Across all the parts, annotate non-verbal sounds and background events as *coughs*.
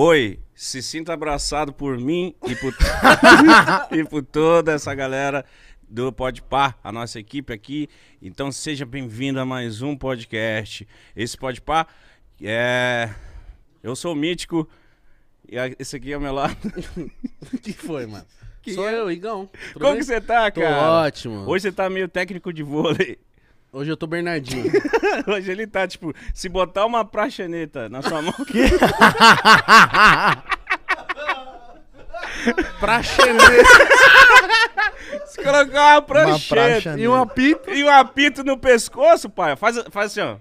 Oi, se sinta abraçado por mim e por, *laughs* e por toda essa galera do Podpar, a nossa equipe aqui. Então seja bem-vindo a mais um podcast. Esse Podpar é. Eu sou o Mítico e esse aqui é o meu lado. O *laughs* que foi, mano? Que Sou é? eu, Igão. Como bem? que você tá, cara? Tô ótimo. Hoje você tá meio técnico de vôlei. Hoje eu tô Bernardinho. *laughs* Hoje ele tá, tipo, se botar uma praxaneta na sua mão. Que... *laughs* praxaneta. se colocar uma prancheta uma e um apito. E um apito no pescoço, pai. Faz, faz assim, ó.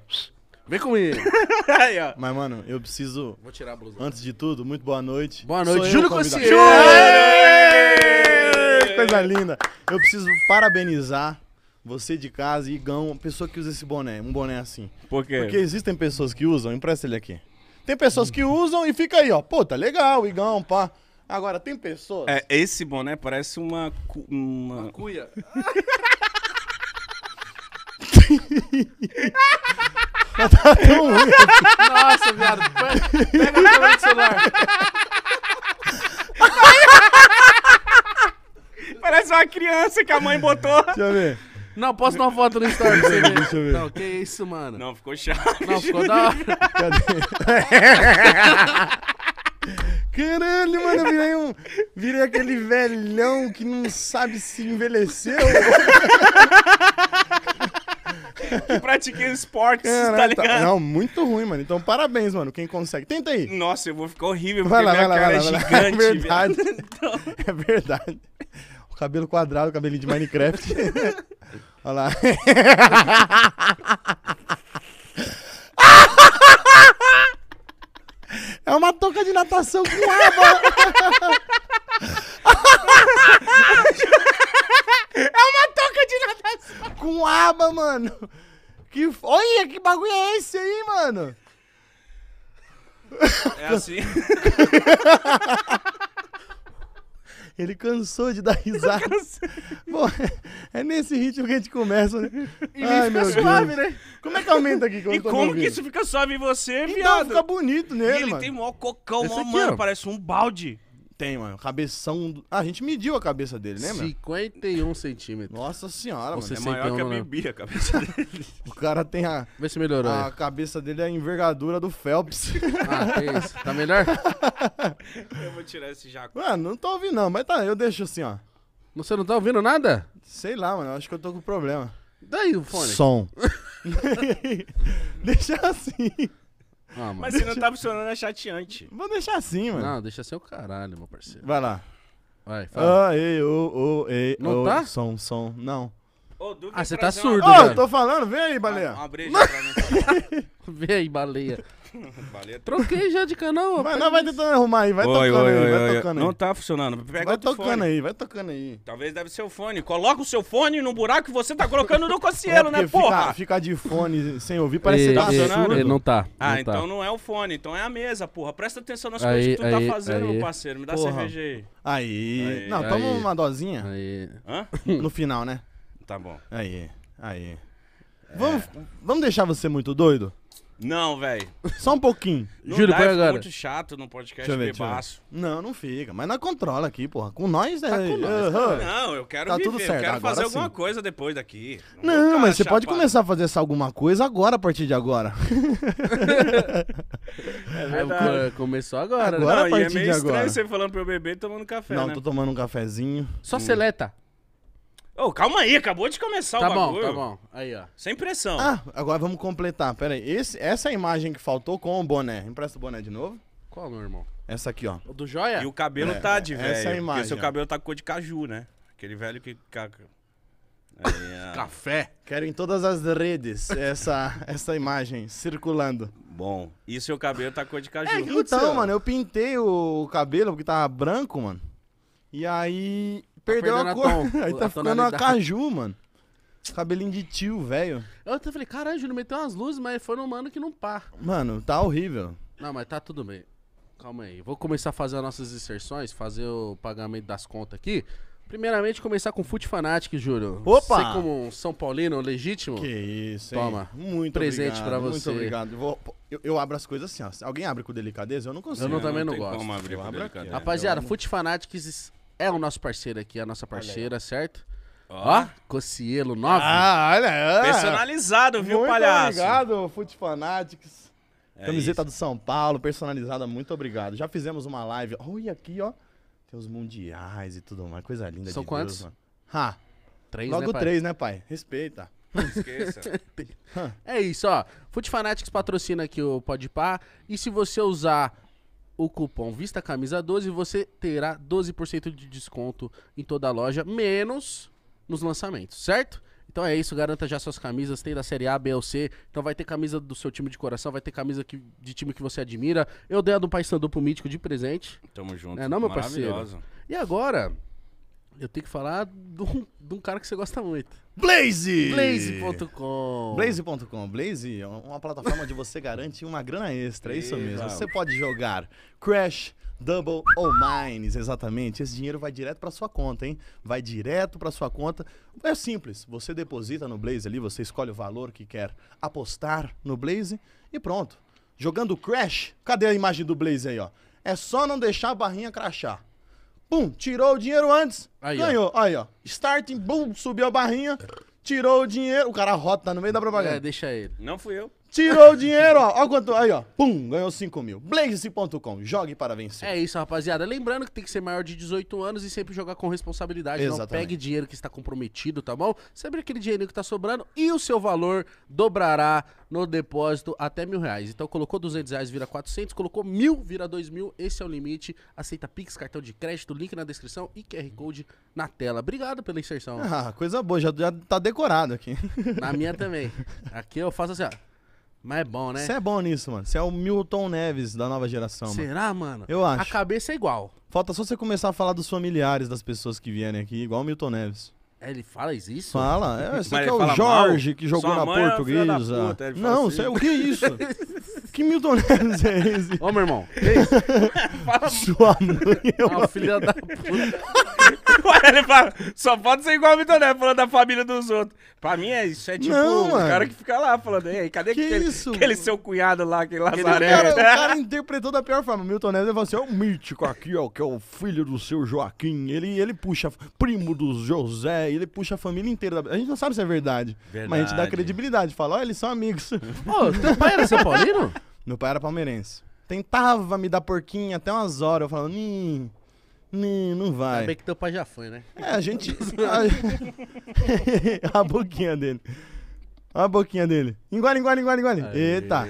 Vem comigo. *laughs* Aí, ó. Mas, mano, eu preciso. Vou tirar a blusa. Antes de tudo, muito boa noite. Boa noite, Juro Júlio Consciência. Coisa linda. Eu preciso parabenizar você de casa, Igão, pessoa que usa esse boné, um boné assim. Por quê? Porque existem pessoas que usam, empresta ele aqui. Tem pessoas que usam e fica aí, ó. Pô, tá legal, Igão, pá. Agora, tem pessoas. É, esse boné parece uma. Cu... Uma... uma cuia. tá tão ruim. Nossa, viado. Pega o celular. Parece uma criança que a mãe botou. Deixa eu ver. Não, posso dar uma foto no Instagram pra você ver. Deixa eu ver. Não, que isso, mano. Não, ficou chato. Não, ficou da hora. Cadê? *laughs* Caralho, mano, eu virei, um, virei aquele velhão que não sabe se envelheceu. *laughs* que pratiquei esportes, é, tá ligado? não, muito ruim, mano. Então, parabéns, mano. Quem consegue. Tenta aí. Nossa, eu vou ficar horrível vai lá, é vai lá, vai lá, é gigante. É verdade. *laughs* Então... É verdade. O cabelo quadrado, o cabelinho de Minecraft. Olha lá. É uma touca de natação com aba. é uma touca de natação. Com aba, mano. Que... Olha, que bagulho é esse aí, mano? É assim. *laughs* Ele cansou de dar *laughs* risada. Bom, é, nesse ritmo que a gente começa. Né? E Ai, meu suave, Deus. né? Como é que aumenta aqui? Como e como que isso fica suave em você, então, fica bonito né? ele mano. tem maior cocão, mano, parece um balde. Tem, mano. Cabeção. Do... Ah, a gente mediu a cabeça dele, né, mano? 51 centímetros. Nossa senhora, Ou mano. É maior que a né? Bibi, a cabeça dele. *laughs* o cara tem a. Vê se melhorou. A aí. cabeça dele é a envergadura do Phelps. Ah, que é isso. Tá melhor? *laughs* eu vou tirar esse jaco. Mano, não tô ouvindo, não, mas tá, eu deixo assim, ó. Você não tá ouvindo nada? Sei lá, mano. Acho que eu tô com problema. Daí o fone. Som. *laughs* Deixa assim. Ah, Mas se não tá funcionando, é chateante. Vou deixar assim, mano. Não, deixa ser o caralho, meu parceiro. Vai lá. Vai, fala. Ah, ei, ô, ô, ei, Não ô, tá? Som, som, não. Ô, Duque, Ah, você tá trazer é uma- surdo, Ô, velho. tô falando, vem aí, baleia. Uma breja pra mim. Tá *laughs* vem aí, baleia. *laughs* Baleia. Tá- Troquei já de canal. Mas não, vai tentando arrumar aí, vai oi, tocando oi, aí, oi, vai tocando Não aí. tá funcionando. Pega vai tocando fone. aí, vai tocando aí. Talvez deve ser o fone. Coloca o seu fone no buraco que você tá colocando no *laughs* cocieiro, é né, porra? Ficar fica de fone sem ouvir parece que tá, tá funcionando. Não tá. Ah, não ah, tá. então não é o fone, então é a mesa, porra. Presta atenção nas coisas que tu tá aí, tá fazendo, aí. meu parceiro. Me dá porra. cerveja aí. Aí. Não, toma uma dosinha. Aí. Hã? *laughs* No final, né? Tá bom. Aí, aí. Vamos, vamos deixar você muito doido? Não, velho. *laughs* Só um pouquinho. Não Juro, dá, é agora. muito chato no podcast Deixa eu bebaço. Não, não fica. Mas nós controla aqui, porra. Com nós é. Tá tá com nós, Não, eu quero Tá viver, tudo certo, eu quero agora fazer alguma coisa depois daqui. Não, mas você pode começar a fazer essa alguma coisa agora, a partir de agora. *laughs* É, é começou agora. né? Agora, a Não, e é partir meio de estranho agora. você falando pra eu beber e tomando café, não, né? tô tomando um cafezinho. Só hum. seleta. Ô, calma aí, acabou de começar tá o bagulho. Tá bom, tá bom. Aí, ó. Sem pressão. Ah, agora vamos completar. Pera aí. Esse, essa imagem que faltou com o boné. Empresta o boné de novo. Qual, meu irmão? Essa aqui, ó. O do joia? E o cabelo é, tá é de velho. Essa é a imagem. Porque seu cabelo tá com cor de caju, né? Aquele velho que... Aí, é, é Café. Quero em todas as redes essa, *laughs* essa imagem circulando. Bom. E seu cabelo tá com cor de caju. É, então, mano, eu pintei o cabelo porque tava branco, mano. E aí Tá Perdeu a cor. *laughs* aí tá ficando uma caju, mano. Cabelinho de tio, velho. Eu até falei, caralho, Júnior, meteu umas luzes, mas foi no mano que não pá. Mano, tá horrível. Não, mas tá tudo bem. Calma aí. Vou começar a fazer as nossas inserções, fazer o pagamento das contas aqui. Primeiramente, começar com Foot Fanatic, juro. Opa! Você como um São Paulino legítimo. Que isso, hein? Toma. Muito Presente obrigado, pra você. Muito obrigado. Eu, vou, eu, eu, abro as coisas assim, ó. Alguém abre com delicadeza? Eu não consigo. Eu não, também eu não, não gosto. Como abrir eu com delicadeza. Rapaziada, Foot Fanatics é o nosso parceiro aqui, a nossa parceira, certo? Ó, Cocielo 9. Ah, olha. é. Personalizado, viu, muito palhaço? obrigado, Foot Fanatics. É Camiseta do São Paulo, personalizada, muito obrigado. Já fizemos uma live. Olha aqui, ó. Tem os mundiais e tudo mais. Coisa linda São de quantos? Deus, Ha. Três, Logo né, pai? três, né, pai? Respeita. Não esqueça. *laughs* É isso, ó. Foot Fanatics patrocina aqui o Podpah. E se você usar o cupom Vista Camisa 12 você terá 12% de desconto em toda a loja, menos nos lançamentos, certo? Então é isso, garanta já suas camisas, tem da série A, B ou C. Então vai ter camisa do seu time de coração, vai ter camisa que, de time que você admira. Eu dei a do Paysandu pro Mítico de presente. Tamo junto. É, não, meu parceiro. E agora, eu tenho que falar de um, de um cara que você gosta muito. Blaze! Blaze.com. Blaze.com. Blaze é uma plataforma onde você garante uma grana extra, é isso mesmo. Você pode jogar Crash, Double ou Mines, exatamente. Esse dinheiro vai direto para sua conta, hein? Vai direto para sua conta. É simples. Você deposita no Blaze ali, você escolhe o valor que quer apostar no Blaze e pronto. Jogando Crash, cadê a imagem do Blaze aí, ó? É só não deixar a barrinha crachar. Pum, tirou o dinheiro antes, aí, ganhou. Ó. Aí, ó. Starting, bum, subiu a barrinha, tirou o dinheiro. O cara rota, tá no meio da propaganda. É, deixa ele. Não fui eu. Tirou o dinheiro, ó. Olha quanto, aí, ó. Pum, ganhou 5 mil. Blaze.com. Jogue para vencer. É isso, rapaziada. Lembrando que tem que ser maior de 18 anos e sempre jogar com responsabilidade. Exatamente. Não pegue dinheiro que está comprometido, tá bom? Sempre aquele dinheirinho que está sobrando e o seu valor dobrará no depósito até mil reais. Então colocou 200 reais, vira 400. Colocou mil, vira 2 mil. Esse é o limite. Aceita Pix, cartão de crédito, link na descrição e QR Code na tela. Obrigado pela inserção. Ah, coisa boa. Já, já tá decorado aqui. Na minha também. Aqui eu faço assim, ó. Mas é bom, né? Você é bom nisso, mano. Você é o Milton Neves da nova geração, mano. Será, mano? Eu acho. A cabeça é igual. Falta só você começar a falar dos familiares das pessoas que vierem aqui, igual o Milton Neves. É, ele fala isso? Fala. É, esse é o Jorge mal. que jogou Sua na é portuguesa. É puta, não, assim. você, o que é isso? *laughs* Que miltoneros é esse? Ô, meu irmão. *laughs* fala, Sua mãe é uma filha da puta. Olha, *laughs* ele fala, só pode ser igual a miltonero, falando da família dos outros. Pra mim, é isso é tipo Não, o mano. cara que fica lá falando, ei, cadê Que aquele, isso, aquele seu cunhado lá, aquele Lazaré? o cara *laughs* interpretou da pior forma. Milton Neves falou assim: é o mítico aqui, ó, que é o filho do seu Joaquim. Ele, ele puxa primo do José, ele puxa a família inteira. da- A gente não sabe se é verdade, mas a gente dá credibilidade. Fala, ó, eles são amigos. Ô, teu pai era São Paulino? Meu pai era palmeirense. Tentava me dar porquinha até umas horas. Eu falava, nem nem não vai. Ainda bem que teu pai já foi, né? É, a gente. *laughs* a, boquinha dele. Olha a boquinha dele. Engole, engole, engole, engole. Aê. Eita.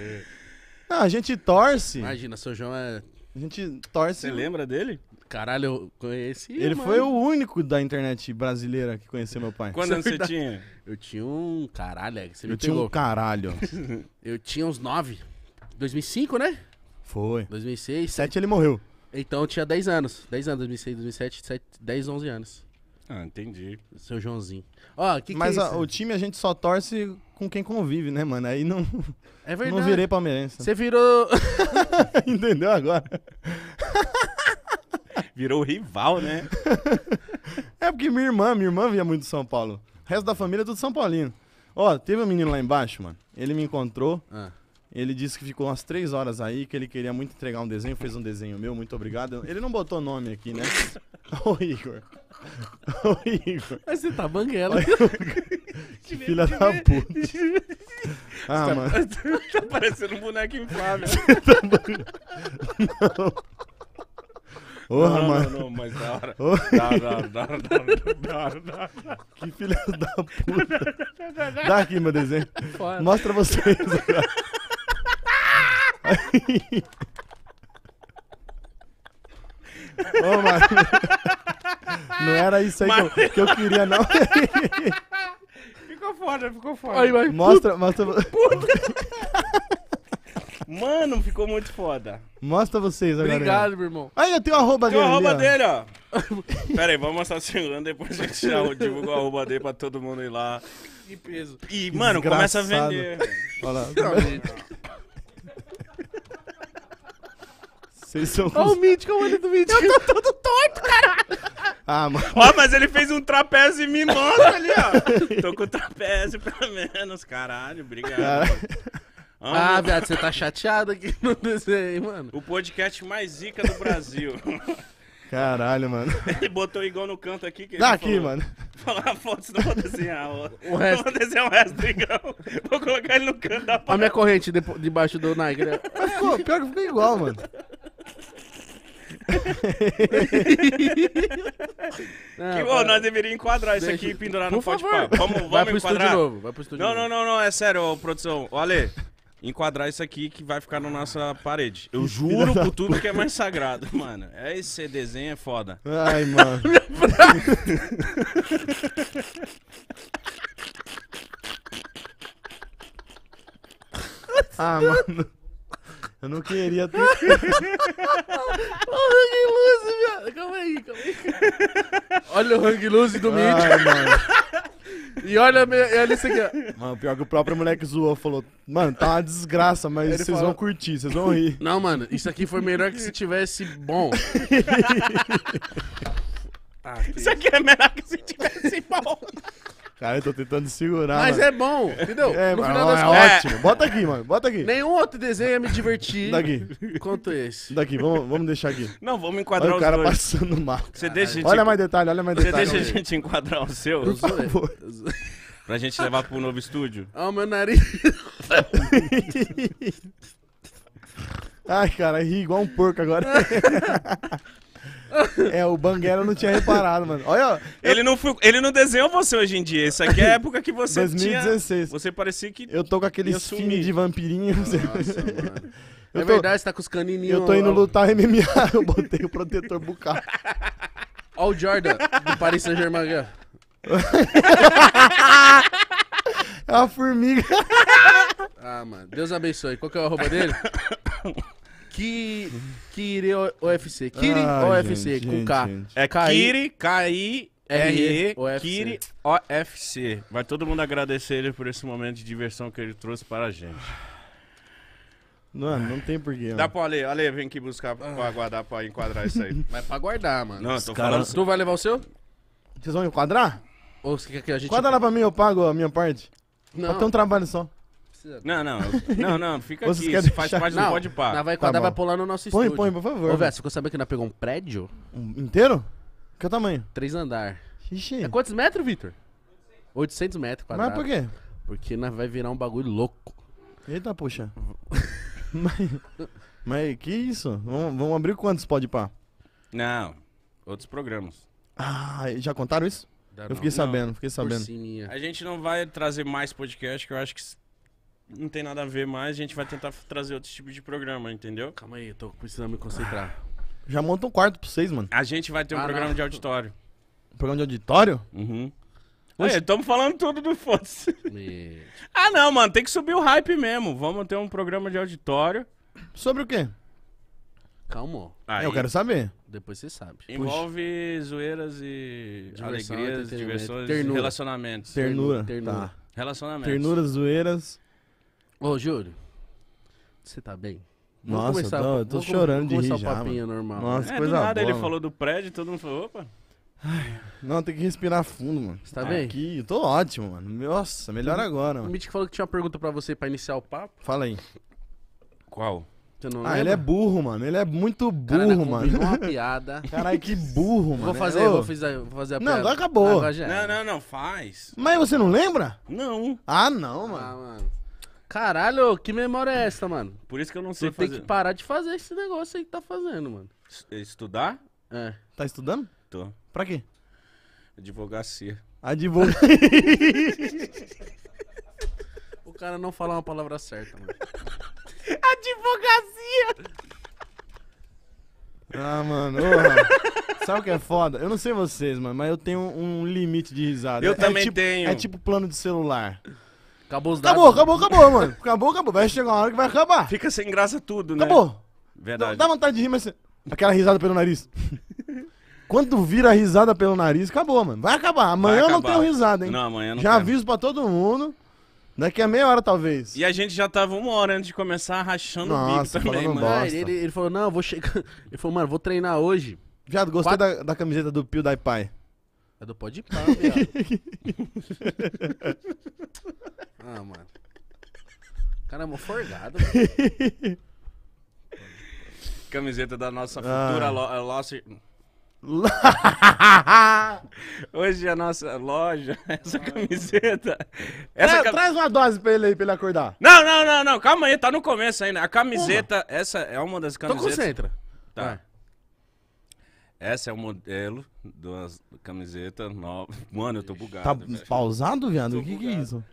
Não, a gente torce. Imagina, seu João é. A gente torce. Você lembra dele? Caralho, eu conheci. Ele mano. foi o único da internet brasileira que conheceu meu pai. Quando anos você tinha? Eu tinha um caralho. É você eu tinha um caralho. eu tinha uns nove. 2005, né? Foi. 2006. 7 ele morreu. Então eu tinha 10 anos. 10 anos, 2006, 2007, 7, 10, 11 anos. Ah, entendi. Seu Joãozinho. Ó, que Mas que é a, o time a gente só torce com quem convive, né, mano? Aí não. É verdade. Não virei palmeirense. Você virou. *laughs* Entendeu agora? *laughs* Virou rival, né? *laughs* é porque minha irmã, minha irmã via muito São Paulo. O resto da família é tudo São Paulino. Ó, teve um menino lá embaixo, mano. Ele me encontrou. Ah. Ele disse que ficou umas três horas aí, que ele queria muito entregar um desenho, fez um desenho meu, muito obrigado. Ele não botou nome aqui, né? *laughs* Ô Igor. Ô Igor. Mas você tá banguela. que filha da puta. *laughs* ah, tá mano. *laughs* Tá parecendo um boneco inflável. Você tá Porra, mano. Não, não, mas da hora. Da hora, da hora, da hora, Que filha da puta. Dá aqui meu desenho. Mostra vocês agora. Ô, Não era isso aí que, eu, que, eu, queria, não. ficou foda, ficou foda. Aí, mas... Mostra, mostra. Puta. Mano, ficou muito foda. Mostra vocês agora. Obrigado, meu irmão. Aí, eu tenho o arroba dele. Tem o arroba ali, dele, ó. *laughs* Pera aí, vamos mostrar o Instagram, depois a gente já divulga o arroba dele pra todo mundo ir lá. E peso. E, mano, Desgraçado. começa a vender. Olha lá. Vocês são. Olha o Mítico, o olho do Mítico. Eu tô todo torto, cara. Ah, mano. Ó, mas ele fez um trapézio e me mostra ali, ó. Tô com o trapézio, pelo menos. Caralho, obrigado. Ah. ah, viado, você tá chateado aqui no desenho, mano. O podcast mais zica do Brasil. Caralho, mano. Ele botou igual no canto aqui. Que Dá aqui, falou. mano. Falar a foto, senão vou desenhar. O resto. Vou desenhar o resto do igão. Vou colocar ele no canto da porta. A minha corrente debaixo do Nike, né? Mas, pô, pior que ficou igual, mano não, que, oh, nós deveríamos enquadrar isso aqui e pendurar no pote pá. Vamos, vamos vai pro enquadrar. novo, vai pro estúdio não, não, não, não, é sério, ô, produção. Olha, enquadrar isso aqui que vai ficar na nossa parede. Eu juro por tudo que é mais sagrado, mano. É esse desenho é foda. Ai, *laughs* mano. ah, mano. Eu não queria ter. *laughs* o que luz, viado. Calma aí, calma aí. Olha o hang loose do Ai, mano. E olha, olha isso aqui, ó. Mano, pior que o próprio moleque zoou, falou, mano, tá uma desgraça, mas vocês falou... vão curtir, vocês vão rir. Não, mano, isso aqui foi melhor que se tivesse bom. *laughs* ah, isso aqui é melhor que se tivesse bom. Cara, eu tô tentando segurar. Mas mano. é bom, entendeu? É, no final das é ótimo. Bota aqui, mano. Bota aqui. Nenhum outro desenho ia me divertir. Daqui. Quanto esse. Daqui, vamos, vamos deixar aqui. Não, vamos enquadrar olha o cara dois. passando mal. Você deixa gente... Olha mais detalhe, olha mais detalhe. Você deixa a gente enquadrar o seu? Por favor. pra gente levar pro novo estúdio. Ah, meu nariz. *laughs* Ai, cara, ri igual um porco agora. *laughs* É, o Banguela não tinha reparado, mano. Olha, eu... ele, não, ele não desenhou você hoje em dia. Isso aqui é a época que você 2016. Tinha, você parecia que. Eu tô com aquele filme de vampirinho. Nossa, mano. *laughs* Eu é tô... verdade, você tá com os canininhos. Eu tô indo lutar MMA, *laughs* eu botei o protetor bucal. Olha o Jordan, do Paris Saint-Germain. é uma formiga. Ah, mano. Deus abençoe. Qual que é o arroba dele? *laughs* Kiri OFC. Kiri ah, OFC, UFC, gente, com K. Gente, É Kiri, K-I... RE, Kiri, OFC. Vai todo mundo agradecer ele por esse momento de diversão que ele trouxe para a gente. Não, não tem porquê. Dá para ler, Ale. vem aqui buscar pra ah. guardar, pra enquadrar isso aí. Mas pra guardar, mano. Não, tô Cara, falando... Tu vai levar o seu? Vocês vão enquadrar? Ou você quer que a gente... Enquadra lá pra mim, eu pago a minha parte. Não. Pra ter um trabalho só. Não, não. Não, não, fica *laughs* Vocês aqui. Isso faz deixar- parte do pode pá. vai, tá quando Tá vai pular no nosso Põe, estúdio. põe, por favor. Ô, velho, você ficou sabendo que nós pegou um prédio? Um inteiro? Que tamanho? Três andar. Ixi. É quantos metros, Vitor? 800 metros Mas por quê? Porque nós vai virar um bagulho louco. Eita, puxa. *laughs* mas, mas que isso? Vamos, vamos abrir quantos pode pá? Não. Outros programas. Ah, já contaram isso? Eu fiquei sabendo, fiquei sabendo. A gente não vai trazer mais podcast, que eu acho que não tem nada a ver mais, a gente vai tentar trazer outros tipos de programa, entendeu? Calma aí, eu tô precisando me concentrar. Já monta um quarto pra vocês, mano. A gente vai ter um ah, programa de auditório. Um programa de auditório? Uhum. Oxe. Estamos falando tudo do foda-se. Ah, não, mano, tem que subir o hype mesmo. Vamos ter um programa de auditório. Sobre o quê? Calma, Aí Eu quero saber. depois você sabe. Envolve zoeiras e Diversão, alegrias, diversões, ternura. relacionamentos. Ternura. Ternura. Tá. Relacionamentos. Ternuras, zoeiras. Ô, Júlio, você tá bem? Vamos Nossa, começar, tô, eu tô chorando de rir já. Mano. Normal, Nossa, né? É, coisa do nada boa, ele mano. falou do prédio, todo mundo falou, opa. Ai, não, tem que respirar fundo, mano. Você tá Aqui, bem? Aqui, eu tô ótimo, mano. Nossa, melhor o, agora, mano. O Mitch falou que tinha uma pergunta pra você pra iniciar o papo. Fala aí. Qual? ah, lembra? ele é burro, mano. Ele é muito burro, Caralho, mano. uma *laughs* piada. Caralho, que burro, mano. Vou fazer, vou é fazer, vou fazer a piada. Não, agora acabou. Agora não, não, não, faz. Mas você não lembra? Não. Ah, não, mano. Ah, mano. Caralho, que memória é essa, mano? Por isso que eu não sei tu fazer. tem que parar de fazer esse negócio aí que tá fazendo, mano. Estudar? É. Tá estudando? Tô. Pra quê? Advogacia. Advogacia. *laughs* o cara não fala uma palavra certa, mano. *laughs* Advogacia! Ah, mano, oh, sabe o que é foda? Eu não sei vocês, mano, mas eu tenho um limite de risada. Eu é, também é tipo, tenho. É tipo plano de celular. Acabou os dados. Acabou, acabou, acabou, mano. Acabou, acabou. Vai chegar uma hora que vai acabar. Fica sem graça tudo, né? Acabou. Verdade. Dá, dá vontade de rir, mas. Aquela risada pelo nariz. *laughs* Quando vira risada pelo nariz, acabou, mano. Vai acabar. Amanhã eu não tenho risada, hein? Não, amanhã não Já aviso pra todo mundo. Daqui a meia hora, talvez. E a gente já tava uma hora antes de começar rachando Nossa, o bico também, mano. Ah, ele, ele- falou, não, eu vou chegar. *laughs* Ele falou, mano, vou treinar hoje. Viado, gostei da, da camiseta do pio Pai. É do de pá, viado. *laughs* ah, mano. Caramba, é forgado. Mano. Camiseta da nossa ah. futura ah. loja. *laughs* Hoje é a nossa loja, *laughs* essa camiseta. Essa cam... Traz uma dose pra ele aí, pra ele acordar. Não, não, não, não. Calma aí, tá no começo ainda. A camiseta, uma. essa é uma das então camisetas. Então concentra. Tá. Essa é o modelo das camiseta nova. *laughs* Mano, eu tô bugado. Tá velho. pausado, viado? O que, que é isso?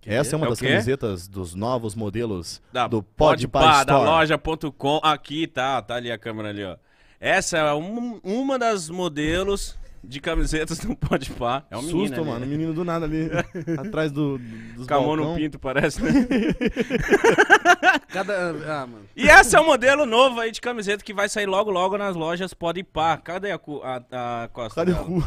Que Essa é uma é das camisetas dos novos modelos da, do Podpah Store. Da loja.com. Aqui, tá, tá ali a câmera ali, ó. Essa é um, uma das modelos de camisetas não pode pá. É um Susto, menino mano. o né? Um menino do nada ali, *laughs* atrás do, do Camon no pinto, parece, né? *laughs* Cada... Ah, mano. E esse é o modelo novo aí de camiseta que vai sair logo, logo nas lojas pode pá. Cadê a, cu... a, a costa Cadê o cu?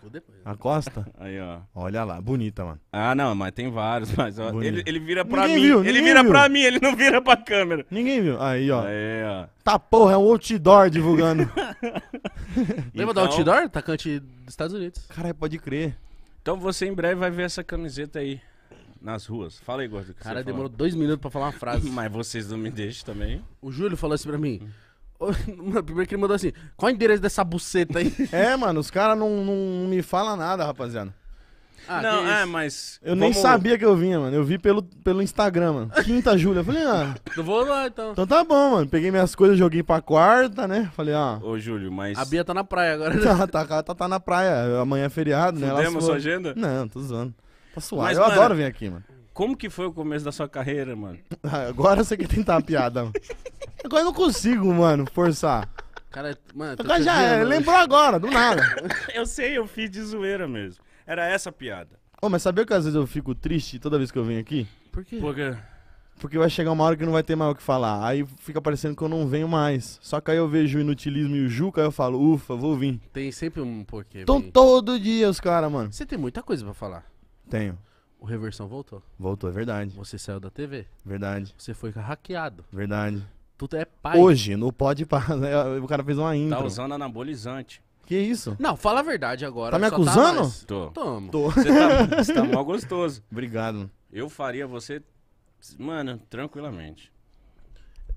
cu depois. A Costa? *laughs* Aí, ó. Olha lá, bonita, mano. Ah, não, mas tem vários, *laughs* mas ó, ele, ele vira pra ninguém mim. Viu, ele vira viu. pra mim, ele não vira pra câmera. Ninguém viu. Aí, ó. Aí, ó. Tá porra, é um outdoor divulgando. *laughs* Lembra então... do outdoor? Atacante dos Estados Unidos. Cara, pode crer. Então você em breve vai ver essa camiseta aí nas ruas. Fala aí, Gordo. Cara, demorou dois minutos pra falar uma frase. Mas vocês não me deixam também. O Júlio falou assim pra mim. *laughs* primeiro que ele mandou assim: qual é o endereço dessa buceta aí? *laughs* É, mano, os caras não, não me falam nada, rapaziada. Ah, não, é, mas. Eu nem sabia que eu vinha, mano. Eu vi pelo, pelo Instagram, mano. Quinta, *laughs* Júlia. Eu Falei, ah, Não vou lá então. então tá bom, mano. Peguei minhas coisas, joguei pra quarta, né? Falei, ah, Ô, Júlio, mas. A Bia tá na praia agora. tá, tá, tá, tá na praia. Amanhã é feriado, né? Ela Fudemos sua agenda? Não, tô zoando. Tá suave. Mas, eu mano- adoro vir aqui, mano. Como que foi o começo da sua carreira, mano? Agora você que tentar a piada, mano. Agora eu não consigo, mano, forçar. Cara, mano, agora já é, lembrou agora, do nada. *laughs* eu sei, eu fiz de zoeira mesmo. Era essa a piada. Ô, mas sabia que às vezes eu fico triste toda vez que eu venho aqui? Por quê? Porque... Porque vai chegar uma hora que não vai ter mais o que falar. Aí fica parecendo que eu não venho mais. Só que aí eu vejo o inutilismo e o Juca, aí eu falo, ufa, vou vir. Tem sempre um porquê. Então todo dia os caras, mano. Você tem muita coisa pra falar. Tenho. O Reversão voltou. Voltou, é verdade. Você saiu da TV. Verdade. Você foi hackeado. Verdade. Tu é pai. Hoje, no pode *laughs* né, o cara fez uma tá intro. Tá usando anabolizante. Que isso? Não, fala a verdade agora. Tá me tá acusando? Tá Tô. Toma. Tô. Você tá, tá mal gostoso. *laughs* Obrigado. Eu faria você, mano, tranquilamente.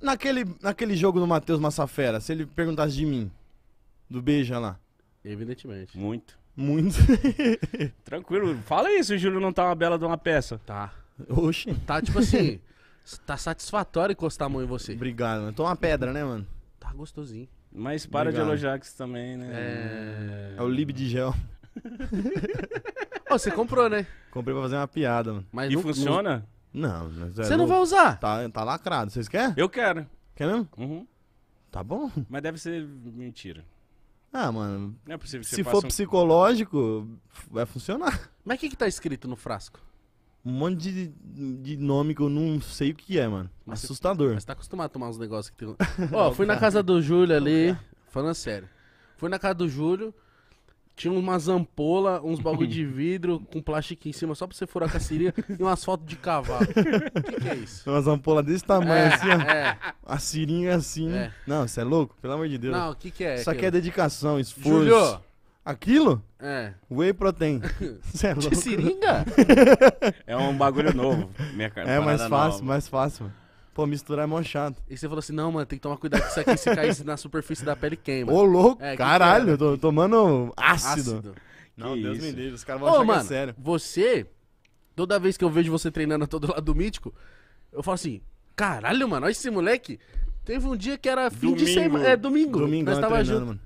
Naquele, naquele jogo do Matheus Massafera, se ele perguntasse de mim, do Beija lá. Evidentemente. Muito. Muito. *laughs* Tranquilo. Fala isso, o Júlio não tá uma bela de uma peça. Tá. Oxi. Tá tipo assim. Tá satisfatório encostar a mão em você. Obrigado, mano. Tô uma pedra, né, mano? Tá gostosinho. Mas para Obrigado. de elogiar que isso também, né? É, é o lib de gel. você comprou, né? Comprei pra fazer uma piada, mano. Mas e não- funciona? Não, mas é Você não vai usar? Tá, tá lacrado. Vocês querem? Eu quero. Quer mesmo? Uhum. Tá bom. Mas deve ser mentira. Ah, mano. Não é possível que você Se for um- psicológico, vai funcionar. Mas o que que tá escrito no frasco? um monte de, de nome que eu não sei o que é, mano. Mas Assustador. Você, mas tá acostumado a tomar uns negócios que tem. *laughs* Ó, oh, fui na casa do Júlio ali, falando sério. Fui na casa do Júlio, tinha umas ampola, uns bagulho de *laughs* vidro com plástico em cima só pra você furar com a seringa e umas fotos de cavalo. O *laughs* que, que, é isso? Umas ampolas desse tamanho é, assim, ó. É. A seringa assim. É. Não, você é louco? Pelo amor de Deus. Não, o que, que é? Isso aqui é dedicação, esforço. Júlio! Aquilo? É. Whey protein. *laughs* é louco. De seringa? é um bagulho novo. Minha cara, é mais fácil, nova. mais fácil. Pô, misturar é mó chato. E você falou assim, não, mano, tem que tomar cuidado com isso aqui, se cair na superfície da pele queima. Ô, louco, é, caralho, que tô tomando ácido. ácido. Não, que Deus isso. me livre, os caras vão Ô, achar é mano, é sério. você, toda vez que eu vejo você treinando a todo lado do Mítico, eu falo assim, caralho, mano, olha esse moleque. Teve um dia que era fim domingo. de semana, é domingo. Domingo, nós tava junto. Mano.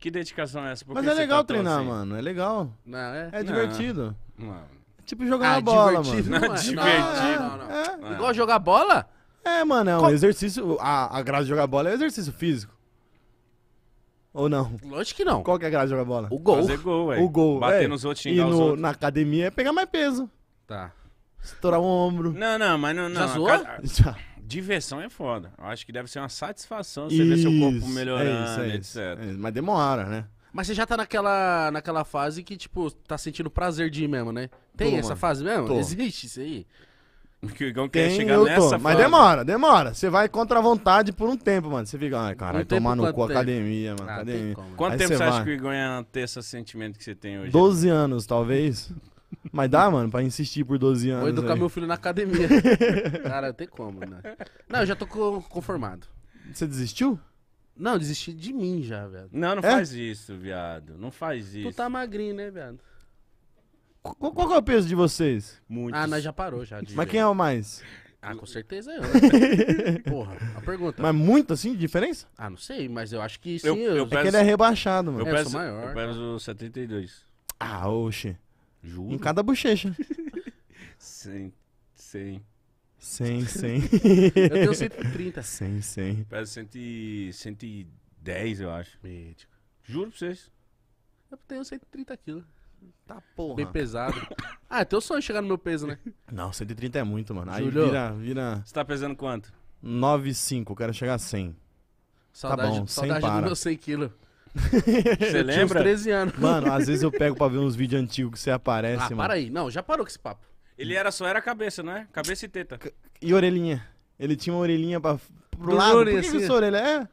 Que dedicação é essa? Por Mas é legal treinar, assim? mano. É legal. Não, é? É divertido. É Tipo jogar Ah, bola, divertido, mano. Não, é, é divertido. Não, não, não. É. é. Igual jogar bola? É, mano, é um Qual- exercício. A, a graça de jogar bola é exercício físico. Ou não? Lógico que não. Qual que é a graça de jogar bola? O gol. Fazer gol, ué. O gol. Bater é. nos outros, E os outros. na academia é pegar mais peso. Tá. Estourar o ombro. Não, não, mas não. não Já zoou? Já. Diversão é foda. Eu acho que deve ser uma satisfação você isso, ver seu corpo é melhorando, é isso, é etc. É mas demora, né? Mas você já tá naquela, naquela fase que, tipo, tá sentindo prazer de ir mesmo, né? Tem tô, essa mano. fase mesmo? Tô. Existe isso aí? Que o Igão quer chegar nessa tô, Mas demora, demora. Você vai contra a vontade por um tempo, mano. Você fica, ai, caralho, um tomar no cu academia, mano. Ah, academia. Tem como, quanto aí tempo você vai... acha que o Igão ia é ter esse sentimento que você tem hoje? 12 anos, talvez. Mas dá, mano, pra insistir por 12 anos. Vou educar aí. meu filho na academia. *laughs* Cara, não tem como, né? Não, eu já tô conformado. Você desistiu? Não, eu desisti de mim já, velho. Não, não É? faz isso, viado. Não faz isso. Tu tá magrinho, né, viado? Qual, que é o peso de vocês? Muito. Ah, nós já parou já. de- Mas quem é o mais? Ah, com certeza eu. *laughs* Porra, a pergunta. Mas muito assim de diferença? Ah, não sei, mas eu acho que sim. Eu- eu- É que ele é rebaixado, eu mano. É, sou peso, maior. eu peso 72. Né? Ah, oxe. Juro? Em cada bochecha. *laughs* Sim, sim. 100, 100. Eu tenho 130. 100, 100. Peso 110, eu acho. Juro pra vocês. Eu tenho 130 quilos. Tá porra. Bem pesado. *coughs* ah, é teu sonho chegar no meu peso, né? Não, 130 é muito, mano. Aí vira, vira... Você tá pesando quanto? 9,5. Quero chegar a 100. Tá saudade, tá bom, saudade 100 do para. meu 100 quilos. *laughs* Você lembra? Tinha uns 13 anos. Mano, às vezes eu pego pra ver uns vídeos antigos que você aparece, ah, mano. para aí. Não, já parou com esse papo. Ele era só era cabeça, não é? Cabeça e teta. E orelhinha. Ele tinha uma orelhinha pra, pro lado. Por que, que sua orelha é?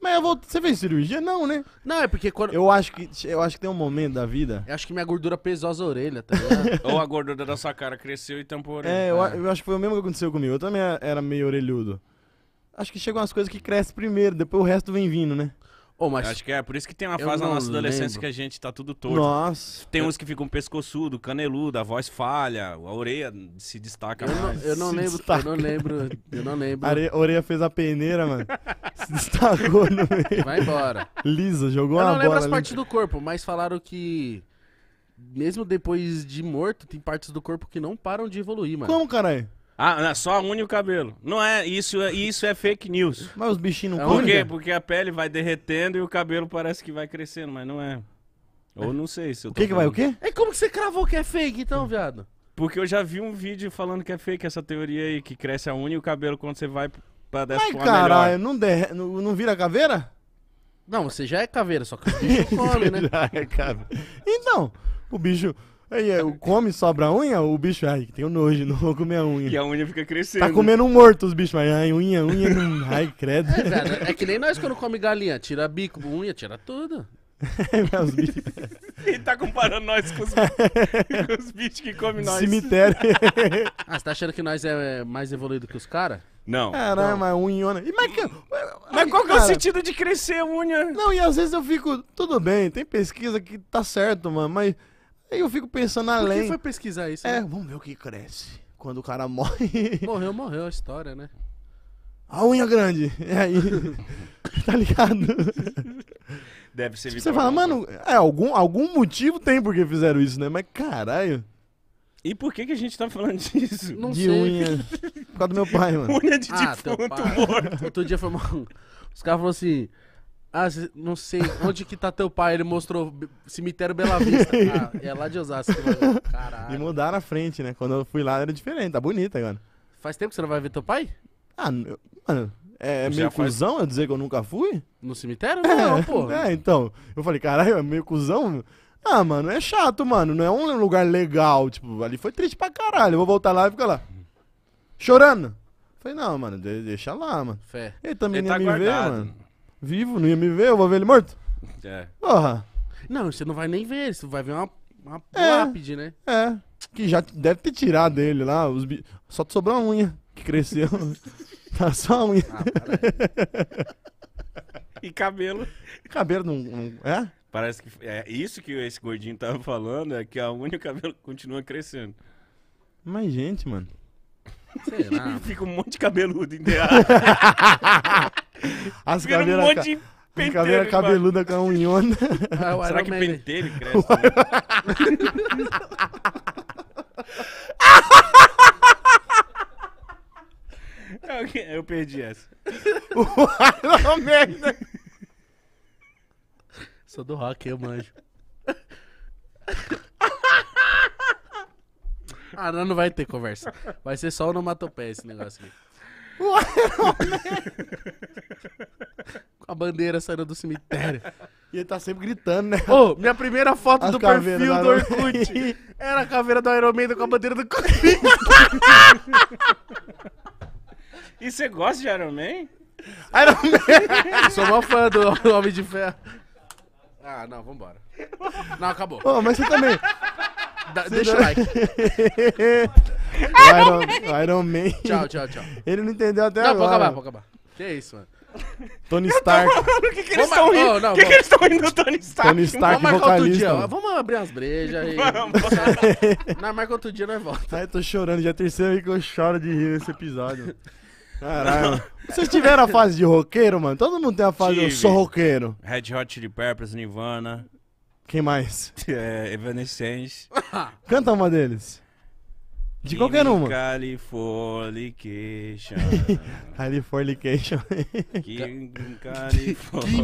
Mas eu vou... Você fez cirurgia? Não, né? Não, é porque quando... Eu acho que, eu acho que tem um momento da vida... Eu acho que minha gordura pesou as orelhas, tá ligado? *laughs* Ou a gordura da sua cara cresceu e tampou a orelha. É, eu, é. eu acho que foi o mesmo que aconteceu comigo. Eu também era meio orelhudo. Acho que chegam umas coisas que crescem primeiro, depois o resto vem vindo, né? Oh, mas... Acho que é por isso que tem uma fase na nossa adolescência lembro. que a gente tá tudo torto. Nossa. Tem uns que ficam pescoçudo, caneludo, a voz falha, a orelha se destaca eu mais. Não, eu, não lembro, tá? eu não lembro, eu não lembro. A orelha fez a peneira, mano. se destacou no meio. Vai embora. Lisa, jogou a bola. Eu não lembro as partes do corpo, mas falaram que mesmo depois de morto, tem partes do corpo que não param de evoluir, mano. Como, caralho? Ah, é só une o cabelo. Não é isso, é, isso é fake news. Mas os bichinhos não Por quê? Porque a pele vai derretendo e o cabelo parece que vai crescendo, mas não é. Ou não sei se eu O que que vai, o quê? É como que você cravou que é fake então, viado? Porque eu já vi um vídeo falando que é fake essa teoria aí, que cresce a une e o cabelo quando você vai pra dessa Ai, forma é caralho, melhor. não, der, não, não vira caveira? Não, você já é caveira, só que o *laughs* bicho come, né? Já é, caveira. Então, o bicho. Aí, é, come, sobra a unha, o bicho, ai, tenho nojo, *laughs* não vou comer a unha. E a unha fica crescendo. Tá comendo um morto os bichos, mas ai, unha, unha, ai, credo. É, é que nem nós quando come galinha, tira bico, unha, tira tudo. *laughs* É, os bichos. *laughs* Ele tá comparando nós com os, os bichos que comem nós. Cemitério. ah, você tá achando que nós é mais evoluído que os caras? Não. Caramba, ah, é mas unhona. E, mas, que- Mas qual que é o sentido de crescer a unha? Não, e às vezes eu fico, tudo bem, tem pesquisa que tá certo, mano, mas Aí eu fico pensando além. Por que foi pesquisar isso? É, né? vamos ver o que cresce quando o cara morre. *laughs* Morreu, morreu a história, né? A unha grande. É aí. *laughs* tá ligado? Deve ser tipo, Você fala, né? mano, é, algum, algum motivo tem porque fizeram isso, né? Mas caralho. E por que, que a gente tá falando *laughs* disso? Não de sei. unha. Por causa do meu pai, mano. Unha de ah, defunto morto. Outro dia foi mal. Os caras falaram assim. Ah, não sei, onde que tá teu pai? Ele mostrou cemitério Bela Vista. *laughs* Ah, é lá de Osasco. Caralho. E mudaram a frente, né? Quando eu fui lá era diferente, tá bonita agora. Faz tempo que você não vai ver teu pai? Ah, mano, é, é meio faz... cuzão eu dizer que eu nunca fui? No cemitério? É, não, é, pô. *laughs* É, então. Eu falei, caralho, é meio cuzão? Ah, mano, é chato, mano. Não é um lugar legal. Tipo, ali foi triste pra caralho. Eu vou voltar lá e ficar lá. Chorando. Falei, não, mano, deixa lá, mano. Fé. Ele também tá me vê, ver, mano vivo, não ia me ver, eu vou ver ele morto? É. Porra. Não, você não vai nem ver, você vai ver uma, uma é, lápide, né? É. Que já deve ter tirado dele lá, os bi... só te sobrou a unha que cresceu. *laughs* tá só a unha. Ah, e cabelo. Cabelo não, não. É? Parece que. É isso que esse gordinho tava falando, é que a unha e o cabelo continua crescendo. Mas, gente, mano. Será? *laughs* Fica um monte de cabeludo enterrado. *laughs* As Fica um monte de pentelho. Caveira cabeluda com a unhona. Ah, Será que Man. pentelho cresce? né? *laughs* Eu perdi essa. O merda. Né? Sou do rock, eu manjo. Ah, não, não vai ter conversa. Vai ser só onomatopeia esse negócio aqui. Com a bandeira saindo do cemitério. E ele tá sempre gritando, né? Ô, minha primeira foto As do perfil do da... Orkut *laughs* era a caveira do Iron Man com a bandeira do Corinthians. e você gosta de Iron Man? Iron Man! Sou uma fã do Homem de Ferro. Ah, não, vambora. Não, acabou. Ô, mas você também deixa o like. *laughs* Iron, Iron Man. Tchau, tchau, tchau. Ele não entendeu até não, agora. Não, pode acabar, pode acabar. Que isso, mano. Tony Stark. O que, que eles estão rindo? Oh, que, que eles estão rindo do Tony Stark? Tony Stark vamos vocalista. Dia, vamos abrir as brejas aí. Vamos. Na marca outro dia nós volta. Ai, tô chorando. Já é a terceira vez que eu choro de rir nesse episódio. Caralho. Vocês tiveram a fase de roqueiro, mano? Todo mundo tem a fase de eu sou roqueiro. Red Hot Chili Peppers, Nirvana. Quem mais? *laughs* É, Evanescence. *laughs* Canta uma deles. De qualquer uma. Californication. *laughs* Californication. Californication.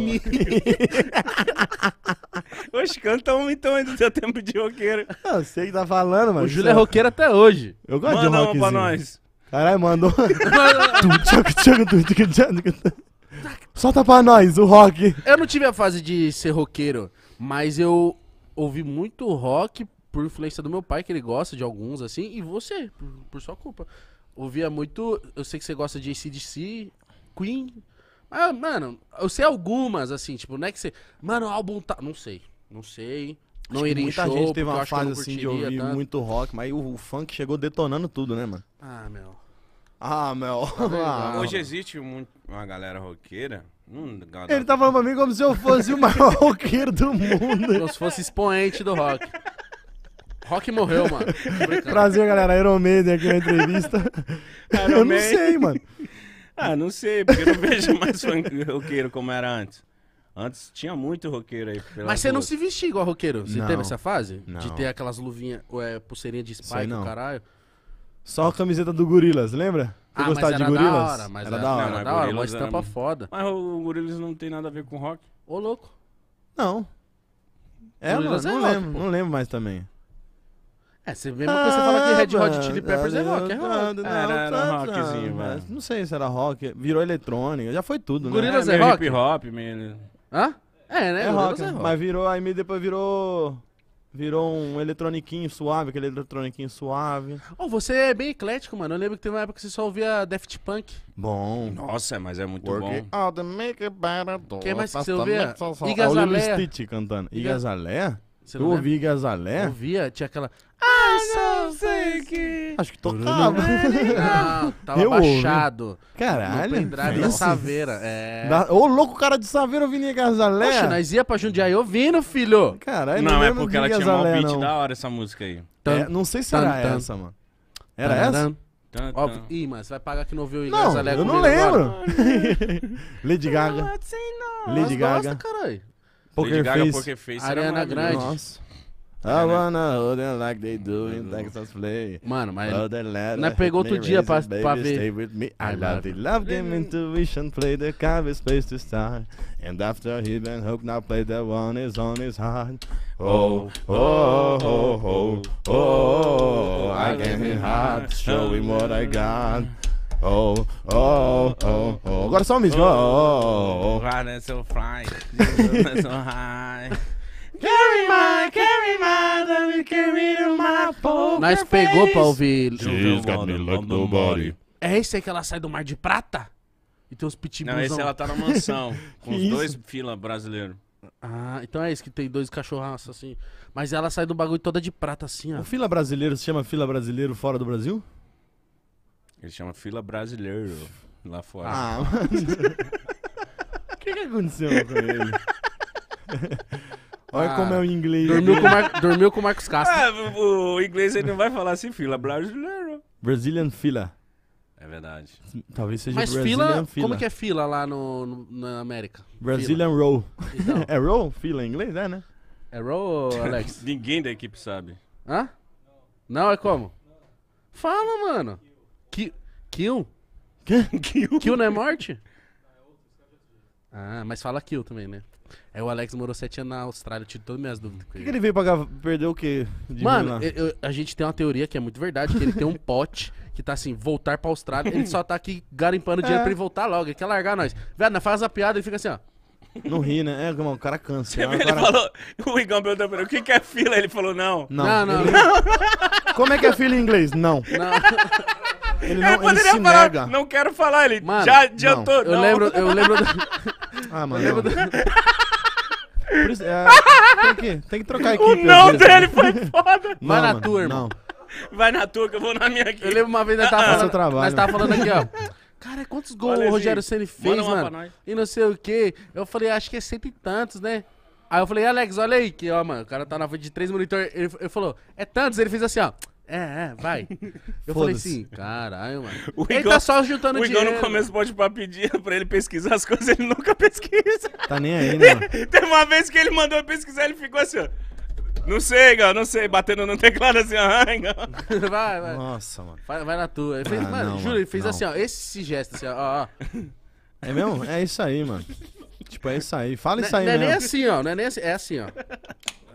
Oxe, canta uma então ainda do seu tempo de roqueiro. Eu sei que tá falando, mano. O Júlio é roqueiro até hoje. Eu gosto Manda de um rockzinho. Manda pra nós. Caralho, mandou. Solta pra nós o rock. Eu não tive a fase de ser roqueiro. Mas eu ouvi muito rock por influência do meu pai, que ele gosta de alguns, assim, e você, por, por sua culpa. Ouvia muito. Eu sei que você gosta de ACDC, Queen. Mas, ah, mano, eu sei algumas, assim, tipo, não é que você. Mano, o álbum tá. Não sei. Não sei. Não iria muita show, gente teve uma fase assim de ouvir tanto. muito rock, mas o, o, funk chegou detonando tudo, né, mano? Ah, meu. Ah, meu. Tá *laughs* ah, Hoje existe uma galera roqueira Hum, Ele tá falando pra mim como se eu fosse o maior *laughs* roqueiro do mundo. Como se fosse expoente do rock. Rock morreu, mano. Prazer, galera. Iron Maiden aqui na entrevista. Iron eu Man. não sei, mano. ah, não sei, porque eu não *laughs* vejo mais roqueiro como era antes. Antes tinha muito roqueiro aí. Mas você não se vestia igual roqueiro? Você não. teve essa fase? Não. De ter aquelas luvinhas, é, pulseirinha de spike, sei não. caralho? Só a camiseta do Gorilas, lembra? Você ah, gostava de gorilas? Da hora, mas era, era é. da hora. mas era da é hora, mas era... estampa é foda. Mas o Gorilas não tem nada a ver com rock? Ô, louco. Não. É, Gorilas mano, não é rock, lembro, pô. não lembro mais também. É, você mesmo ah, você fala que Red Hot ah, Chili Peppers é rock, é rock. Era, era um rockzinho, velho. Não sei se era rock, virou eletrônica, já foi tudo, né? Gorilas é, é rock? hip hop, meio... Hã? É, né? É rock, é rock, mas virou, aí depois virou... Virou um eletroniquinho suave, aquele eletroniquinho suave. Oh, você é bem eclético, mano. Eu lembro que teve uma época que você só ouvia Daft Punk. Bom. Nossa, mas é muito Work bom. Out, make it better, Quem mais que tá você ouvia? Igazaleia. Olha o Stitch cantando. Igazaleia? Você eu ouvi Gazalé? Eu ouvia, tinha aquela. Ah, ah não sei que. Acho que tocava. Não, *laughs* tava eu baixado. Ouvi. Caralho. No pendrive da Saveira. É. Da... Ô, louco cara de Saveira ouvindo Gazalé. Poxa, nós ia pra Jundiaí ouvindo, filho. Caralho, não, não é porque ela tinha um beat não. da hora essa música aí. É, não sei se tan, era tan, essa, mano. Era tan, essa? Tan, Ih, mano, você vai pagar que não ouviu o Gazalé Não, eu não lembro. *laughs* Lady Gaga. Assim Lady Gaga. Nossa, caralho. Poker Lady Face. Poker Face Ariana Grande. Nossa. I wanna hold them like they do in Texas Play. Mano, mas. Nós pegou outro dia pra, pra ver. Stay with me. I, love the love game intuition. Play the cave space to start. And after he been hooked, now play the one is on his heart. Oh, oh, oh, oh, oh, oh, oh, I get him hot. Show what I got. oh, oh, oh, oh. Agora só um mesmo. Oh, oh, oh. oh. Né, so fly, so high. *laughs* Carry my, carry my, let me carry to my poker Nós pegou pra ouvir. She's got me like nobody. É esse aí que ela sai do Mar de Prata? E tem os pitbulls. Não, esse ela tá na mansão. *laughs* com os dois fila brasileiro. Ah, então é esse que tem dois cachorraços assim. Mas ela sai do bagulho toda de prata assim, ó. O fila brasileiro se chama fila brasileiro fora do Brasil? Ele chama fila brasileiro lá fora. Ah, *laughs* mano. O que, que aconteceu com ele? *laughs* Olha ah, como é o inglês. Dormiu com, Mar... dormiu com o Marcos Castro. Ah, o inglês ele não vai falar assim, fila brasileiro. Brazilian fila. É verdade. Talvez seja Mas fila, fila, como que é fila lá no, no na América? Brazilian fila. roll. Então. *laughs* é roll? Fila em inglês, é, né? É roll, Alex? Ninguém da equipe sabe. Hã? Não, é como? Fala, mano kill? *laughs* kill? Kill não é morte? Ah, mas fala kill também, né? É, o Alex morou sete anos na Austrália, eu tive todas minhas dúvidas com ele. que ele veio pagar, perder o quê? De Mano, eu, eu, a gente tem uma teoria que é muito verdade, que ele tem um *laughs* pote que tá assim, voltar pra Austrália, ele só tá aqui garimpando dinheiro é. pra ele voltar logo, ele quer largar nós. Velho, na fase da piada ele fica assim, ó. Não ri, né? É, o cara cansa. cara... É falou, o Igão perguntou pra ele, o que, é fila? Ele falou, não. Não, não. não, não. *laughs* Como é que é fila em inglês? Não. Não. Ele não, é, poderia falar, nega. não quero falar, ele mano, já adiantou. Não. Eu, Lembro, eu lembro... Do... *laughs* Ah, mano. Eu lembro Por Isso, é, tem, que, tem que trocar aqui. *laughs* O não dele foi foda. Não, Vai na mano, turma. Vai na tua que eu vou na minha aqui. Eu lembro uma vez nós tava ah, ah. falando, trabalho, nós tava falando aqui, ó. *laughs* Cara, quantos gols o assim, Rogério Ceni fez, mano? E não sei o quê. Eu falei, acho que é cento e tantos, né? Aí eu falei, Alex, olha aí, que ó, mano, o cara tá na frente de três monitor. Ele, ele falou, é tantos? Ele fez assim, ó. É, é, vai. *laughs* Eu falei assim, caralho, mano. O ele Igor, tá só juntando o Igor no começo pode para pedir pra ele pesquisar as coisas, ele nunca pesquisa. Tá nem aí, né? *laughs* Tem uma vez que ele mandou eu pesquisar, ele ficou assim, ó. Não sei, Igor, não sei, batendo no teclado assim, ah, *laughs* Vai, vai. Nossa, mano. Vai, vai na tua. Ele fez, ah, mano, não, juro, ele fez não. assim, ó, esse gesto assim, ó, ó. É mesmo? É isso aí, mano. Tipo, é isso aí. Fala é, isso aí, né? Não é nem assim, ó. Não é nem assim. É assim, ó.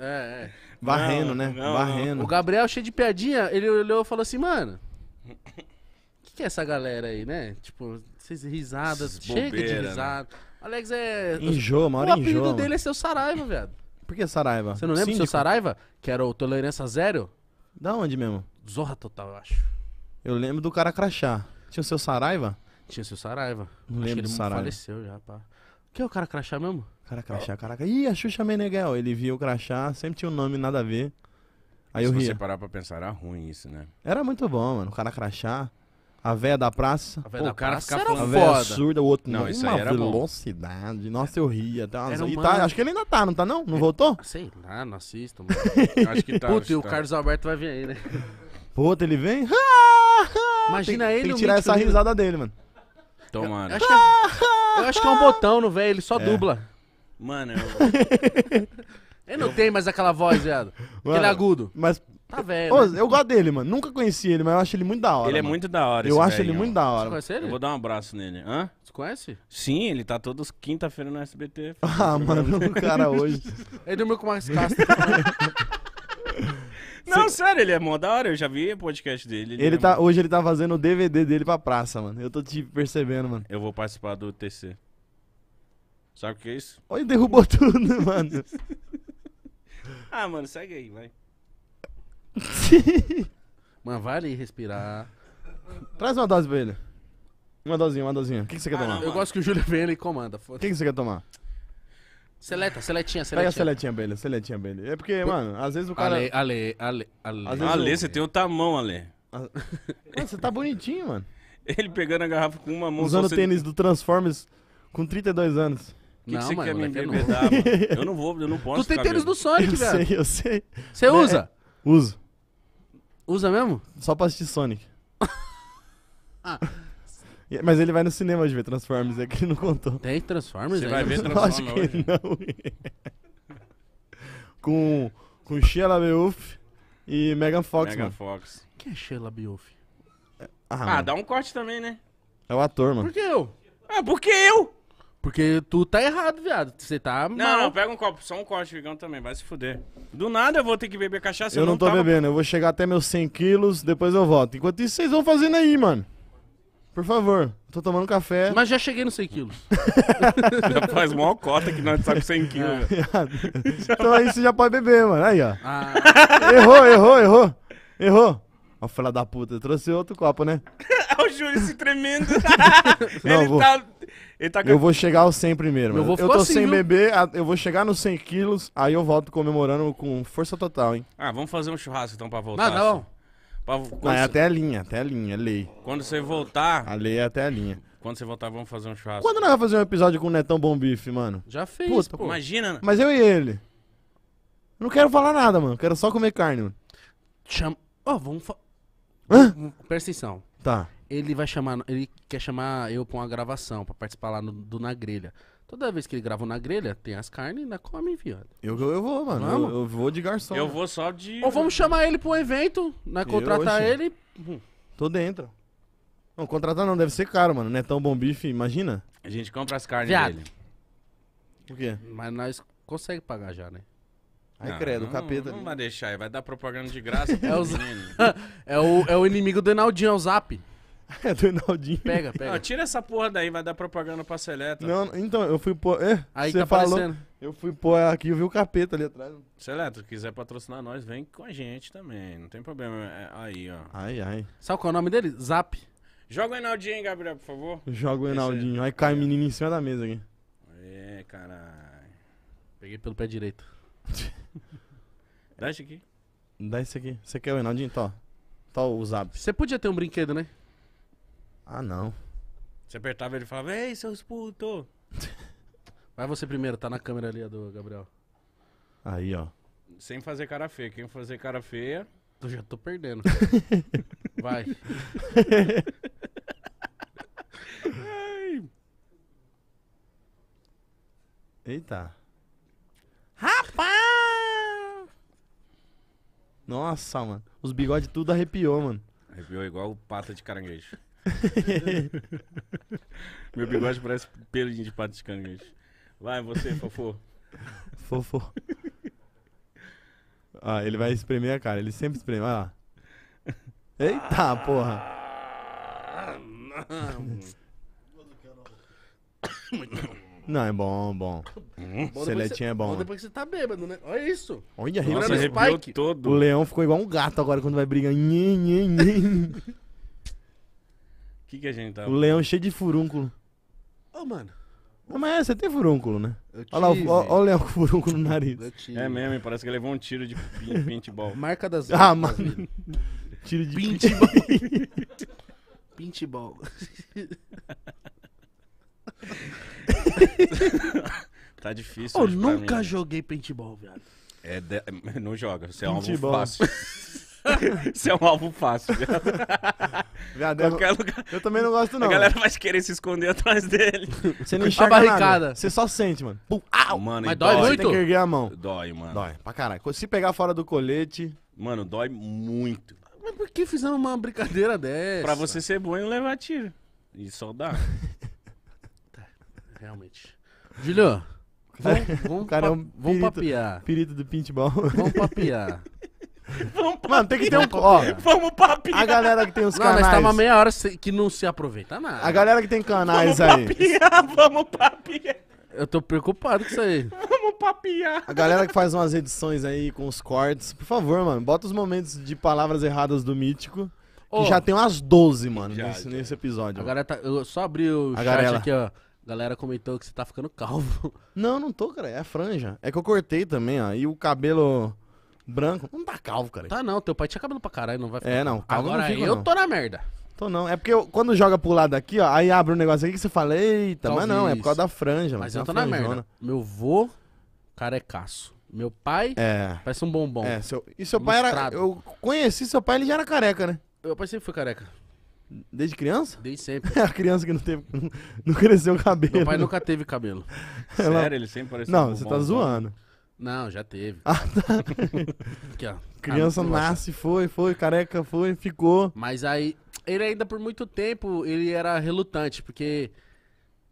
É, é. Varrendo, não, né? Não, Varrendo. Não. O Gabriel, cheio de piadinha, ele olhou e falou assim, mano. O que, que é essa galera aí, né? Tipo, vocês risadas, chega de né? risada. Né? Alex é. Enjoa, maior hora O apelido enjoa, dele mano. é seu Saraiva, velho Por que Saraiva? Você não lembra do seu Saraiva? Que era o Tolerância Zero? Da onde mesmo? Zorra Total, eu acho. Eu lembro do cara crachá. Tinha o seu Saraiva? Tinha o seu Saraiva. Não acho lembro que ele do Saraiva. faleceu já, pá. Que é o cara crachá mesmo? Cara crachá, caraca. Ih, a Xuxa Meneghel. Ele via o crachá, sempre tinha um nome nada a ver. Aí Se eu ria. você parar pra pensar, era ruim isso, né? Era muito bom, mano. O cara crachá. A véia da praça. A véia Pô, da o cara praça era falando. A véia surda, o outro não. isso aí era velocidade. Bom. Nossa, eu ria. Tá, tá, acho que ele ainda tá, não tá não? Não é, voltou? Sei lá, não assisto, mano. *laughs* acho que tá. Puta, e o tá. Carlos Alberto vai vir aí, né? Puta, ele vem? *laughs* Imagina tem, ele Tem que tirar essa risada dele, mano. Então, eu, acho, que é, *laughs* eu acho que é um botão no velho, ele só É. dubla. Mano, eu... *laughs* Ele não tem mais aquela voz, viado. Aquele é agudo. Mas. Tá velho. Ô, né? eu gosto dele, mano. Nunca conheci ele, mas eu acho ele muito da hora. ele é muito da hora. Eu esse acho ele muito da da Você hora. conhece ele? Eu vou dar um abraço nele. Hã? Você conhece? Sim, ele tá todos quinta-feira no SBT. *laughs* Ah, mano, o cara hoje. Ele dormiu com o Max Castro. Não, sério, ele é mó da hora, eu já vi o podcast dele. Ele, ele é tá, hoje ele tá fazendo o DVD dele pra praça, mano. Eu tô te percebendo, mano. Eu vou participar do TC. Sabe o que é isso? Olha, derrubou *laughs* tudo, mano. *laughs* ah, mano, segue aí, vai. *laughs* mano, vale respirar. Traz uma dose pra ele. Uma dosinha, uma dosinha. O que, que você quer ah, tomar? Não, eu gosto que o Júlio venha e comanda. O que, que você quer tomar? Seleta, seletinha, seletinha. Pega a seletinha, Belha, seletinha, Belha. É porque, mano, às vezes o cara. Ale, Ale, Ale. Ale, Ale eu... você tem o tamão, Ale. Ah, *laughs* mano, você tá bonitinho, mano. Ele pegando a garrafa com uma mão. Usando o tênis do Transformers com 32 anos. O que, não, que você mano, quer me mano? Eu não vou, eu não posso. Tu tem tênis mesmo. do Sonic, *laughs* velho. Eu sei, eu sei. Você é, usa? É, uso. Usa mesmo? Só pra assistir Sonic. ah. Mas ele vai no cinema de ver Transformers, é que ele não contou. Tem Transformers Você vai ver *laughs* Transformers Lógico que não. com, com Sheila LaBeouf e Megan Fox, Mega mano. Fox. Quem é Sheila Bioff? Ah, Ah, dá um corte também, né? é o ator, mano. Por que eu? Ah, porque eu? Porque tu tá errado, viado. Você tá Não, mal. não, pega um copo, só um corte, Vigão, também, vai se fuder. Do nada eu vou ter que beber cachaça. Eu não tô tava- bebendo, eu vou chegar até meus 100 quilos, depois eu volto. Enquanto isso, vocês vão fazendo aí, mano. Por favor, tô tomando café. Mas já cheguei nos 100 quilos. *laughs* já faz mó cota que nós tá com 100 quilos. Ah, né? *laughs* então aí você já pode beber, mano. Aí, ó. Ah. Errou, errou, errou. Errou. Ó, filha da puta, eu trouxe outro copo, né? *laughs* o Júlio se tremendo. Não, ele, vou. Tá, ele tá... Eu vou chegar aos 100 primeiro, mano. Eu, eu tô assim, sem beber, eu vou chegar nos 100 quilos, aí eu volto comemorando com força total, hein? Ah, vamos fazer um churrasco então pra voltar. Não, não. Tá assim. Pra, Mas é até a linha, até a linha, é lei. Quando você voltar. A lei é até a linha. Quando você voltar, vamos fazer um churrasco. Quando nós vamos fazer um episódio com o Netão Bom Bife, mano? Já fez, Puta, pô. Imagina. Né? Mas eu e ele. não quero falar nada, mano. Quero só comer carne, mano. Chama. Ó, vamos. Fa... Hã? Hum, presta atenção. Tá. Ele vai chamar. Ele quer chamar eu pra uma gravação, pra participar lá no, do Na Grelha. Toda vez que ele grava na grelha, tem as carnes e ainda come, viado. Eu, eu vou, mano. Vamos? Eu, eu vou de garçom. Eu vou só de. Ou vamos chamar ele pro evento, né? Contratar ele. Hum. Tô dentro. Não, contratar não, deve ser caro, mano. Não é tão bom bife, imagina. A gente compra as carnes Viado. dele. Por quê? Mas nós consegue pagar já, né? Ai, Não, credo, o não, capeta. Não vai deixar, vai dar propaganda de graça. *laughs* É *laughs* É o, é o inimigo do Enaldinho, é o Zap. *laughs* É, do Inaldinho. Pega, pega. Não, tira essa porra daí, vai dar propaganda pra Seleta. Não, então, eu fui pôr. É, Aí você tá falou. aparecendo. Eu fui pôr aqui, eu vi o capeta ali atrás. Seleta, se quiser patrocinar nós, vem com a gente também. Não tem problema. É, aí, ó. Ai, ai. Sabe qual é o nome dele? Zap. Joga o Enaldinho, Gabriel, por favor. Joga o Enaldinho. É aí cai o menino em cima da mesa aqui. É, caralho. Peguei pelo pé direito. Dá esse aqui. Dá esse aqui. Você quer o Enaldinho? Tá, ó. Tá o zap. Você podia ter um brinquedo, né? Ah, não. Você apertava ele e falava, ei, seus puto. *laughs* Vai você primeiro, tá na câmera ali, a do Gabriel. Aí, ó. Sem fazer cara feia. Quem fazer cara feia. Eu já tô perdendo. *laughs* Vai. *laughs* Eita. Rapaz! Nossa, mano. Os bigodes tudo arrepiou, mano. Arrepiou igual o pata de caranguejo. *laughs* Meu bigode parece pelo de pato de cangas. Vai, você, fofô. Fofô. Ah, ele vai espremer a cara. Ele sempre espreme. Olha lá. Eita, ah, porra. Não. não, é bom, bom. bom Seletinho é bom. Bom depois que você tá bêbado, né? Olha isso. Olha, Nossa, Spike. todo. O leão ficou igual um gato agora quando vai brigar. O que, que a gente tá. O leão cheio de furúnculo. Ô, mano. Não, mas você é tem furúnculo, né? Eu Olha o- tive. o leão com furúnculo no nariz. É mesmo, parece que levou um tiro de *laughs* paintball. Marca das Ah, mano. Tiro de paintball. *laughs* Paintball. Tá difícil. Eu hoje pra nunca mim. Né? joguei paintball, viado. É de- *laughs* Não joga, você é alvo muito fácil. *laughs* Isso é um alvo fácil, viado. *laughs* eu, Qualquer lugar. eu também não gosto, não. A galera é. vai querer se esconder atrás dele. *laughs* Você não enxerga a barricada. Nada. Você só sente, mano. Pum, au! Mano, Mas dói, dói muito? Tem que erguer a mão. Dói, mano. Dói, pra caralho. Se pegar fora do colete... Mano, dói muito. Mas por que fizemos uma brincadeira dessa? Pra você ser bom e não levar tiro. E só dá. tá, realmente. Julio, vamos, vamos, Cara, é pa é um pirito, Perito do paintball. Vamos papiar. Vamos pra Mano, tem que ter um. Ó, Vamos papinha. a galera que tem os Não, canais. tá uma meia hora que não se aproveita nada. A galera que tem canais Vamos aí. papiar, *laughs* vamos papiar, Eu tô preocupado com isso aí. vamos papiar. A galera que faz umas edições aí com os cortes. Por favor, mano, bota os momentos de palavras erradas do Mítico. Que já tem umas 12, mano, Já, nesse, já. nesse episódio. Agora tá, eu só abri o A chat garela. aqui, ó. A galera comentou que você tá ficando calvo. Não, não tô, cara. É a franja. É que eu cortei também, ó. E o cabelo branco. Não tá calvo, cara. Tá não, teu pai tinha cabelo pra caralho, não vai ficar. É, não. Calvo Agora não fica, eu não. tô na merda. Tô não. É porque eu- quando joga pro lado aqui, ó, aí abre um negócio aqui que você fala, eita, mas não, é por causa da franja, mano. Mas eu tô na merda. Meu vô, carecaço. Meu pai, É. parece um bombom. É, seu, e seu pai era. Eu conheci seu pai, ele já era careca, né? Meu pai sempre foi careca. Desde criança? Desde sempre. É *laughs* a criança que não teve. *laughs* Não cresceu o cabelo. Meu pai nunca teve cabelo. Sério, ele sempre Não, um você tá então? zoando. Não, já teve. Ah, tá. Aqui, ó. Ah, Criança ah, nasce, foi, foi, careca foi, ficou. Mas aí, ele ainda por muito tempo, ele era relutante, porque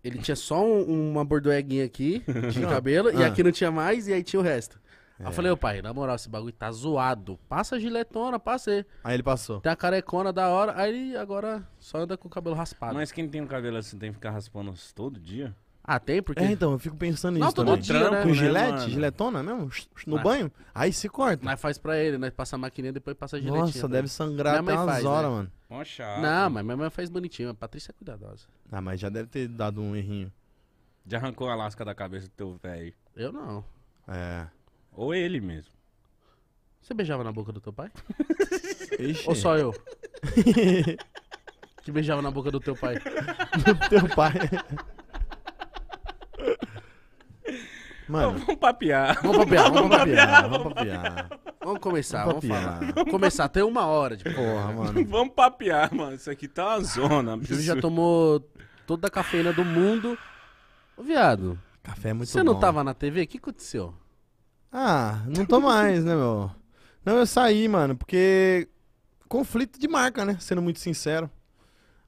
ele tinha só um- uma bordoeguinha aqui de ah. cabelo, e ah. aqui não tinha mais, e aí tinha o resto. Aí eu é. falei, ô pai, na moral, esse bagulho tá zoado. Passa a giletona, passa aí. Aí ele passou. Tem a carecona da hora, aí agora só anda com o cabelo raspado. Mas quem tem um cabelo assim tem que ficar raspando todo dia? Ah, tem? Porque... É, então, eu fico pensando nisso não, todo Dia, né, com né, gilete, mano? giletona mesmo, no Mas... banho, aí se corta. Mas faz pra ele, né? Passa a maquininha, depois passa a giletinha. Nossa, deve sangrar até umas faz, horas, né? mano. Mó Não, mas minha mãe faz bonitinho, a Patrícia é cuidadosa. Ah, mas já deve ter dado um errinho. Já arrancou a lasca da cabeça do teu velho? Eu não. É. Ou ele mesmo. Você beijava na boca do teu pai? *laughs* Ixi. Ou só eu? *laughs* que beijava na boca do teu pai? do teu pai. *laughs* Mano, vamos papear. Vamos papear, vamos papear, vamos papear. Vamos começar, vamos, vamos falar. Começar até uma hora de porra, mano. vamos papear, mano. Isso aqui tá uma zona. O já tomou toda a cafeína do mundo. Ô, viado. Café é muito Você não tava na TV? O que aconteceu? Ah, não tô mais, né, meu? Não, eu saí, mano, porque conflito de marca, né? Sendo muito sincero.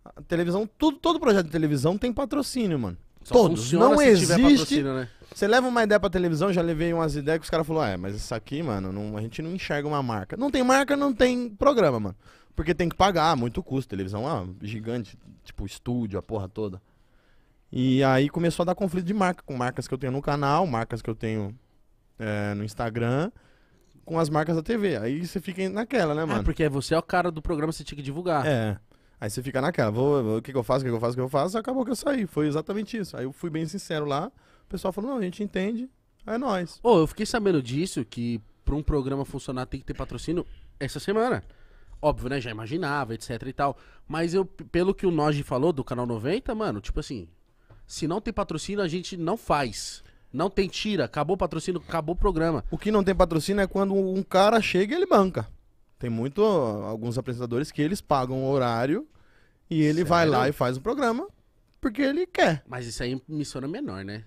A televisão, tudo, todo projeto de televisão tem patrocínio, mano. Só Todos. Não existe. Né? Você leva uma ideia pra televisão, já levei umas ideias que os caras falaram, ah, é, mas isso aqui, mano, não, a gente não enxerga uma marca. Não tem marca, não tem programa, mano. Porque tem que pagar, muito custo, televisão ah, gigante, tipo estúdio, a porra toda. E aí começou a dar conflito de marca, com marcas que eu tenho no canal, marcas que eu tenho é, no Instagram, com as marcas da TV. Aí você fica naquela, né, ah, mano? Ah, porque você é o cara do programa, você tinha que divulgar. É. Aí você fica naquela, vou, vou o que, que eu faço, o que, que eu faço, o que eu faço, acabou que eu saí. Foi exatamente isso. Aí eu fui bem sincero lá. O pessoal falou, não, a gente entende, é nós. Ô, eu fiquei sabendo disso, que pra um programa funcionar tem que ter patrocínio essa semana. Óbvio, né? Já imaginava, etc e tal. Mas eu, pelo que o Noji falou do Canal 90, mano, tipo assim, se não tem patrocínio, a gente não faz. Não tem tira, acabou o patrocínio, acabou o programa. O que não tem patrocínio é quando um cara chega e ele banca. Tem muito, alguns apresentadores que eles pagam o horário e ele Sério? vai lá e faz o programa porque ele quer. Mas isso aí é emissora menor, né?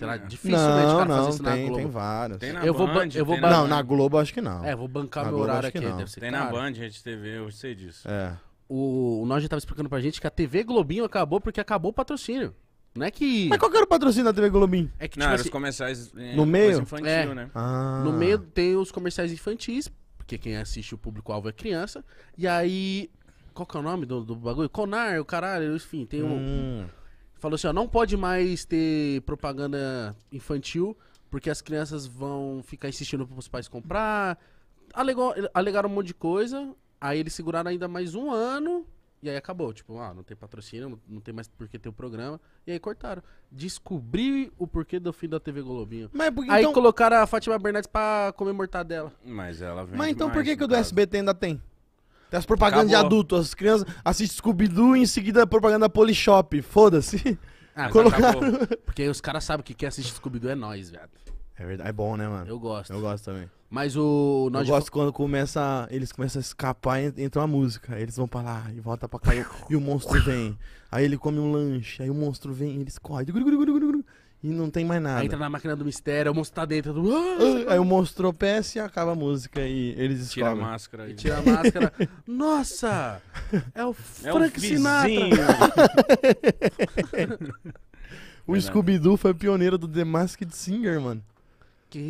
Será dificilmente não, cara não, fazer isso tem, na Globo? Tem vários. Tem na eu Band, vou, eu vou Não, na Globo acho que não. É, vou bancar na meu Globo, horário aqui. Não. Deve ser tem caro. na Band, Rede TV, eu sei disso. É. O, o Nós já tava explicando pra gente que a TV Globinho acabou porque acabou o patrocínio. Não é que. Mas qual que era o patrocínio da TV Globinho? É que não, tipo assim, os comerciais. É, no meio? Infantil, é. né? Ah. No meio tem os comerciais infantis, porque quem assiste o público-alvo é criança. E aí. Qual que é o nome do, do bagulho? Conar, o caralho, enfim, tem um. Hum falou assim, ó, não pode mais ter propaganda infantil, porque as crianças vão ficar insistindo para os pais comprar. Alegou, alegaram um monte de coisa, aí eles seguraram ainda mais um ano, e aí acabou. Tipo, ah, não tem patrocínio, não tem mais por que ter o programa. E aí cortaram. Descobri o porquê do fim da TV Globinho. Mas por aí então... colocaram a Fátima Bernardes pra comer mortadela. Mas ela vem Mas então por que, que o do SBT ainda tem? Tem as propagandas Acabou. de adulto, as crianças assistem Scooby-Doo e em seguida a propaganda Polishop. Foda-se. Ah, Colocaram... Porque os caras sabem que quem assiste Scooby-Doo é nós, velho. É verdade, é bom, né, mano? Eu gosto. Eu gosto também. Mas o. Nós eu gosto de... quando começa. Eles começam a escapar e entra uma música. Aí eles vão pra lá e volta pra cá e, e o monstro vem. Aí ele come um lanche, aí o monstro vem e eles correm. E não tem mais nada. Aí entra na máquina do mistério, o monstro tá dentro do. Aí o monstro tropeça e acaba a música e eles descobrem. Tira a máscara. Aí. E tira a máscara. Nossa! É o Frank é o Sinatra! *laughs* o Scooby-Doo foi pioneiro do The Masked Singer, mano.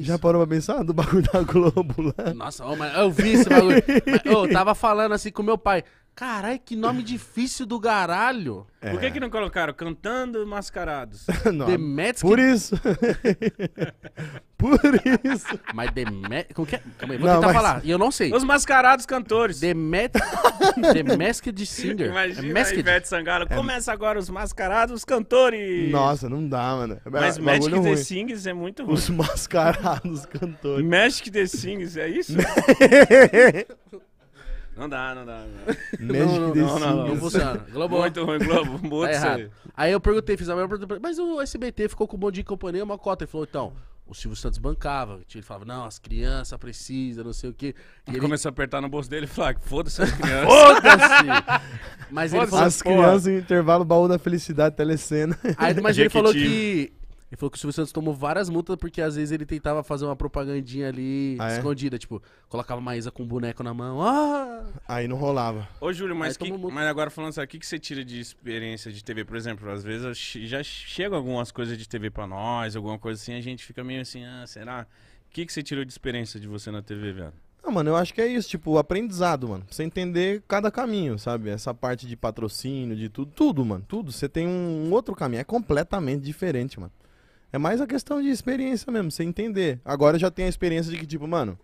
Já parou pra pensar do bagulho da Globo lá? Nossa, oh, mas eu vi esse bagulho. mas, eu tava falando assim com meu pai. Caralho, que nome difícil do caralho. É. Por que, é. que não colocaram Cantando Mascarados? *laughs* não, The Por isso. *laughs* por isso. Mas The Como que é? Calma aí, vou não, tentar mas... falar. E eu não sei. Os Mascarados Cantores. The, Met... *laughs* The Masked Singer. Imagina é Masked. Ivete Sangalo. É... Começa agora os Mascarados Cantores. Nossa, não dá, mano. É, mas é, Magic The Singers é muito ruim. Os Mascarados Cantores. Magic The Singers, é isso? Não dá, não dá. Não, *laughs* não, não, não, não, funciona. Globo. Muito ruim, Globo. Tá Muito errado. Aí eu perguntei, fiz a mesma pergunta, mas o SBT ficou com um monte de companhia, uma cota. Ele falou, então, o Silvio Santos bancava. Ele falava, não, as crianças precisam, não sei o quê. E ele começou a apertar no bolso dele e falar, foda-se as crianças. foda-se! Mas ele falou, as crianças em intervalo, baú da felicidade, telecena. Aí, mas ele falou que ele falou que o Silvio Santos tomou várias multas porque às vezes ele tentava fazer uma propagandinha ali ah, é? escondida, tipo, colocava Isa com um boneco na mão. Ah! Aí não rolava. Ô, Júlio, mas, que, mas agora falando sério, o que, que você tira de experiência de TV? Por exemplo, às vezes já chegam algumas coisas de TV pra nós, alguma coisa assim, a gente fica meio assim, ah, será? O que, que você tirou de experiência de você na TV, velho? Ah, mano, eu acho que é isso, tipo, aprendizado, mano. Pra você entender cada caminho, sabe? Essa parte de patrocínio, de tudo, tudo, mano, tudo. Você tem um outro caminho, é completamente diferente, mano. É mais a questão de experiência mesmo, você entender. Agora eu já tenho a experiência de que, tipo, mano,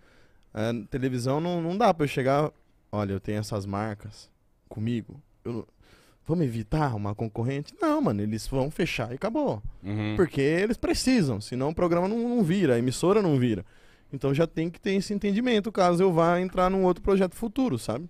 a é, televisão não, não dá pra eu chegar. Olha, eu tenho essas marcas comigo. Eu, vamos evitar uma concorrente? Não, mano, eles vão fechar e acabou. Uhum. Porque eles precisam, senão o programa não, não, vira, a emissora não vira. Então já tem que ter esse entendimento caso eu vá entrar num outro projeto futuro, sabe?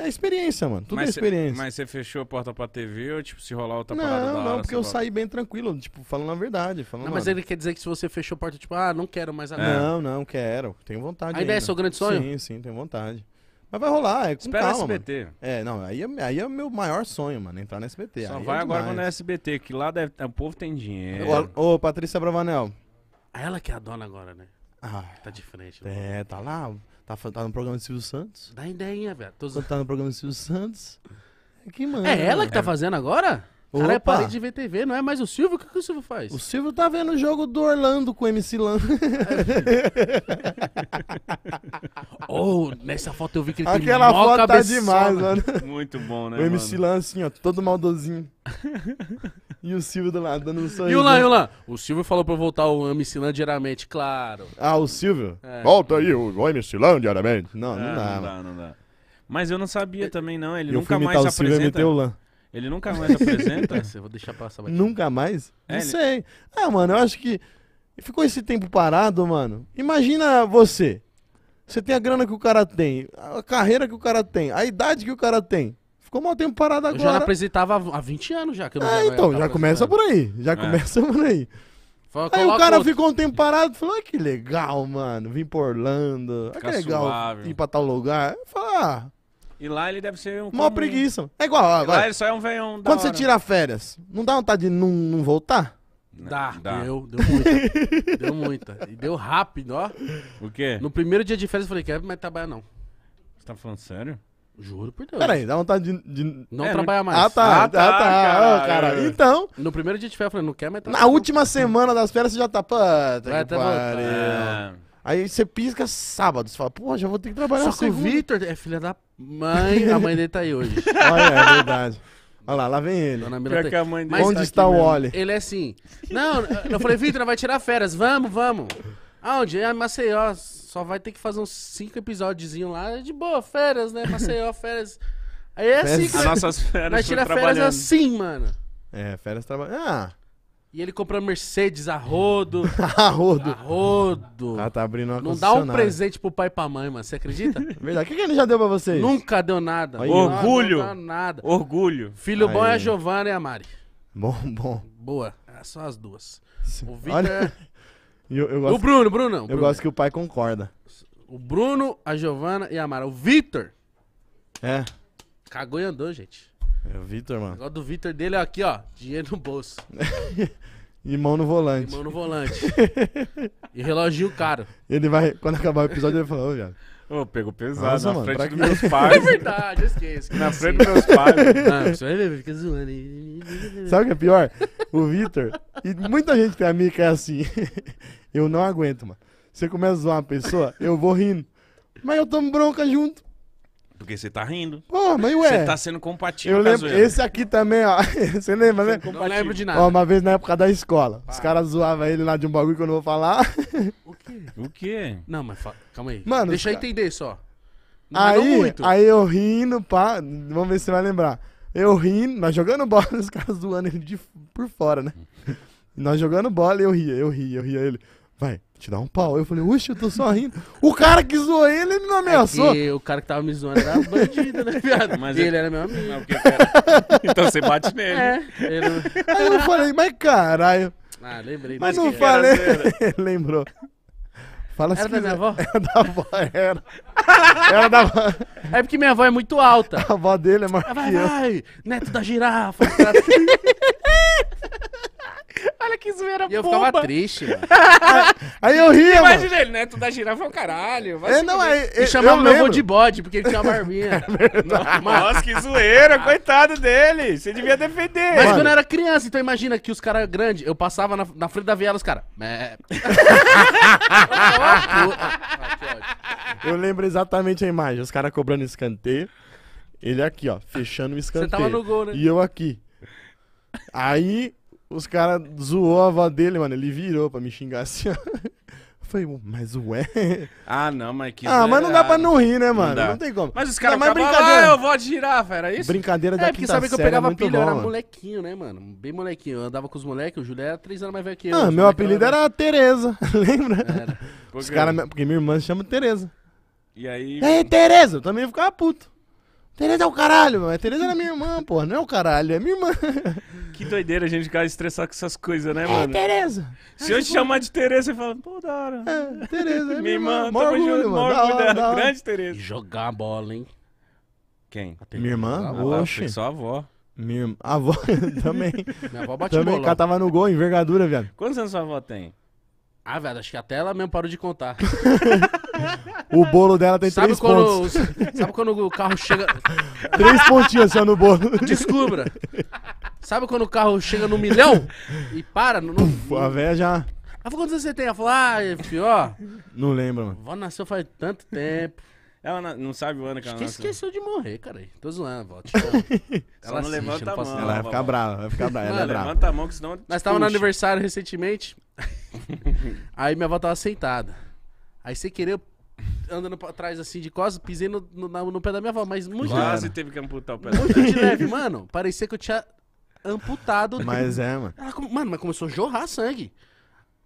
É experiência, mano. Tudo é mas é experiência. Cê, mas você fechou a porta pra TV ou, tipo, se rolar outra não, parada Não, porque eu volta. saí bem tranquilo, tipo, falando a verdade. Falando, não, mas ele quer dizer que se você fechou a porta, tipo, ah, não quero mais agora. É. Não, não, quero. Tenho vontade. Ainda, ideia é seu grande sonho? Sim, sim, tenho vontade. Mas vai rolar, é com Espera calma, SBT. Mano. É, não, aí é, aí é o meu maior sonho, mano, entrar na SBT. Só aí é vai é agora quando é SBT, que lá deve, é, o povo tem dinheiro. Ô, ô Patrícia Bravanel. Ah, ela que é a dona agora, né? Ah, tá de frente. Né? É, tá lá. Tá, tá no programa do Silvio Santos. Dá ideia, velho. Todos... Tá no programa do Silvio Santos. É que mano. É ela que tá né? fazendo agora? Cara, é parei de ver TV, não é mais o Silvio? O que, que o Silvio faz? O Silvio tá vendo o jogo do Orlando com o MC Lan. Ou *laughs* oh, nessa foto eu vi que ele Aquela tem foto tá demais, mano. Muito bom, né? O MC Lan assim, ó, todo maldozinho. e o Silvio do lado dando um sorriso. E o Lan, e o Lan? O Silvio falou pra eu voltar o MC Lan diariamente, claro. Ah, o Silvio? É. Volta aí o, o MC Lan diariamente. Não, não, é, dá, não dá. Não dá, não dá. Mas eu não sabia também, não. Ele eu nunca mais se apresenta. O Silvio meteu o Lan. Ele nunca mais apresenta? *laughs* eu vou deixar passar. Batida. Nunca mais? É, não ele... sei. Ah, mano, eu acho que ficou esse tempo parado, mano. Imagina você. Você tem a grana que o cara tem, a carreira que o cara tem, a idade que o cara tem. Ficou mal tempo parado agora. Eu já apresentava há 20 anos já. Que eu não é, então, já começa por aí. Já é. começa por aí. Fala, aí o cara outro. ficou um tempo parado, falou, ah, que legal, mano, vim pra Orlando, ah, que é legal suave. ir pra tal lugar. Falar, ah, e lá ele deve ser um. Mó preguiça. É igual, ó, Lá ele só é um venhão. da Quando você tira férias, não dá vontade de não, não voltar? Dá, Dá. deu, deu muita. *laughs* deu muita. E deu rápido, ó. O quê? No primeiro dia de férias eu falei, quero mais trabalhar não. Você tá falando sério? Juro por Deus. Peraí, dá vontade de. de- Não É, não- trabalhar mais. Ah, tá, ah, Ah, tá, tá, ah, cara. ó, cara. Então, No primeiro dia de férias eu falei, não quero mais trabalhar. na última semana das férias você já tá. Puta Vai que até pariu. É. Aí você pisca sábado, você fala, pô, já vou ter que trabalhar Só que o Vitor é filha da mãe, a mãe dele tá aí hoje. *laughs* Olha, é verdade. Olha lá, lá vem ele. Dona Mila tem... Tá que a mãe dele Onde tá está, está o Oli? Ele é assim. Não, eu falei, Vitor, vai tirar férias. Vamos, vamos. Aonde? a é Maceió. Só vai ter que fazer uns cinco episódiozinho lá. De boa, férias, né? Maceió, férias. Aí é assim férias. assim que... As nossas férias Nós tirar férias assim, mano. É, férias trabalhando. Ah... E ele comprou Mercedes a rodo. *laughs* a rodo. A rodo. Ela tá abrindo uma Não dá um presente pro pai e pra mãe, mano. Você acredita? *laughs* Verdade. O que, que ele já deu pra vocês? Nunca deu nada. Aí, Orgulho. Não, não deu nada. Orgulho. Filho Aí. bom é a Giovana e a Mari. Bom, bom. Boa. É só as duas. O Vitor... Olha... É- *laughs* eu, eu gosto... O Bruno, Bruno não. Eu Bruno. gosto que o pai concorda. O Bruno, a Giovana e a Mari. O Vitor... É. Cagou e andou, gente. É o Vitor, mano. O negócio do Vitor dele é aqui, ó. Dinheiro no bolso. *laughs* e mão no volante. E mão no volante. e relógio caro. Ele vai, quando acabar o episódio, ele vai falar, ô, viado. Ô, pegou pesado Nossa, na mano, frente dos meus *laughs* pais. É verdade, eu esqueço. Na frente dos meus pais. Ah, você vai ver, fica zoando. Aí. *laughs* Sabe o que é pior? O Vitor, e muita gente que é amiga é assim. eu não aguento, mano. Você começa a zoar uma pessoa, eu vou rindo. Mas eu tomo bronca junto. Porque você tá rindo. Pô, mas ué. Você tá sendo compatível. Eu lembro, esse aqui também, ó. *laughs* Você lembra, né? Não lembro de nada. Ó, uma vez na época da escola. Pá. Os caras zoavam ele lá de um bagulho que eu não vou falar. O quê? O quê? Não, mas fa... calma aí. Mano, Deixa eu cara... entender só. Não é aí, aí eu rindo, pá. Vamos ver se você vai lembrar. Eu rindo, nós jogando bola, *laughs* os caras zoando ele de, por fora, né? Hum. Nós jogando bola e eu ria, eu ria, eu ria ele vai, te dar um pau. Eu falei, uxe, eu tô só rindo. O cara que zoou ele, ele não ameaçou. Porque é o cara que tava me zoando era bandido, né, viado? *laughs* Mas ele é- era meu amigo. Não, porque, cara... *laughs* então você bate nele. É, ele... Aí eu falei, mas caralho. Ah, lembrei. Mas não falei. *laughs* Lembrou. Fala era assim, da minha né? avó? Era da avó, era. Era da avó. É porque minha avó é muito alta. A avó dele é maior Vai, vai, neto da girafa. *laughs* Olha que zoeira boba. E eu boba. ficava triste, mano. *laughs* aí eu ria, Imagina mano. ele, né? Tu da girafa é o caralho. Vai é, não, aí, é, e é, chamava meu avô de bode, porque ele tinha uma barbinha. *laughs* É Nossa, Nossa, que zoeira. coitado dele. Você devia defender. Mas mano. quando eu era criança, então imagina que os caras grandes, eu passava na, na frente da viela, os caras... eu lembro exatamente a imagem. Os caras cobrando escanteio. Ele aqui, ó, fechando o escanteio. Você tava no gol, né? E eu aqui. Aí os caras zoou a avó dele, mano. Ele virou pra me xingar assim, ó. falei, mas ué. Ah, não, mas que. Ah, mas é não dá errado. pra não rir, né, mano? Não, não tem como. Mas os caras mais brincadeira. Ah, eu vou girar girafa, era é isso? Brincadeira da É, porque sabe que eu é pegava pilha, bom, eu era mano. molequinho, né, mano? Bem molequinho. Eu andava com os moleques, o Júlio era três anos mais velho que eu. Ah, meu apelido era, né? era Tereza, *laughs* lembra? Era. Os caras. Porque minha irmã se chama Tereza. E aí. Ei, Tereza! Eu também ficava puto. Tereza é o caralho, mano. É Tereza era minha irmã, pô. Não é o caralho, é minha irmã. Que doideira a gente ficar estressado com essas coisas, né, é mano? É, Tereza. Se eu te chamar de Tereza, você fala, pô, da hora. É, Tereza, é minha, irmã. irmã tamo junto, mano. Da da Grande Tereza. jogar a bola, hein? Quem? Minha irmã? Oxe. Só a avó. Minha a avó *laughs* também. Minha avó bateu Também Ela tava no gol, envergadura, viado. Quantos anos sua avó tem? Ah, velho, acho que até ela mesmo parou de contar. *laughs* O bolo dela tem sabe três quando, pontos. Sabe quando o carro chega. *laughs* Três pontinhos só no bolo. Descubra. Sabe quando o carro chega no milhão e para? No, no, Puf, a véia já. Ela falou, quantos você tem? Ela falou, ah, filho, ó. Não lembro, mano. Vó nasceu faz tanto tempo. Ela não sabe o ano que ela Esque nasceu. esqueceu de morrer, cara. Tô zoando, vó. Tipo, *laughs* ela não assiste, levanta não a mão. Ela vai ficar brava, vai ficar brava. Ela é brava. levanta a mão, que senão. É Nós tava no aniversário recentemente. aí minha avó tava sentada. Aí você querer andando pra trás assim de costas, pisei no, no, no pé da minha avó, mas muito. Quase teve que amputar o pé da Muito de leve, mano. Parecia que eu tinha amputado. Mas é, mano. Ela, mano, mas começou a jorrar sangue.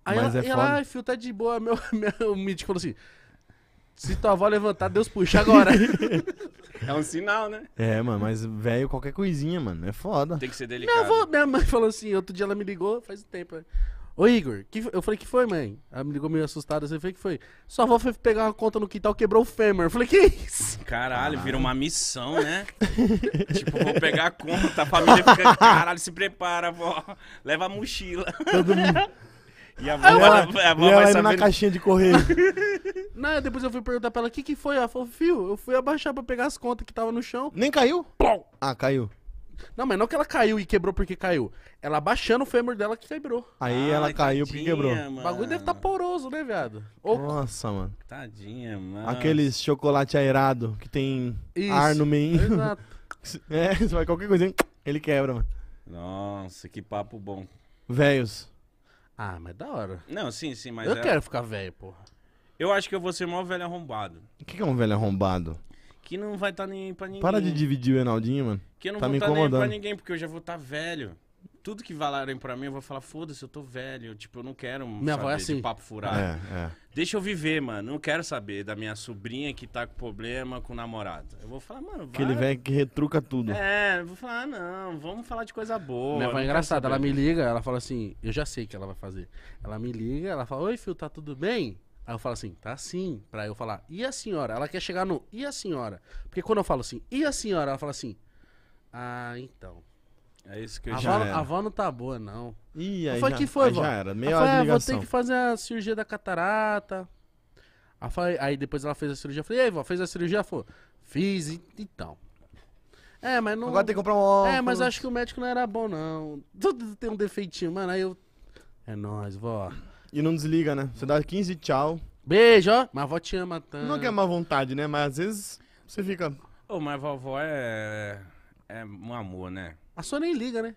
Aí mas ela, é ela ai, filho, tá de boa. Meu, *laughs* meu, o falou assim: se tua avó levantar, Deus puxa agora. é um sinal, né? É, mano, mas velho, qualquer coisinha, mano, é foda. Tem que ser delicado. Minha, avó, minha mãe falou assim: outro dia ela me ligou, faz tempo. Né? Ô Igor, que, eu falei, que foi, mãe? Ela me ligou meio assustada, você assim, eu falei, que foi? Sua avó foi pegar uma conta no quintal, quebrou o fêmur. Eu falei, que isso? Caralho, caralho. virou uma missão, né? *laughs* tipo, vou pegar a conta, a família fica, caralho, se prepara, vó. Leva a mochila. Todo mundo... *laughs* E a avó, ela, vai, a avó e ela na caixinha de correio. *laughs* Não, depois eu fui perguntar pra ela, o que que foi? Ela falou, fio, eu fui abaixar pra pegar as contas que tava no chão. Nem caiu? Plum. Ah, caiu. Não, mas não que ela caiu e quebrou porque caiu. Ela baixando o fêmur dela que quebrou. Aí ela caiu porque quebrou. O bagulho deve tá poroso, né, viado? Nossa, mano. Tadinha, mano. Aqueles chocolate aerado que tem Isso. ar no meio. Exato. *laughs* É, você vai qualquer coisinha, ele quebra, mano. Nossa, que papo bom. Velhos. Ah, mas da hora. Não, sim, sim, mas eu é- quero ficar velho, porra. eu acho que eu vou ser maior velho arrombado. O que que é um velho arrombado? Que não vai estar tá nem pra ninguém. Para de dividir o Enaldinho, mano. Que eu não tá vou estar tá nem pra ninguém, porque eu já vou estar tá velho. Tudo que valarem pra mim, eu vou falar, foda-se, eu tô velho. Tipo, eu não quero minha saber é assim. papo furado. É, é. Deixa eu viver, mano. Não quero saber da minha sobrinha que tá com problema com o namorado. Eu vou falar, mano, vai. Que ele vem que retruca tudo. É, vou falar, ah, não, vamos falar de coisa boa. Minha avó é engraçada, ela me liga, ela fala assim, eu já sei o que ela vai fazer. Ela me liga, ela fala, oi, filho, tá tudo bem? Aí eu falo assim, tá sim. Pra eu falar, e a senhora? Ela quer chegar no e a senhora? Porque quando eu falo assim, e a senhora? Ela fala assim, ah, então. É isso que eu a já vó, A vó não tá boa, não. Ih, aí foi já, que foi, vó. já era, meio ligação eu vou ter que fazer a cirurgia da catarata. Aí, falei, aí depois ela fez a cirurgia. Eu falei, aí vó, fez a cirurgia? falou, fiz, e, então. É, mas não... Agora tem que comprar um óculos. É, mas acho que o médico não era bom, não. Tudo tem um defeitinho, mano. Aí eu... É nóis, vó. E não desliga, né? Você dá 15 tchau. Beijo, ó. Mas a vó te ama tanto. Não que é má vontade, né? Mas às vezes você fica. Ô, mas vovó é. É um amor, né? A sua nem liga, né?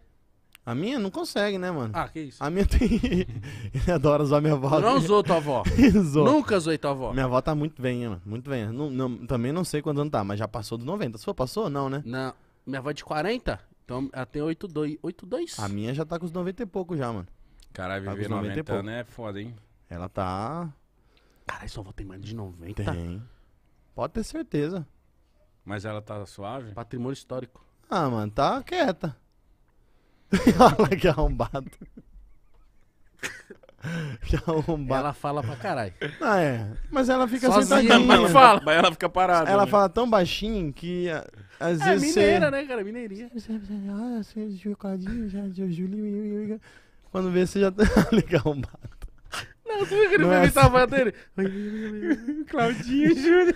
A minha não consegue, né, mano? Ah, que isso. A minha tem. *laughs* Ele adora usar minha avó. Não usou tua avó. *laughs* Zoou. Nunca usou tua avó. Minha avó tá muito bem, né, mano. Muito bem. Não, não- também não sei quanto ano tá, mas já passou dos 90. Sua passou? Não, né? Não. Minha avó é de 40? Então ela tem 82. 82? A minha já tá com os 90 e pouco já, mano. Caralho, tá viver 90 anos é foda, hein? Ela tá. Caralho, só vou ter mais de 90. Tem. Pode ter certeza. Mas ela tá suave? Patrimônio histórico. Ah, mano, tá quieta. Olha *laughs* que é arrombado. *laughs* que é arrombado. Ela fala pra caralho. Ah, é. Mas ela fica Sozinha, sentadinha. Mas ela, fala, mas ela fica parada. Ela né? fala tão baixinho que às é, vezes. É mineira, você... né, cara? Mineirinha. *laughs* Ah, é Julinho, quando vê, você já tá legal, *laughs* mano. Não, você viu que ele foi imitar a voz dele? Claudinho Júlio.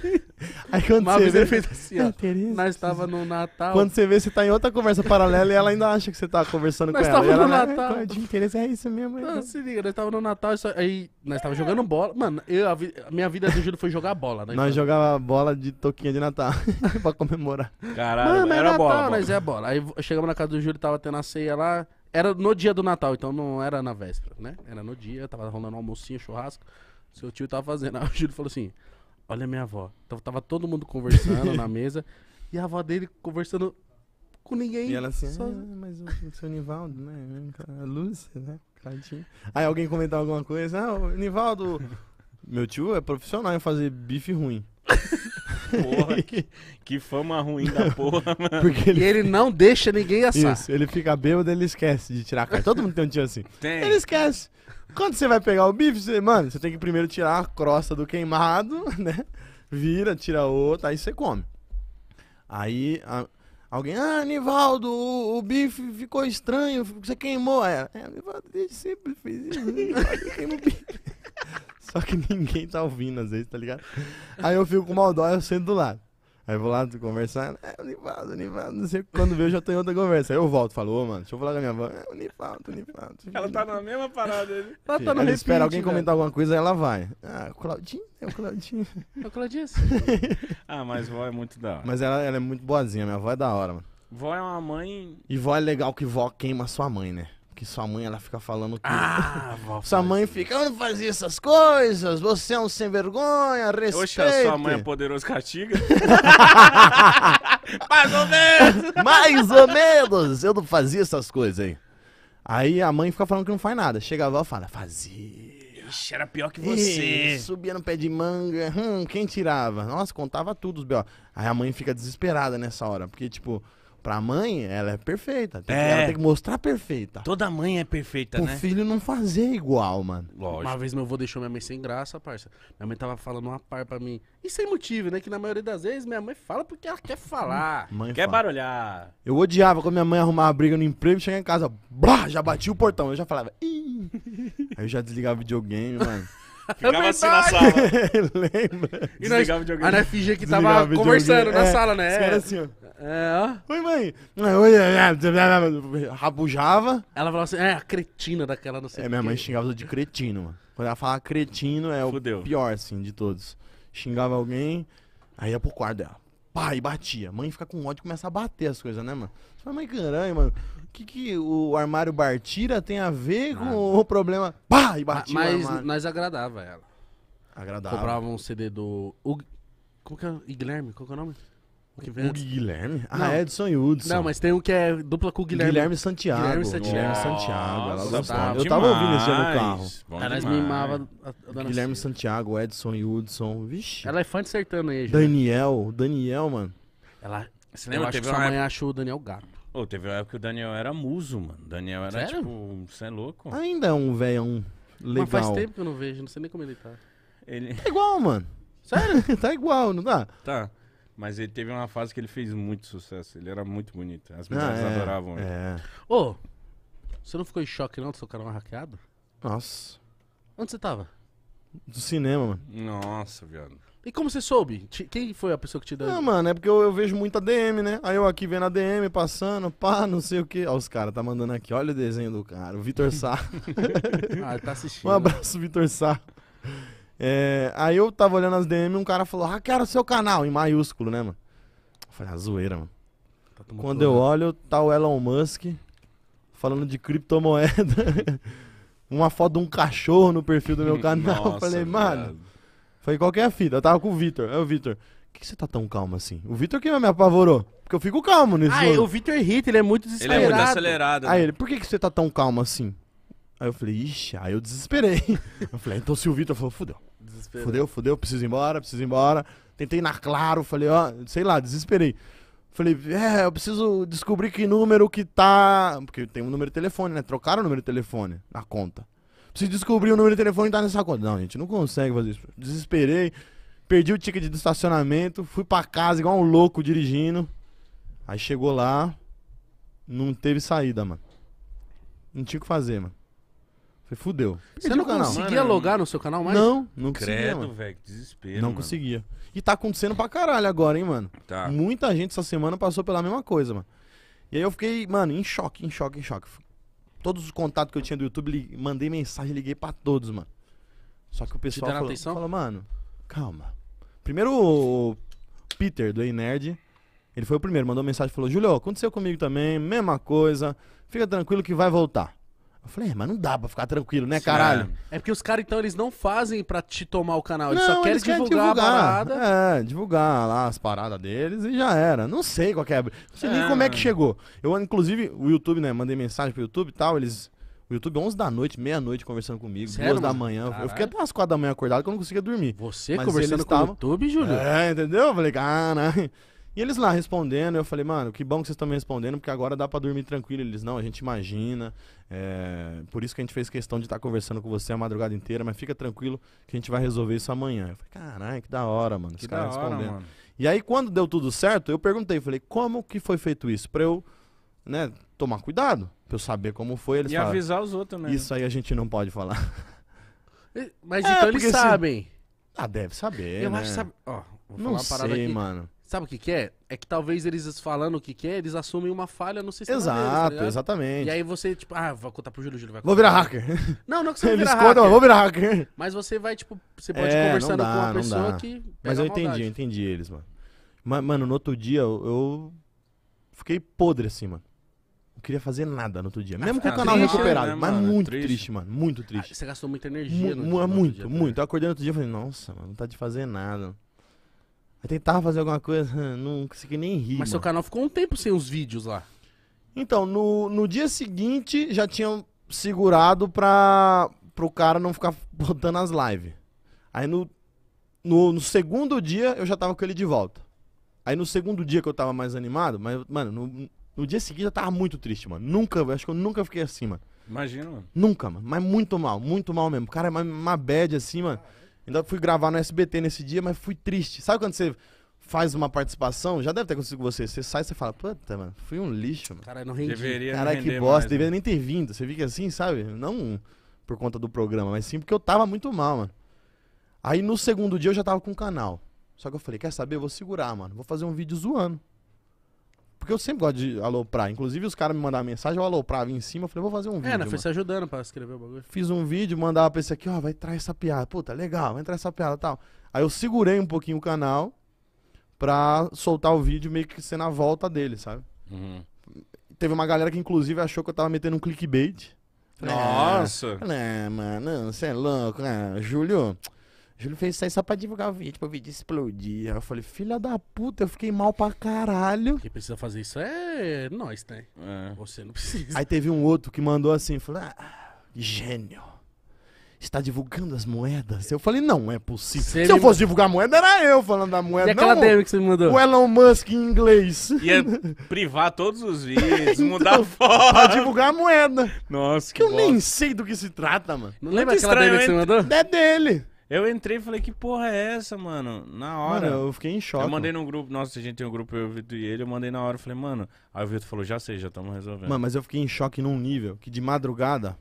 Aí quando Mas você vê... ele fez assim, ó. Ah, nós tava no Natal. Quando você vê, você tá em outra conversa paralela e ela ainda acha que você tá conversando nós com ela. Nós tava no ela, é, Natal. É, Claudinho, interesse é isso mesmo. Não, né? se liga, nós tava no Natal, só... aí nós tava jogando bola. Mano, eu, a, vi... a minha vida do Júlio foi jogar bola. Né? Nós jogava bola de toquinha de Natal *laughs* pra comemorar. Caralho, Mano, era, é era Natal, bola. mas é bola. Aí chegamos na casa do Júlio, tava tendo a ceia lá. Era no dia do Natal, então não era na véspera, né? Era no dia, tava rolando almocinho, churrasco. Seu tio tava fazendo. *laughs* Aí o Júlio falou assim: Olha minha avó. Então tava todo mundo conversando na *laughs* mesa. E a avó dele conversando com ninguém. E ela assim, só... ah, mas o, o seu Nivaldo, né? A Lúcia, né? Cadinho. Aí alguém comentava alguma coisa, ah, o Nivaldo, *laughs* meu tio é profissional em fazer bife ruim. Porra, que, *laughs* que fama ruim da porra, *laughs* mano. Porque ele... E ele não deixa ninguém assar. Isso, ele fica bêbado ele esquece de tirar a carne. Todo mundo tem um tio assim. Tem. Ele esquece. Quando você vai pegar o bife, você, mano, você tem que primeiro tirar a crosta do queimado, *laughs* né? Vira, tira outra, aí você come. Aí a, alguém, ah, Nivaldo, o, o, bife ficou estranho, você queimou. É, é Nivaldo, sempre fez isso. Nivaldo, queima o bife só que *laughs* ninguém tá ouvindo às vezes, tá ligado? Aí eu fico com mal maldó eu sento do lado. Aí eu vou lá conversar, é, Univaldo, Univaldo, não sei quando vê, eu já tô em outra conversa. Aí eu volto, falo, ô, mano, deixa eu falar com a minha avó. É, Univaldo, Univaldo. Ela tá na mesma parada ali. Ela tá no Ela espera alguém né? comentar alguma coisa, aí ela vai. Ah, o Claudinho, é o Claudinho. É o Claudinho. *laughs* ah, mas vó é muito da hora. Mas ela, ela é muito boazinha, minha avó é da hora, mano. Vó é uma mãe. E vó é legal que vó queima sua mãe, né? que sua mãe ela fica falando que ah, *laughs* sua mãe fica eu não fazia essas coisas, você é um sem vergonha, respeito Oxa, sua mãe é poderoso castiga. *laughs* Mais ou menos. Mais ou menos. Eu não fazia essas coisas aí. Aí a mãe fica falando que não faz nada. Chega a avó e fala: "Fazia". Ixi, era pior que você. subia no pé de manga. Hum, quem tirava? Nossa, contava tudo os B.O. Aí a mãe fica desesperada nessa hora, porque tipo, Pra mãe, ela é perfeita. Tem que, é. Ela tem que mostrar perfeita. Toda mãe é perfeita, Pro né? filho não fazer igual, mano. Lógico. Uma vez meu avô deixou minha mãe sem graça, parça. Minha mãe tava falando uma par pra mim. E sem motivo, né? Que na maioria das vezes minha mãe fala porque ela quer falar. Hum, mãe Quer fala. barulhar. Eu odiava quando minha mãe arrumava briga no emprego, chegava em casa, blá, já batia o portão. Eu já falava, Ih! Aí eu já desligava o videogame, mano. Ficava é assim na sala. *laughs* Lembra? E nós, Desligava a que tava conversando na É, sala, né? era assim, ó. É, ó. Oi, mãe. Oi, Rabujava. Ela falava assim, é a cretina daquela, não sei É, minha mãe xingava de cretino, mano. Quando ela fala cretino, é Fudeu. o pior, assim, de todos. Xingava alguém, aí ia pro quarto dela. Pá, e batia. Mãe fica com ódio e começa a bater as coisas, né, mano? Você fala, mãe, caramba, mano que, que o armário Bartira tem a ver com o problema? Pá! E batia Mas o armário. agradava ela. Agradava. Comprava um CD do. Hug- Como que é? Guilherme? Qual que é o nome? O que vem O Guilherme? Ah, Não. Edson é e Hudson. Não, mas tem um que é dupla com o Guilherme. Guilherme, Santiago. Guilherme Santiago. Guilherme Santiago, Nossa, tá Eu tava ouvindo esse dia no carro. Elas bom Ela mimava a, a dona Guilherme Santiago, Edson e Hudson. Vixe. Ela é fã de aí, gente. Daniel, Daniel, mano. Ela. Você lembra? Eu acho que sua mãe época- achou o Daniel gato. Ô, teve uma época que o Daniel era muso, mano. Daniel era Sério? tipo, você é louco. Ainda é um velhão legal. Mas faz tempo que eu não vejo, não sei nem como ele tá. Ele. Tá igual, mano. Sério? *laughs* tá igual, não dá? Tá. Mas ele teve uma fase que ele fez muito sucesso. Ele era muito bonito. As meninas Ah, é, adoravam ele. É. Ô, você não ficou em choque não do seu canal hackeado? Nossa. Onde você tava? Do cinema, mano. Nossa, viado. E como você soube? Te- Quem foi a pessoa que te deu? Não, ah, mano, é porque eu, eu vejo muita DM, né? Aí eu aqui vendo a DM, passando, pá, não sei o quê. Ó, os caras tá mandando aqui, olha o desenho do cara, o Vitor Sá. *laughs* Ah, tá assistindo. Um abraço, Vitor Sá. É, aí eu tava olhando as DM e um cara falou, ah, quero seu canal, em maiúsculo, né, mano? Eu falei, ah, zoeira, mano. Tá Quando eu né? olho, tá o Elon Musk falando de criptomoeda. *laughs* Uma foto de um cachorro no perfil do meu *laughs* canal. Eu falei, mano, Falei, qual que é a fita? Eu tava com o Vitor. É o Vitor. Por que você tá tão calmo assim? O Vitor que me apavorou. Porque eu fico calmo nesse ah, o Vitor irrita, ele é muito desesperado. Ele é muito acelerado. Aí né? ele, por que, que você tá tão calmo assim? Aí eu falei, ixi, aí eu desesperei. *laughs* eu falei, então se o Vitor falou, fudeu. Desesperou. Fudeu, fudeu, preciso ir embora, preciso ir embora. Tentei na claro, falei, ó, sei lá, desesperei. Falei, é, eu preciso descobrir que número que tá. Porque tem um número de telefone, né? Trocaram o número de telefone na conta. Preciso descobrir o número de telefone e tá nessa conta. Não, gente, não consegue fazer isso. Desesperei, perdi o ticket do estacionamento, fui pra casa igual um louco dirigindo. Aí chegou lá, não teve saída, mano. Não tinha o que fazer, mano. Falei, fudeu. Você não conseguia mano, logar no seu canal mais? Não, não Credo, conseguia. velho, que desespero. Não mano. conseguia. E tá acontecendo pra caralho agora, hein, mano. Tá. Muita gente essa semana passou pela mesma coisa, mano. E aí eu fiquei, mano, em choque, em choque, em choque. Todos os contatos que eu tinha do YouTube, li, mandei mensagem, liguei pra todos, mano. Só que o pessoal falou, atenção? falou, mano, calma. Primeiro o Peter, do Ei Nerd, ele foi o primeiro, mandou mensagem, falou, Julio, aconteceu comigo também, mesma coisa, fica tranquilo que vai voltar. Eu falei, é, mas não dá pra ficar tranquilo, né, Sim, caralho? É. é porque os caras, então, eles não fazem pra te tomar o canal, eles não, só querem eles querem divulgar, divulgar, a parada. É, divulgar lá as paradas deles e já era. Não sei qual que é. Não sei é. nem como é que é. chegou. Eu, inclusive, o YouTube, né, mandei mensagem pro YouTube e tal, eles. O YouTube 11 da noite, meia-noite conversando comigo, Sério? 2 da manhã. Caralho. Eu fiquei até umas 4 da manhã acordado que eu não conseguia dormir. Você mas conversando com o YouTube, Júlio? É, entendeu? Eu falei, caralho. E eles lá respondendo, eu falei, mano, que bom que vocês estão me respondendo, porque agora dá para dormir tranquilo. Eles, não, a gente imagina, é, por isso que a gente fez questão de estar tá conversando com você a madrugada inteira, mas fica tranquilo que a gente vai resolver isso amanhã. Eu falei, caralho, que da hora, mano, que os caras respondendo. Mano. E aí, quando deu tudo certo, eu perguntei, falei, como que foi feito isso? Pra eu, né, tomar cuidado, pra eu saber como foi. Eles e falaram, avisar os outros né? Isso aí a gente não pode falar. *laughs* Mas é, então eles sabem. Se... Ah, deve saber, Eu né? acho que sabe... Ó, vou falar não uma parada sei, aqui. mano. Sabe o que, que é? É que talvez eles falando o que, que é, eles assumem uma falha no sistema. Exato, deles, tá exatamente. E aí você, tipo, ah, vou contar pro Júlio, Júlio vai contar. Vou virar hacker. Não, não é que você vai *laughs* virar hacker. vou virar hacker. Mas você vai, tipo, você pode é, conversando dá, com uma pessoa que. Mas eu entendi, eu entendi eles, mano. Mas, mano, no outro dia eu fiquei podre assim, mano. Não queria fazer nada no outro dia. Mesmo com o ah, canal triste, recuperado. Né, mas mano? É muito triste. triste. mano. Muito triste. Ah, você gastou muita energia, Mu no Muito, tá dia, muito. Eu acordei no outro dia e falei, nossa, mano, não tá de fazer nada. Eu tentava fazer alguma coisa, *laughs* não consegui nem rir. Mas mano. seu canal ficou um tempo sem os vídeos lá. Então, no, no dia seguinte já tinham segurado pra, pro cara não ficar *laughs* botando as lives. Aí no, no, no, segundo dia eu já tava com ele de volta. Aí no segundo dia que eu tava mais animado, mas, mano, no, no dia seguinte eu tava muito triste, mano. Nunca, acho que eu nunca fiquei assim, mano. Imagina, mano. Nunca, mano. Mas muito mal, muito mal mesmo. O cara é uma, bad assim, mano. Ainda fui gravar no SBT nesse dia, mas fui triste. Sabe quando você faz uma participação? Já deve ter acontecido com você. Você sai e você fala, puta, mano, fui um lixo, mano. Cara, não rendi. Deveria Cara, que bosta, mais, deveria né? nem ter vindo. Você fica assim, sabe? Não por conta do programa, mas sim porque eu tava muito mal, mano. Aí no segundo dia eu já tava com o canal. Só que eu falei, quer saber? Eu vou segurar, mano. Vou fazer um vídeo zoando. Porque eu sempre gosto de aloprar. Inclusive, os caras me mandavam mensagem, eu aloprava em cima, eu falei, vou fazer um é, né, vídeo. É, foi se ajudando pra escrever o bagulho. Fiz um vídeo, mandava pra esse aqui, ó, vai entrar essa piada. Puta, legal, vai entrar essa piada tal. Aí eu segurei um pouquinho o canal pra soltar o vídeo meio que ser na volta dele, sabe? Uhum. Teve uma galera que, inclusive, achou que eu tava metendo um clickbait. Ah, Nossa! Né, mano, você é louco, né? Júlio, Júlio fez isso aí só pra divulgar o vídeo, pra tipo, o vídeo explodir. Aí eu falei, filha da puta, eu fiquei mal pra caralho. Quem precisa fazer isso é nós, né? É. Você não precisa. Aí teve um outro que mandou assim, falou, ah, gênio. Está divulgando as moedas? Eu falei, não é possível. Se, Se eu fosse divulgar a moeda, era eu falando da moeda. E aquela não, que você me mandou? O Elon Musk em inglês. Ia é privar todos os vídeos, *laughs* então, mudar a foto. Pra divulgar a moeda. Nossa, que, que eu bosta. nem sei do que se trata, mano. Não lembra aquela DM que você mandou? É dele. Eu entrei e falei, que porra é essa, mano? Na hora. Mano, eu fiquei em choque. Eu mandei num grupo, nossa, a gente tem um grupo, eu, o Vitor e ele, eu mandei na hora, e falei, mano. Aí o Vitor falou, já sei, já estamos resolvendo. Mano, mas eu fiquei em choque num nível que de madrugada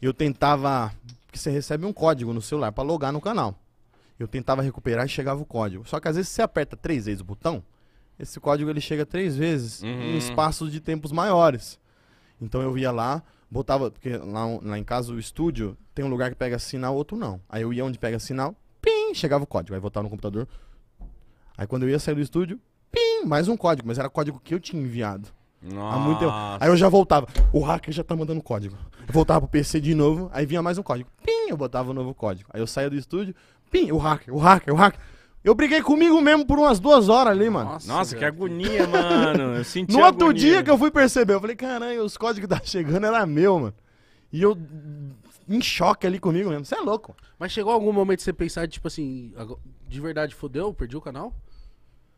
eu tentava. Porque você recebe um código no celular para logar no canal. Eu tentava recuperar e chegava o código. Só que às vezes você aperta três vezes o botão, esse código ele chega três vezes uhum. em espaços de tempos maiores. Então eu ia lá, botava, porque lá, lá em casa o estúdio tem um lugar que pega sinal, outro não. Aí eu ia onde pega sinal, pim, chegava o código. Aí voltava no computador. Aí quando eu ia sair do estúdio, pim, mais um código, mas era código que eu tinha enviado. Nossa. Há muito tempo. Aí eu já voltava. O hacker já tá mandando código. Eu voltava pro PC de novo, aí vinha mais um código. Pim, eu botava o um novo código. Aí eu saía do estúdio, pim, o hacker, o hacker, o hacker. Eu briguei comigo mesmo por umas duas horas ali, mano. Nossa, Nossa que agonia, mano. Eu *laughs* senti No outro agonia. dia que eu fui perceber, eu falei, caralho, os códigos que tá chegando era meu, mano. E eu em choque ali comigo mesmo. Você é louco. Mas chegou algum momento de você pensar, tipo assim, de verdade fodeu, perdi o canal?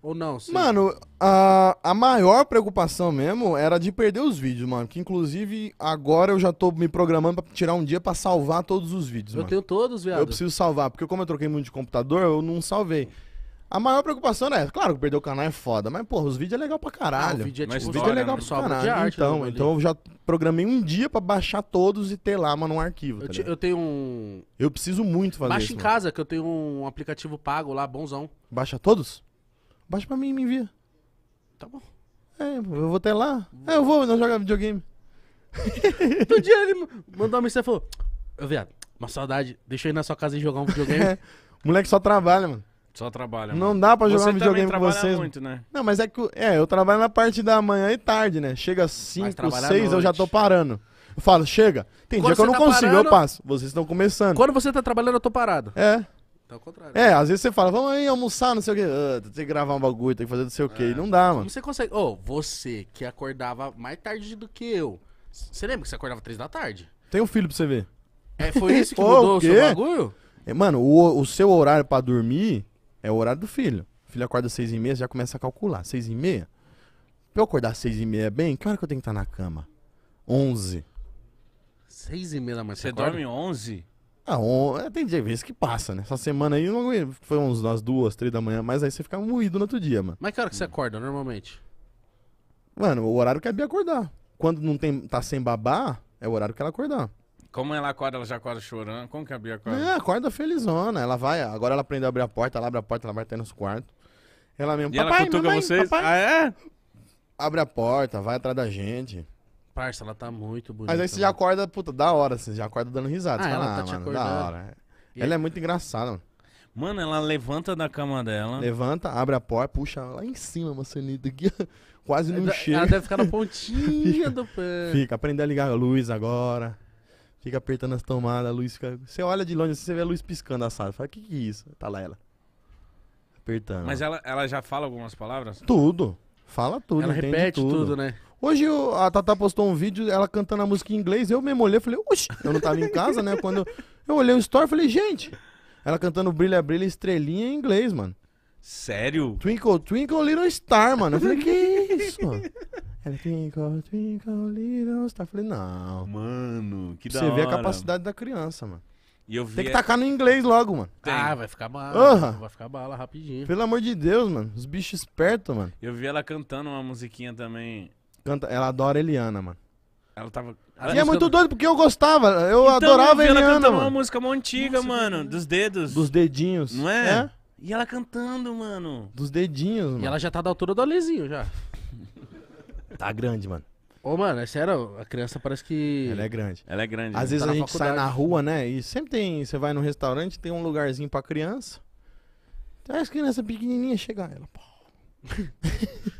Ou não? Sim. Mano, a, a maior preocupação mesmo era de perder os vídeos, mano. Que inclusive agora eu já tô me programando pra tirar um dia pra salvar todos os vídeos. Eu mano. tenho todos, viado. Eu preciso salvar, porque como eu troquei muito de computador, eu não salvei. A maior preocupação era, essa. claro que perder o canal é foda, mas, porra, os vídeos é legal pra ah, caralho. o vídeo é, tipo, os vídeos é, é legal né? pra caralho. De arte, então, né, então eu já programei um dia pra baixar todos e ter lá, mano, um arquivo. eu, te, tá eu tenho um. Eu preciso muito fazer Baixa isso. Baixa em mano. casa, que eu tenho um aplicativo pago lá, bonzão. Baixa todos? Baixa pra mim e me envia. Tá bom. É, eu vou até lá. É, eu vou, não jogar videogame. Todo dia ele mandou uma mensagem e falou: Ô, viado, uma saudade, deixa eu ir na sua casa e jogar um videogame. *laughs* é. Moleque só trabalha, mano. Só trabalha. Não mano. dá pra jogar um videogame com vocês. muito, né? Não, mas é que é, eu trabalho na parte da manhã e tarde, né? Chega 5, 6, eu já tô parando. Eu falo, chega. Tem Quando dia que eu não tá consigo, parando, eu passo. Vocês estão começando. Quando você tá trabalhando, eu tô parado. É. Tá ao contrário. É, às vezes você fala, vamos aí almoçar, não sei o quê. Ah, tem que gravar um bagulho, tem que fazer não sei o quê. É. E não dá, mano. você consegue. Ô, oh, você que acordava mais tarde do que eu. Você lembra que você acordava três da tarde? Tem um filho pra você ver. É, foi isso que *laughs* mudou o, o seu bagulho? É, mano, o, o seu horário pra dormir é o horário do filho. O filho acorda às seis e meia, já começa a calcular. Seis e meia? Pra eu acordar seis e meia bem, que hora que eu tenho que estar tá na cama? Onze. Seis e meia da manhã. Você, você dorme onze? Ah, um, é, tem dia, vezes que passa, né? Essa semana aí não aguento, foi uns, umas duas, três da manhã, mas aí você fica moído no outro dia, mano. Mas que hora que você acorda normalmente? Mano, o horário que a Bia acordar. Quando não tem, tá sem babá, é o horário que ela acordar. Como ela acorda, ela já acorda chorando. Como que a Bia acorda? É, acorda felizona. Ela vai, agora ela aprendeu a abrir a porta, ela abre a porta, ela vai até nos quartos. Ela mesmo, e papai, ela cutuca mamãe, vocês? Papai. Ah, é? Abre a porta, vai atrás da gente. Parça, ela tá muito bonita. Mas aí você já acorda, puta, da hora, você assim, já acorda dando risada. Ah, ela fala, ah, tá ah, te mano, acordando. Da hora. ela é muito engraçada, mano. Mano, ela levanta da cama dela. Levanta, abre a porta, puxa lá em cima a aqui. *laughs* Quase não ela chega. Ela deve ficar na *laughs* pontinha fica, do pé. Fica, aprendendo a ligar a luz agora. Fica apertando as tomadas, a luz fica. Você olha de longe, assim, você vê a luz piscando a sala. Fala, o que, que é isso? Tá lá ela. Apertando. Mas ela, ela já fala algumas palavras? Tudo. Fala tudo. Ela repete tudo. tudo, né? Hoje eu, a Tata postou um vídeo, ela cantando a música em inglês, eu mesmo olhei e falei, oxi, eu não tava em casa, né? Quando eu olhei o story, falei, gente, ela cantando Brilha, Brilha, Estrelinha em inglês, mano. Sério? Twinkle, Twinkle, Little Star, mano. Eu falei, que isso? Ela, Twinkle, Twinkle, Little Star. Eu falei, não. Mano, que da hora. Você vê a capacidade da criança, mano. E eu vi... Tem que tacar no inglês logo, mano. Tem. Ah, vai ficar bala. Vai ficar bala rapidinho. Pelo amor de Deus, mano. Os bichos espertos, mano. Eu vi ela cantando uma musiquinha também. Canta, ela adora Eliana, mano. Ela tava. Ela e é muito doido, porque eu gostava. Eu então, adorava eu Eliana. Ela cantando mano. uma música mó antiga, Nossa, mano. Dos dedos. Dos dedinhos. Não é? é? E ela cantando, mano. Dos dedinhos, mano. E ela já tá da altura do Alezinho, já. tá grande, mano. Ô, mano, é sério, a criança parece que. Ela é grande. Ela é grande. Às né? vezes tá a gente sai na rua, né? E sempre tem. Você vai num restaurante, tem um lugarzinho pra criança. Aí então, as crianças pequenininhas chegam, ela. *laughs*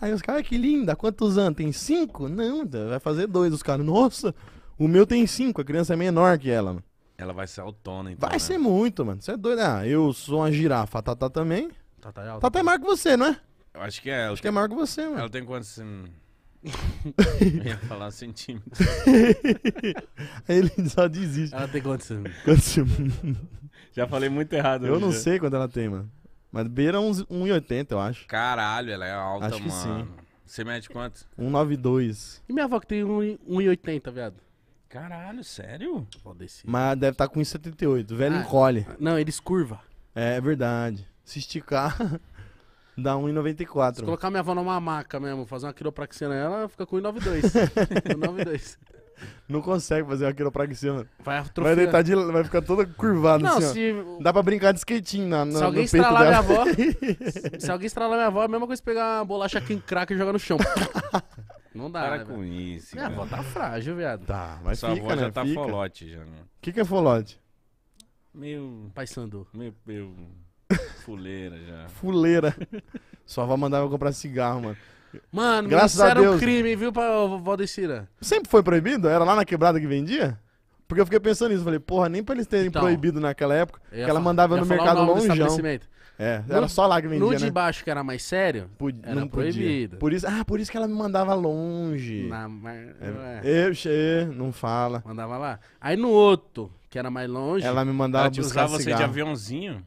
Aí os caras, que linda, quantos anos? Tem cinco? Não, vai fazer dois. Os caras, nossa, o meu tem cinco, a criança é menor que ela, mano. Ela vai ser autônoma. então. Vai né? ser muito, mano. Você é doido. Ah, eu sou uma girafa, a Tatá também. Tatá é alta. Tatá é maior que você, não é? Eu acho que é. Acho tem... que é maior que você, mano. Ela tem quantos. Assim? *laughs* eu ia falar centímetros. Assim, *laughs* Aí ele só desiste. Ela tem quantos? Assim? quantos... *laughs* Já falei muito errado. Eu não sei quanto ela tem, mano. Mas beira uns 1,80, eu acho. Caralho, ela é alta, acho mano. Acho que sim. Você mede quanto? 1,92. E minha avó que tem 1,80, viado. Caralho, sério? Mas deve estar tá com 1,78. Velho ah, encolhe. Não, eles curva. É, é verdade. Se esticar, *laughs* dá 1,94. Se colocar minha avó numa maca mesmo, fazer uma quiropraxia nela, fica com 1,92. 1,92. *laughs* não consegue fazer uma quiropraxia, mano. Vai atrofiar. Vai deitar de vai ficar toda curvado não, assim, se... Ó. Dá pra brincar de skatinho na, na, alguém no peito dela. Minha avó, *laughs* se alguém estralar minha avó, é a mesma coisa que pegar uma bolacha em Crack e jogar no chão. Não dá, Para né, com velho. isso, Minha avó tá frágil, viado. Tá, mas Sua fica, avó né? já tá fica. folote, já, né? O que que é folote? Meio... Paysandu. Meio... meio... *laughs* Fuleira já. Fuleira. Sua avó mandava comprar cigarro, mano. Mano, Graças a Deus era um crime, viu, Valdecira? Sempre foi proibido? Era lá na quebrada que vendia? Porque eu fiquei pensando nisso. Falei, porra, nem pra eles terem Então, proibido naquela época, que ela mandava no mercado longe. do longeão. era só lá que vendia, No né? de baixo, que era mais sério, não era proibido. Por isso, ah, por isso que ela me mandava longe. na é. Eu, che, é. não fala. mandava lá. Aí no outro, que era mais longe, Ela me mandava Ela te buscar usava você de aviãozinho?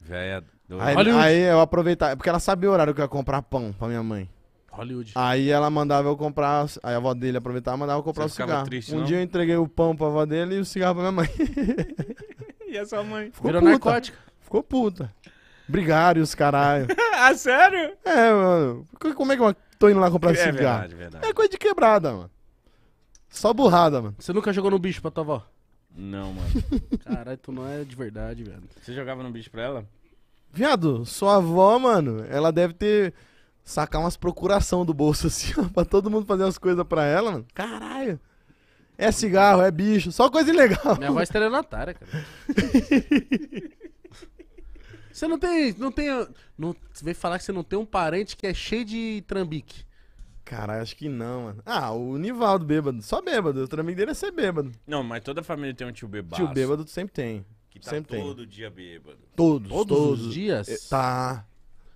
Velho, Aí, aí eu aproveitava, porque ela sabia o horário que eu ia comprar pão pra minha mãe. Hollywood. Aí ela mandava eu comprar, aí a avó dele aproveitava e mandava eu comprar Você o cigarro. Triste, um não? dia eu entreguei o pão pra avó dele e o cigarro pra minha mãe. *laughs* e a sua mãe? Ficou Virou puta. narcótica. Ficou puta. Brigaram os caralho. *laughs* ah, sério? É, mano. Como é que eu tô indo lá comprar é, cigarro? É verdade, verdade. É coisa de quebrada, mano. Só burrada, mano. Você nunca jogou no bicho pra tua avó? Não, mano. *laughs* Caralho, tu não é de verdade, velho. Você jogava no bicho pra ela? Viado, sua avó, mano, ela deve ter sacar umas procuração do bolso *laughs* assim, ó, pra todo mundo fazer umas coisas pra ela, mano. Caralho. É cigarro, é bicho, só coisa ilegal. Minha avó é estelionatária, cara. *laughs* você não tem, não tem, não, você veio falar que você não tem um parente que é cheio de trambique. Caralho, acho que não, mano. Ah, o Nivaldo bêbado. Só bêbado. O trambique dele é ser bêbado. Não, mas toda família tem um tio bêbado. Tio bêbado sempre tem. Que tá Sempre todo tem. dia bêbado. Todos, todos, todos os dias? É, tá.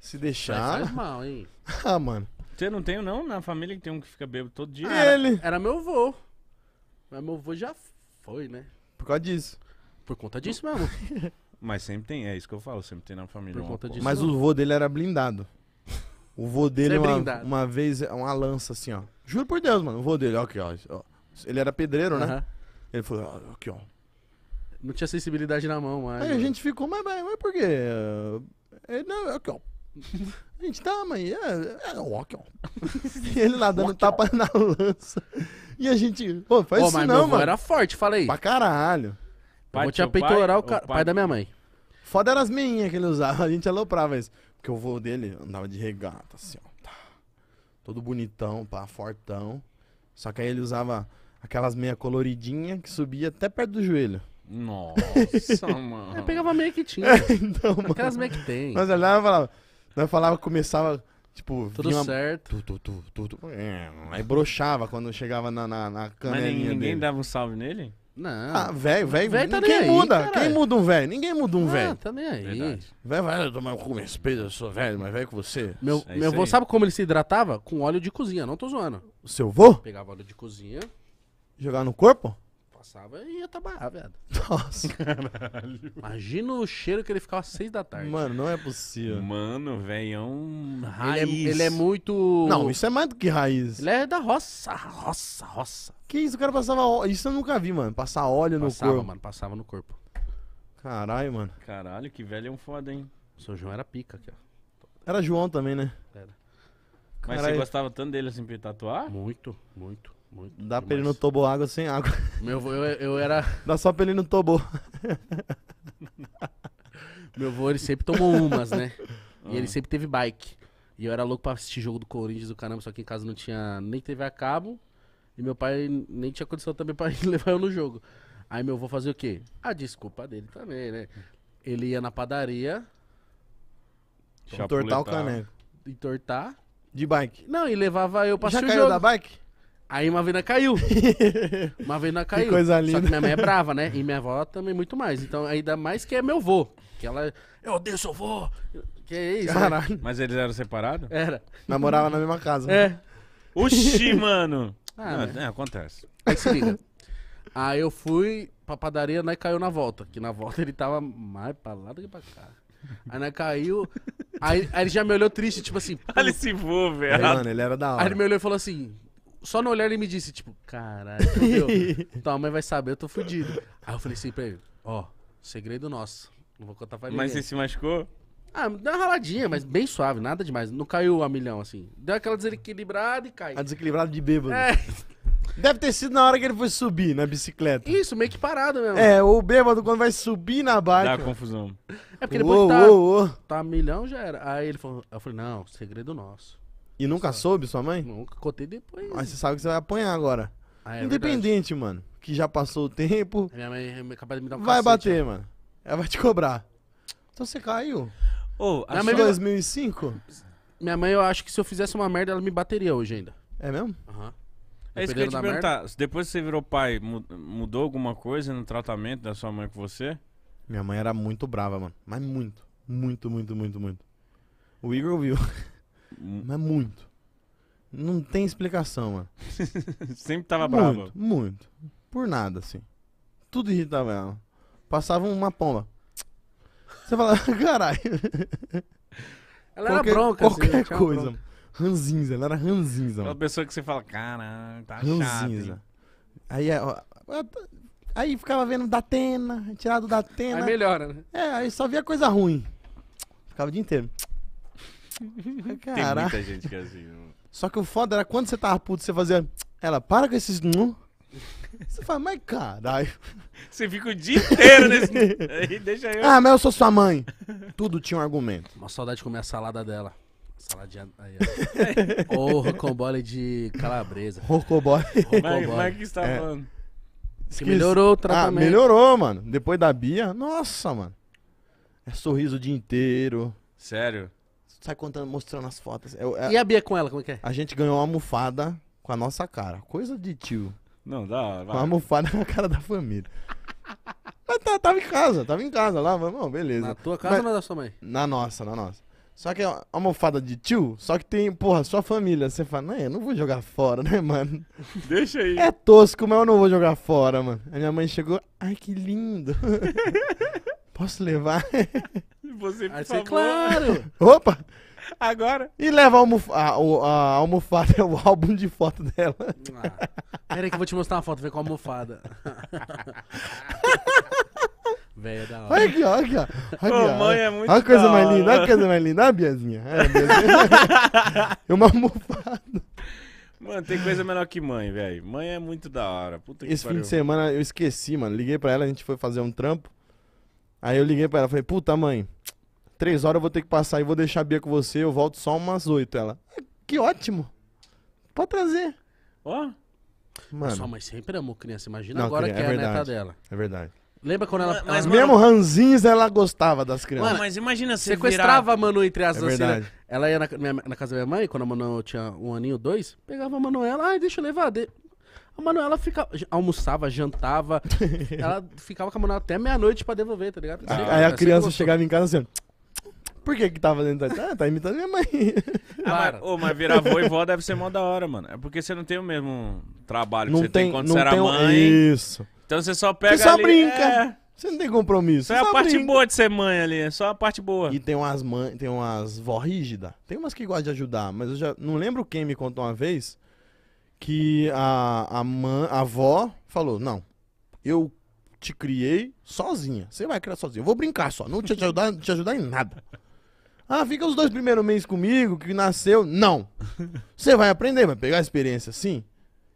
Se deixar. faz mal, hein? *laughs* ah, mano. Você não tem, não? Na família que tem um que fica bêbado todo dia? Ah, ele. Era, era meu avô. Mas meu avô já foi, né? Por causa disso. Por conta disso mesmo. *laughs* Mas sempre tem, é isso que eu falo, sempre tem na família. Por conta disso Mas não. o vô dele era blindado. O vô é dele, uma, uma, vez, é uma lança assim, ó. Juro por Deus, mano. O vô dele, ó, aqui, ó. Ele era pedreiro, né? Ele falou, ó, aqui, ó. Não tinha sensibilidade na mão mais. Aí mano. a né? gente ficou, mas, mas, mas por quê? É, não, é aqui, ó. *laughs* A gente tá, mãe, é, é, é ó, aqui, *laughs* ó. E ele lá dando tapa na lança. E a gente, pô, faz isso não, meu mano. era forte, falei. Pra caralho. Pai eu tinha pai peitoral, pai, pai, pai da minha mãe. Foda era as meinhas que ele usava, a gente aloprava isso. Porque o voo dele andava de regata, assim, ó. Tá. Todo bonitão, pá, fortão. Só que aí ele usava aquelas meias coloridinhas que subia até perto do joelho. Nossa, *laughs* mano. Eu pegava meio que tinha. *laughs* então, Aquelas meio que tem. Mas ela falava. Nós falava, começava. Tipo, tudo certo. Tu, tu, tu, tu, é, aí broxava quando chegava na, na, na Mas ninguém, ninguém dava um salve nele? Não. Ah, velho, velho, velho tá quem muda? Aí, quem muda um velho? Ninguém muda um velho. Ah, tá nem aí. Velho vai tomar com respeito, eu sou velho, mas velho que você. Meu, é meu avô, sabe como ele se hidratava? Com óleo de cozinha, não tô zoando. O seu avô? Pegava óleo de cozinha. Jogar no corpo? passava e ia trabalhar, viado. *laughs* Nossa. Caralho. Imagina o cheiro que ele ficava às seis da tarde. Mano, não é possível. Mano, velho, é um raiz. Ele é, ele é muito. Não, isso é mais do que raiz. Ele é da roça, roça, roça. Que isso, o cara passava. Isso eu nunca vi, mano. Passar óleo Passava, no corpo. mano, passava no corpo. Caralho, mano. Caralho, que velho é um foda, hein? O seu João era pica aqui, ó. Era João também, né? Mas você gostava tanto dele assim pra ele tatuar? Muito, muito. Muito Dá demais. pra ele no tobo água sem água. Meu avô, eu, eu era. *laughs* Dá só pra ele no tobo. *laughs* Meu avô, ele sempre tomou umas, né? *laughs* E ele sempre teve bike. E eu era louco pra assistir jogo do Corinthians do caramba, só que em casa não tinha nem TV a cabo. E meu pai nem tinha condição também pra levar eu no jogo. Aí meu avô fazia o quê? A desculpa dele também, né? Ele ia na padaria. Entortar o caneco. Entortar. De bike? Não, e levava eu pra Já assistir o jogo. da bike? Aí uma vena caiu. *laughs* uma vena caiu. Que coisa linda. Só que minha mãe é brava, né? E minha avó também muito mais. Então, ainda mais que é meu vô. Que ela. Eu odeio seu vô. Que é isso? Caralho. Né? Mas eles eram separados? Era. Namorava na mesma casa. É. Oxi, *laughs* mano. Ah, Não, né? é. acontece. Aí se liga. Aí eu fui pra padaria, né? Caiu na volta. Que na volta ele tava mais pra lá do que pra cá. Aí né, caiu. Aí, aí ele já me olhou triste, tipo assim. Olha esse vô, velho. Mano, ele era da hora. Aí ele me olhou e falou assim: só no olhar ele me disse, tipo, caralho, tá *laughs* Tua mãe vai saber, eu tô fudido. Aí eu falei assim pra ele, ó, segredo nosso. Não vou contar pra ninguém. Mas você se machucou? Ah, deu uma raladinha, mas bem suave, nada demais. Não caiu a milhão, assim. Deu aquela desequilibrada e cai. A desequilibrada de bêbado. É. Deve ter sido na hora que ele foi subir na bicicleta. Isso, meio que parado mesmo. É, o bêbado quando vai subir na bike. Dá confusão. É porque depois uou, que tá, uou, uou. tá milhão já era. Aí ele falou, eu falei, não, segredo nosso. E nunca soube sua mãe? Nunca, contei depois. Mas você sabe que você vai apanhar agora. Ah, é Independente, verdade. mano, que já passou o tempo. Minha mãe é capaz de me dar um Vai cacete, bater, né? mano. Ela vai te cobrar. Então você caiu. Ô, oh, mãe... 2005? Minha mãe, eu acho que se eu fizesse uma merda, ela me bateria hoje ainda. É mesmo? Aham. Uhum. É isso que eu ia te perguntar. Merda. Depois que você virou pai, mudou alguma coisa no tratamento da sua mãe com você? Minha mãe era muito brava, mano. Mas muito. Muito, muito, muito, muito. O Igor viu. *laughs* Mas muito. Não tem explicação, mano. *laughs* Sempre tava brava. Muito, muito. Por nada, assim. Tudo irritava ela. Passava uma pomba. Você fala, *laughs* caralho. Ela qualquer, era bronca, assim, Qualquer assim, coisa. Ranzinza, ela era ranzinza. Aquela mano. pessoa que você fala, caralho, tá ranzinza. chato. Aí, ó, aí ficava vendo Atena, tirado da Atena. Aí melhora, né? É, aí só via coisa ruim. Ficava o dia inteiro. *laughs* Caraca. Tem muita gente que é assim. Mano. Só que o foda era quando você tava puto, você fazia. Ela, para com esses. Você fala, mas caralho. *laughs* Você fica o dia inteiro nesse. Aí deixa eu. Ah, mas eu sou sua mãe. Tudo tinha um argumento. Uma saudade de comer a salada dela. Saladinha. Aí, Ou *laughs* rocambole de calabresa. Rocambole. Mas é que você tá é. falando? Que melhorou o ah, tratamento. Ah, melhorou, mano. Depois da Bia. Nossa, mano. É sorriso o dia inteiro. Sério? sai contando, mostrando as fotos. É é e a Bia com ela, como é que é? A gente ganhou uma almofada com a nossa cara. Coisa de tio. Não, dá. Vai. Uma almofada na cara da família. *laughs* Mas tá, tava em casa, tava em casa lá, vamos beleza. Na tua casa mas, ou na da sua mãe? Na nossa, na nossa. Só que é uma almofada de tio, só que tem, porra, sua família. Você fala, não, eu não vou jogar fora, né, mano? *laughs* Deixa aí. É tosco, mas eu não vou jogar fora, mano. A minha mãe chegou, ai que lindo. *laughs* Posso levar? Você, por favor. Claro! *laughs* Opa! Agora. E leva a, almof a, a almofada, *laughs* o álbum de foto dela. Ah, peraí que eu vou te mostrar uma foto, vem com a almofada. *laughs* Velho, da hora. Olha aqui, olha aqui, olha. Ô, mãe, é muito Olha a coisa mais linda, olha a coisa mais linda. Olha a Biazinha. Olha é, a Biazinha. é uma almofada. Mano, tem coisa melhor que mãe, velho. Mãe é muito da hora. Puta que Esse fim pariu. de semana eu esqueci, mano. Liguei pra ela, a gente foi fazer um trampo. Aí eu liguei pra ela, falei, puta mãe, três horas eu vou ter que passar e vou deixar a Bia com você, eu volto só umas oito. Ela, ah, que ótimo. Pode trazer. Ó. Mano. Sua mãe sempre amou criança. Imagina Não, agora que é, é a verdade, neta dela. É verdade. Lembra quando ela. Mas, mas mesmo ranzinhos, ela gostava das crianças. Mano, mas imagina você. Sequestrava virar... a Manu entre as é assim, né? Ela ia na, minha, na, casa da minha mãe, quando a Manu tinha um aninho, dois, pegava a Manuela, ai, ah, deixa eu levar. De... A Manuela ficava, almoçava, jantava. *laughs* ela ficava com a Manuela até meia-noite pra devolver, tá ligado? aí, ah, aí a criança chegava em casa assim. Por que que tava dentro da... Ah, tá imitando minha mãe. Ah, mas, ô, mas virar avô e vó deve ser mó da hora, mano. É porque você não tem o mesmo trabalho que você tem, tem quando não você era tem... mãe. Isso. Então você só pega Você só ali, brinca. é. Você não tem compromisso. Só é a parte brinca. boa de ser mãe ali, é só a parte boa. E tem umas mães, tem umas vó rígida. Tem umas que gostam de ajudar, mas eu já não lembro quem me contou uma vez que a a, mãe, a avó falou: "Não, eu te criei sozinha. Você vai criar sozinha. Eu vou brincar só, não te ajudar, te ajudar em nada. Ah, fica os dois primeiros meses comigo, que nasceu. Não. Você vai aprender, vai pegar a experiência, sim.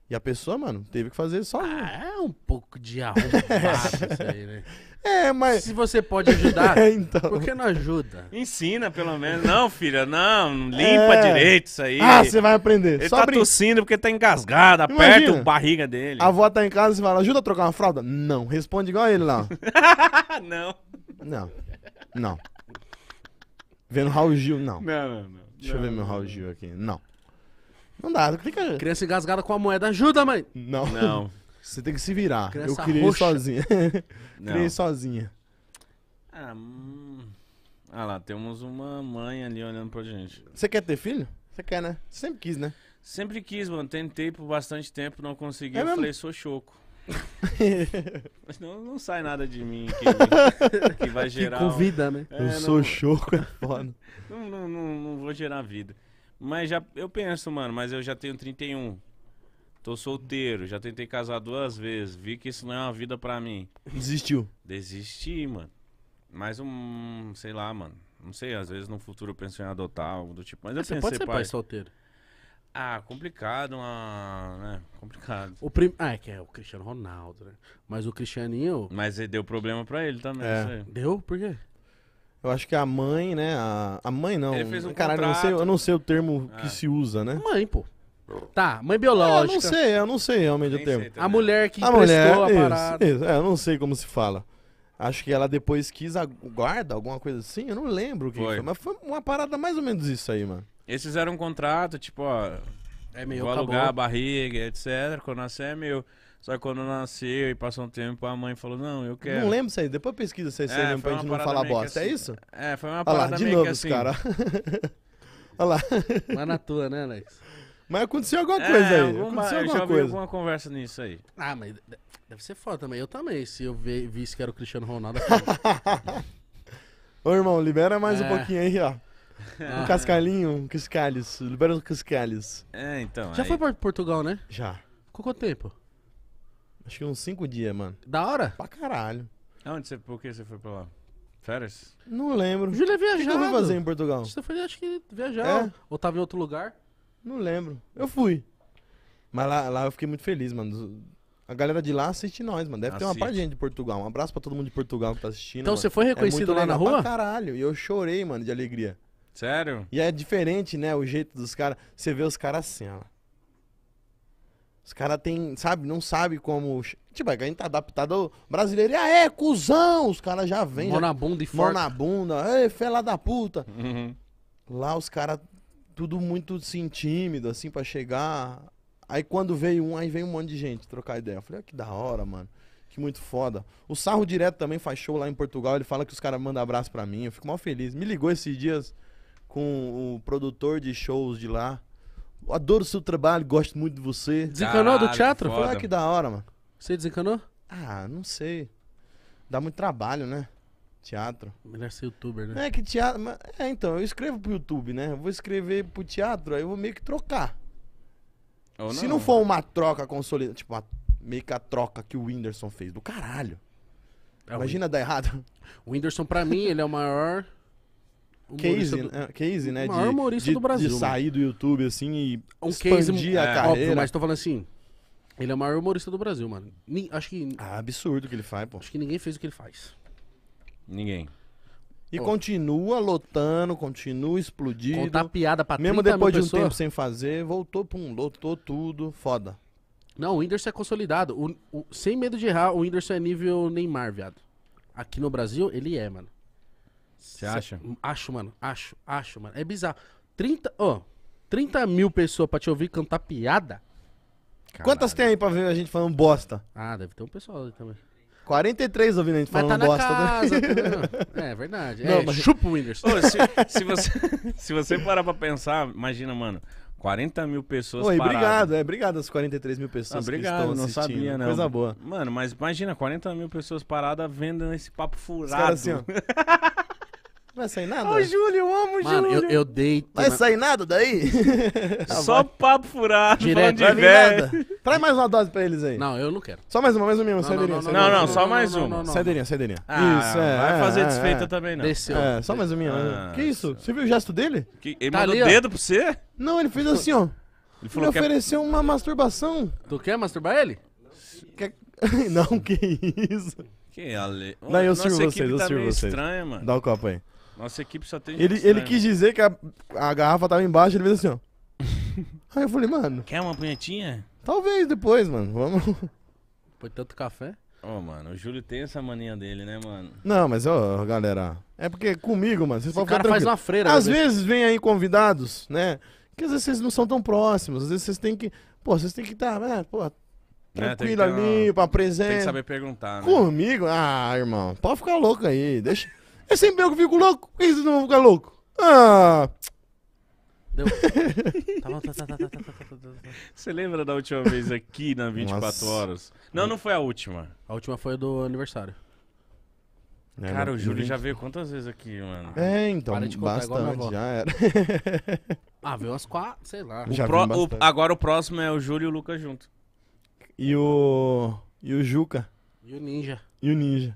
E a pessoa, mano, teve que fazer só. Ah, é um pouco de *laughs* arrombado isso aí, né? É, é, mas. Se você pode ajudar, *laughs* é, então... por que não ajuda? Ensina, pelo menos. Não, filha, não. É. Limpa é... direito isso aí. Ah, você vai aprender. Ele só tá brin... tossindo porque tá engasgado. Aperta a barriga dele. A avó tá em casa e fala: ajuda a trocar uma fralda? Não. Responde igual ele lá. *laughs* não. Não. Não. Vendo Raul Gil, não. Não, não, não. Deixa eu ver meu Raul Gil aqui. Não. Não dá, clica. Criança engasgada com a moeda, ajuda, mãe! Não. Não. *laughs* Você tem que se virar. Criança eu criei roxa. sozinha. *laughs* criei sozinha. Ah, hum. ah lá, temos uma mãe ali olhando pra gente. Você quer ter filho? Você quer, né? Sempre quis, né? Sempre quis, mano. Tentei por bastante tempo, não consegui. É eu mesmo? falei, sou choco. *laughs* Mas não, não sai nada de mim que, *laughs* que vai gerar. Que convida, um... né? É, eu não... sou choco, é *laughs* foda. não, não, não, não vou gerar vida. Mas já, eu penso, mano, mas eu já tenho 31. Tô solteiro, já tentei casar duas vezes, vi que isso não é uma vida pra mim. Desistiu? Desisti, mano. Mas um, sei lá, mano. Não sei, às vezes no futuro eu penso em adotar algo do tipo. Mas eu Você penso pode ser pai, pai solteiro. Ah, complicado, uma, né? Complicado. O prim... Ah, é que é o Cristiano Ronaldo, né? Mas o Cristianinho. Mas deu problema pra ele também, é. isso aí. Deu? Por quê? Eu acho que a mãe, né? A, a mãe não. Ele fez um Caralho, contrato. Eu, não sei, eu não sei o termo que ah. se usa, né? Mãe, pô. Tá, mãe biológica. É, eu não sei, eu não sei realmente o termo. a mulher que a mulher, a parada. Isso, isso. É, eu não sei como se fala. Acho que ela depois quis a guarda, alguma coisa assim. Eu não lembro o que foi. foi, mas foi uma parada mais ou menos isso aí, mano. Esses eram um contrato, tipo, ó. É meu, vou alugar a barriga, etc. Quando nascer é meu. Só que quando nasceu e passou um tempo, a mãe falou, não, eu quero. Não lembro isso aí. Depois pesquisa se é, você é, lembra pra gente não falar bosta. É assim, é isso? É, foi uma parada Olha lá, de meio novo, assim. cara. Olha lá. Mas na tua, né, Alex? Mas aconteceu alguma é, coisa aí. Alguma, aconteceu alguma eu já coisa. alguma conversa nisso aí. Ah, mas deve ser foda também. Eu também, se eu visse que era o Cristiano Ronaldo. *laughs* Ô, irmão, libera mais é. um pouquinho aí, ó. Ah. Um cascalinho, um cascalhos. Libera um cascalhos. É, então. Já aí- foi pra Portugal, né? Já. Ficou quanto tempo? Acho que uns cinco dias, mano. Da hora? Pra caralho. Onde você, por que você foi pra lá? Férias? Não lembro. O Júlio é O que, que eu fui fazer em Portugal? Você foi, acho que, viajar. É? Ou tava em outro lugar. Não lembro. Eu fui. Mas lá, lá eu fiquei muito feliz, mano. A galera de lá assiste nós, mano. Deve ter uma parte de gente de Portugal. Um abraço pra todo mundo de Portugal que tá assistindo. Então mano. você foi reconhecido é lá na rua? pra rua? Caralho, e eu chorei, mano, de alegria. Sério? E é diferente, né, o jeito dos caras. Você vê os caras assim, ó. Os caras tem, sabe, não sabe como. Tipo, a gente tá adaptado ao brasileiro. E aí, cuzão! Os caras já vêm. Mó na bunda e forte. na bunda. Ei, fela da puta. Uhum. Lá os caras, tudo muito assim, tímido, assim, pra chegar. Aí quando veio um, aí veio um monte de gente trocar ideia. Eu falei, ah, que da hora, mano. Que muito foda. O Sarro Direto também faz show lá em Portugal. Ele fala que os caras mandam abraço pra mim. Eu fico mal feliz. Me ligou esses dias com o produtor de shows de lá. Adoro o seu trabalho, gosto muito de você. Desencanou do teatro? Foda. ah, que da hora, mano. Você desencanou? Ah, não sei. Dá muito trabalho, né? Teatro. Melhor ser youtuber, né? É que teatro. É, então, eu escrevo pro YouTube, né? Eu vou escrever pro teatro, aí eu vou meio que trocar. Não. Se não for uma troca consolidada, tipo, uma, meio que a troca que o Whindersson fez do caralho. É Imagina dar errado. O Whindersson, pra mim, ele é o maior um case, do, é, case, né? né? maior de, humorista de, do Brasil. De né? sair mano. do YouTube, assim, e um expandir case, a é, carreira. Óbvio, mas tô falando assim, ele é o maior humorista do Brasil, mano. Ni, acho que... Ah, absurdo o que ele faz, pô. Acho que ninguém fez o que ele faz. Ninguém. E pô. continua lotando, continua explodindo. Contar piada pra Mesmo depois de um pessoa... tempo sem fazer, voltou, pum, lotou tudo, foda. Não, o Whindersson é consolidado. O, o, sem medo de errar, o Whindersson é nível Neymar, viado. Aqui no Brasil, ele é, mano. Você acha? Acho, mano. Acho, acho, mano. É bizarro. 30, ó, 30 mil pessoas pra te ouvir cantar piada? Caralho. Quantas tem aí pra ver a gente falando bosta? Ah, deve ter um pessoal aí também. 43 ouvindo a gente falando tá na bosta. Né? Casa, *laughs* é verdade. Não, é, mas... Chupa o Whindersson. se, se, você, *laughs* se você parar pra pensar, imagina, mano. 40 mil pessoas Oi, paradas. Obrigado, é, obrigado às 43 mil pessoas ah, obrigado, não sabia, não. Coisa boa. Mano, mas imagina, 40 mil pessoas paradas vendo esse papo furado. Os assim, ó. *laughs* Vai sair nada? Ô, Júlio, eu amo o Mano, Júlio. Eu, eu dei. Vai na... Né? sair nada daí? *laughs* Só papo furado. Direto. Vai nada. Traz mais uma dose pra eles aí. Não, eu não quero. Só mais uma, mais uma, uma não, Não, não, ah, não, só mais uma. cederinha cederinha Ah, isso, é. Vai fazer é, desfeita é, também, não. Desceu. É, só mais uma. Ah, que isso? Você viu o gesto dele? Que... Ele tá mandou o dedo pra você? Não, ele fez assim, ó. Ele, falou ele é ofereceu uma masturbação. Tu quer masturbar ele? *laughs* Não, que isso. Que ale... Não, eu sirvo vocês, eu tá sirvo vocês. mano. Dá o um copo aí. Nossa equipe só tem. Ele, ele né, quis dizer que a, a garrafa tava embaixo, ele fez assim, ó. *laughs* Aí eu falei, mano. Quer uma punhetinha? Talvez depois, mano. Vamos. *laughs* Foi tanto café? Ô, oh, mano, o Júlio tem essa mania dele, né, mano? Não, mas ó, galera, é porque comigo, mano, vocês Esse cara faz uma freira. Às vezes vem aí convidados, né? Que às vezes vocês não são tão próximos, às vezes vocês têm que, pô, vocês têm que estar, tá, né, pô, né, tranquilo é, ali, uma... pra presente. Tem que saber perguntar, né? Comigo, ah, irmão, pode ficar louco aí, deixa é sempre eu que fico louco. Por que vocês não vão ficar louco? Ah. Deu. tá bom, tá, tá, tá, tá, tá, tá, tá. Você lembra da última vez aqui na 24 Nossa. horas? Não, não foi a última. A última foi a do aniversário. É, Cara, o Júlio já veio quantas vezes aqui, mano? É, então, Para de bastante, já era. ah, veio umas quatro, sei lá. O pro, o, agora o próximo é o Júlio e o Lucas junto. E o... e o Juca. E o Ninja. E o Ninja.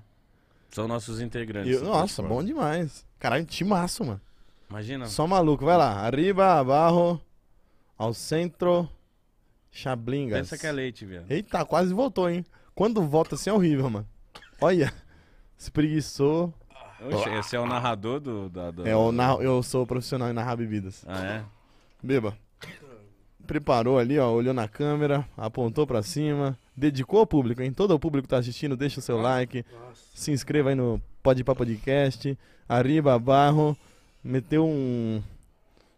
São nossos integrantes. nossa, bom demais. Caralho, massa mano. Imagina. Só maluco. Vai lá. Arriba, Barro, ao centro, Chablingas. Pensa que é leite, velho. Eita, quase voltou, hein? Quando volta assim é horrível, mano. Olha, espreguiçou. Oxe, esse é o narrador do... Da, do... É, o na... eu sou profissional em narrar bebidas. Ah, é? Beba. Preparou ali, ó, olhou na câmera, apontou pra cima, dedicou ao público, hein? Todo o público tá assistindo, deixa o seu ah. like, Nossa se inscreva aí no Pode para Podcast, Arriba Barro, meteu um,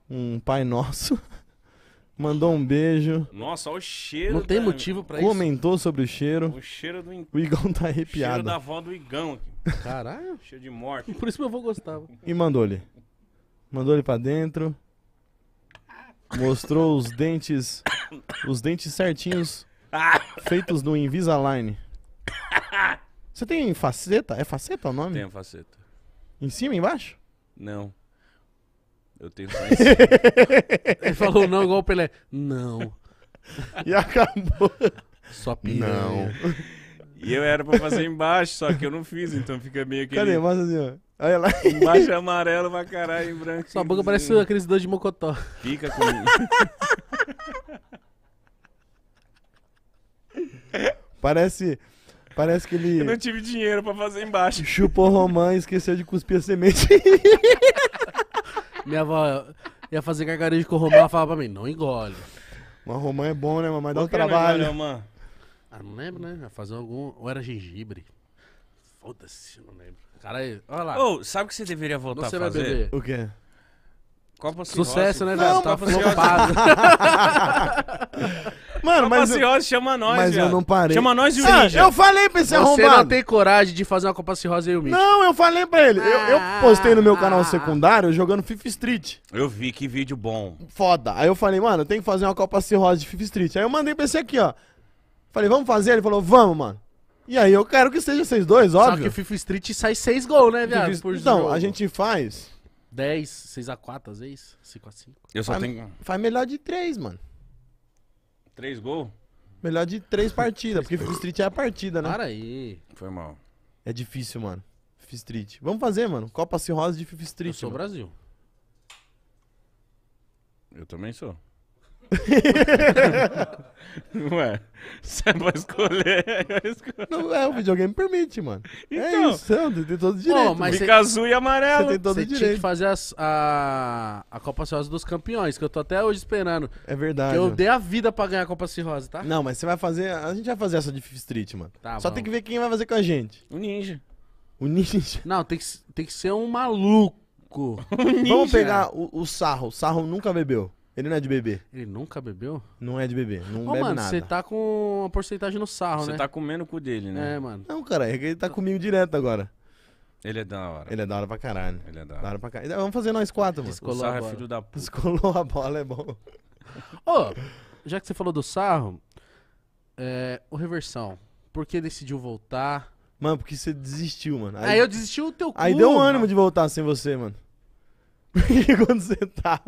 um Pai Nosso, *laughs* mandou um beijo. Nossa, olha o cheiro. Não tem da... motivo pra isso. Comentou sobre o cheiro. O cheiro do O Igão tá arrepiado. O cheiro da avó do Igão aqui. Caralho. *laughs* cheiro de morte. Por isso meu avô gostava. E mandou ele, mandou ele pra dentro. Mostrou os dentes. Os dentes certinhos. Ah! Feitos no Invisalign. *laughs* Você tem faceta? É faceta o nome? Tenho faceta. Em cima e embaixo? Não. Eu tenho só em *laughs* cima. Ele falou não igual o Pelé. Não. *laughs* E acabou. Só piranha. Não. E eu era pra fazer embaixo, só que eu não fiz, então fica meio que. Cadê? Mostra assim, ó. Olha lá. Embaixo é amarelo pra caralho, em branco. Sua boca parece aqueles dois de mocotó. Fica com. *laughs* parece. Parece que ele. Eu não tive dinheiro pra fazer embaixo. Chupou romã e esqueceu de cuspir a semente. *laughs* Minha avó ia fazer gargarejo com romã, ela falava pra mim, não engole. Uma romã é bom, né, mano? Mas dá um trabalho. Romã? Ah, não lembro, né? Ia fazer algum. Ou era gengibre. Foda-se, não lembro. Cara, olha lá. Ô, sabe o que você deveria voltar a fazer? O quê? Copa Sucesso, né, velho? Tá flopado. *laughs* Mano, Copa mas. Copa Cirrose chama nós, Mas viado. eu não parei. Chama nós e o ah, Eu falei pra esse Você arrombado. Você não tem coragem de fazer uma Copa Cirrose e o Ninja. Não, eu falei pra ele. Eu, eu postei no meu canal ah. secundário jogando Fifth Street. Eu vi, que vídeo bom. Foda. Aí eu falei, mano, tem que fazer uma Copa Cirrose de Fifth Street. Aí eu mandei pra esse aqui, ó. Falei, vamos fazer? Ele falou, vamos, mano. E aí eu quero que seja vocês dois, óbvio. Só que o Fifth Street sai seis gols, né, viado? Então, jogo. a gente faz 10, 6x4 às vezes, 5x5. Eu só faz, tenho. Faz melhor de 3, mano. 3 gols? Melhor de 3 partidas, porque Free Street é a partida, né? Para aí. Foi mal. É difícil, mano. FIFA Street. Vamos fazer, mano. Copa Cirrose de FIFA Street. Eu sou mano. Brasil. Eu também sou. *laughs* Ué, você *laughs* vai escolher, Não, é, o videogame permite, mano. É então, é isso, você tem todo direito. Oh, mas Fica azul e amarelo. Você tem todo cê direito. tinha que fazer as, a, a Copa Cirrose dos Campeões, que eu tô até hoje esperando. É verdade. eu dei a vida pra ganhar a Copa Cirrose, tá? Não, mas você vai fazer, a gente vai fazer essa de Fifth Street, mano. Tá, Só vamos. tem que ver quem vai fazer com a gente. O Ninja. O Ninja? Não, tem que, tem que ser um maluco. Vamos pegar o, o Sarro. O Sarro nunca bebeu. Ele não é de beber. Ele nunca bebeu? Não é de beber. Não Ô, bebe mano, nada. você tá com uma porcentagem no sarro, Você né? tá comendo o cu dele, né? É, mano. Não, cara, é que ele tá comigo direto agora. Ele é da hora. Ele é da hora pra caralho. Ele é da hora. Da hora pra caralho. Vamos fazer nós quatro, mano. Descolou o sarro a é filho da puta. Descolou a bola, é bom. Ô, já que você falou do sarro, é, o Reversão, por que decidiu voltar? Mano, porque você desistiu, mano. Aí, Aí, eu desisti o teu cu. aí deu um ânimo de voltar sem você, mano. *laughs* Porque quando você tava.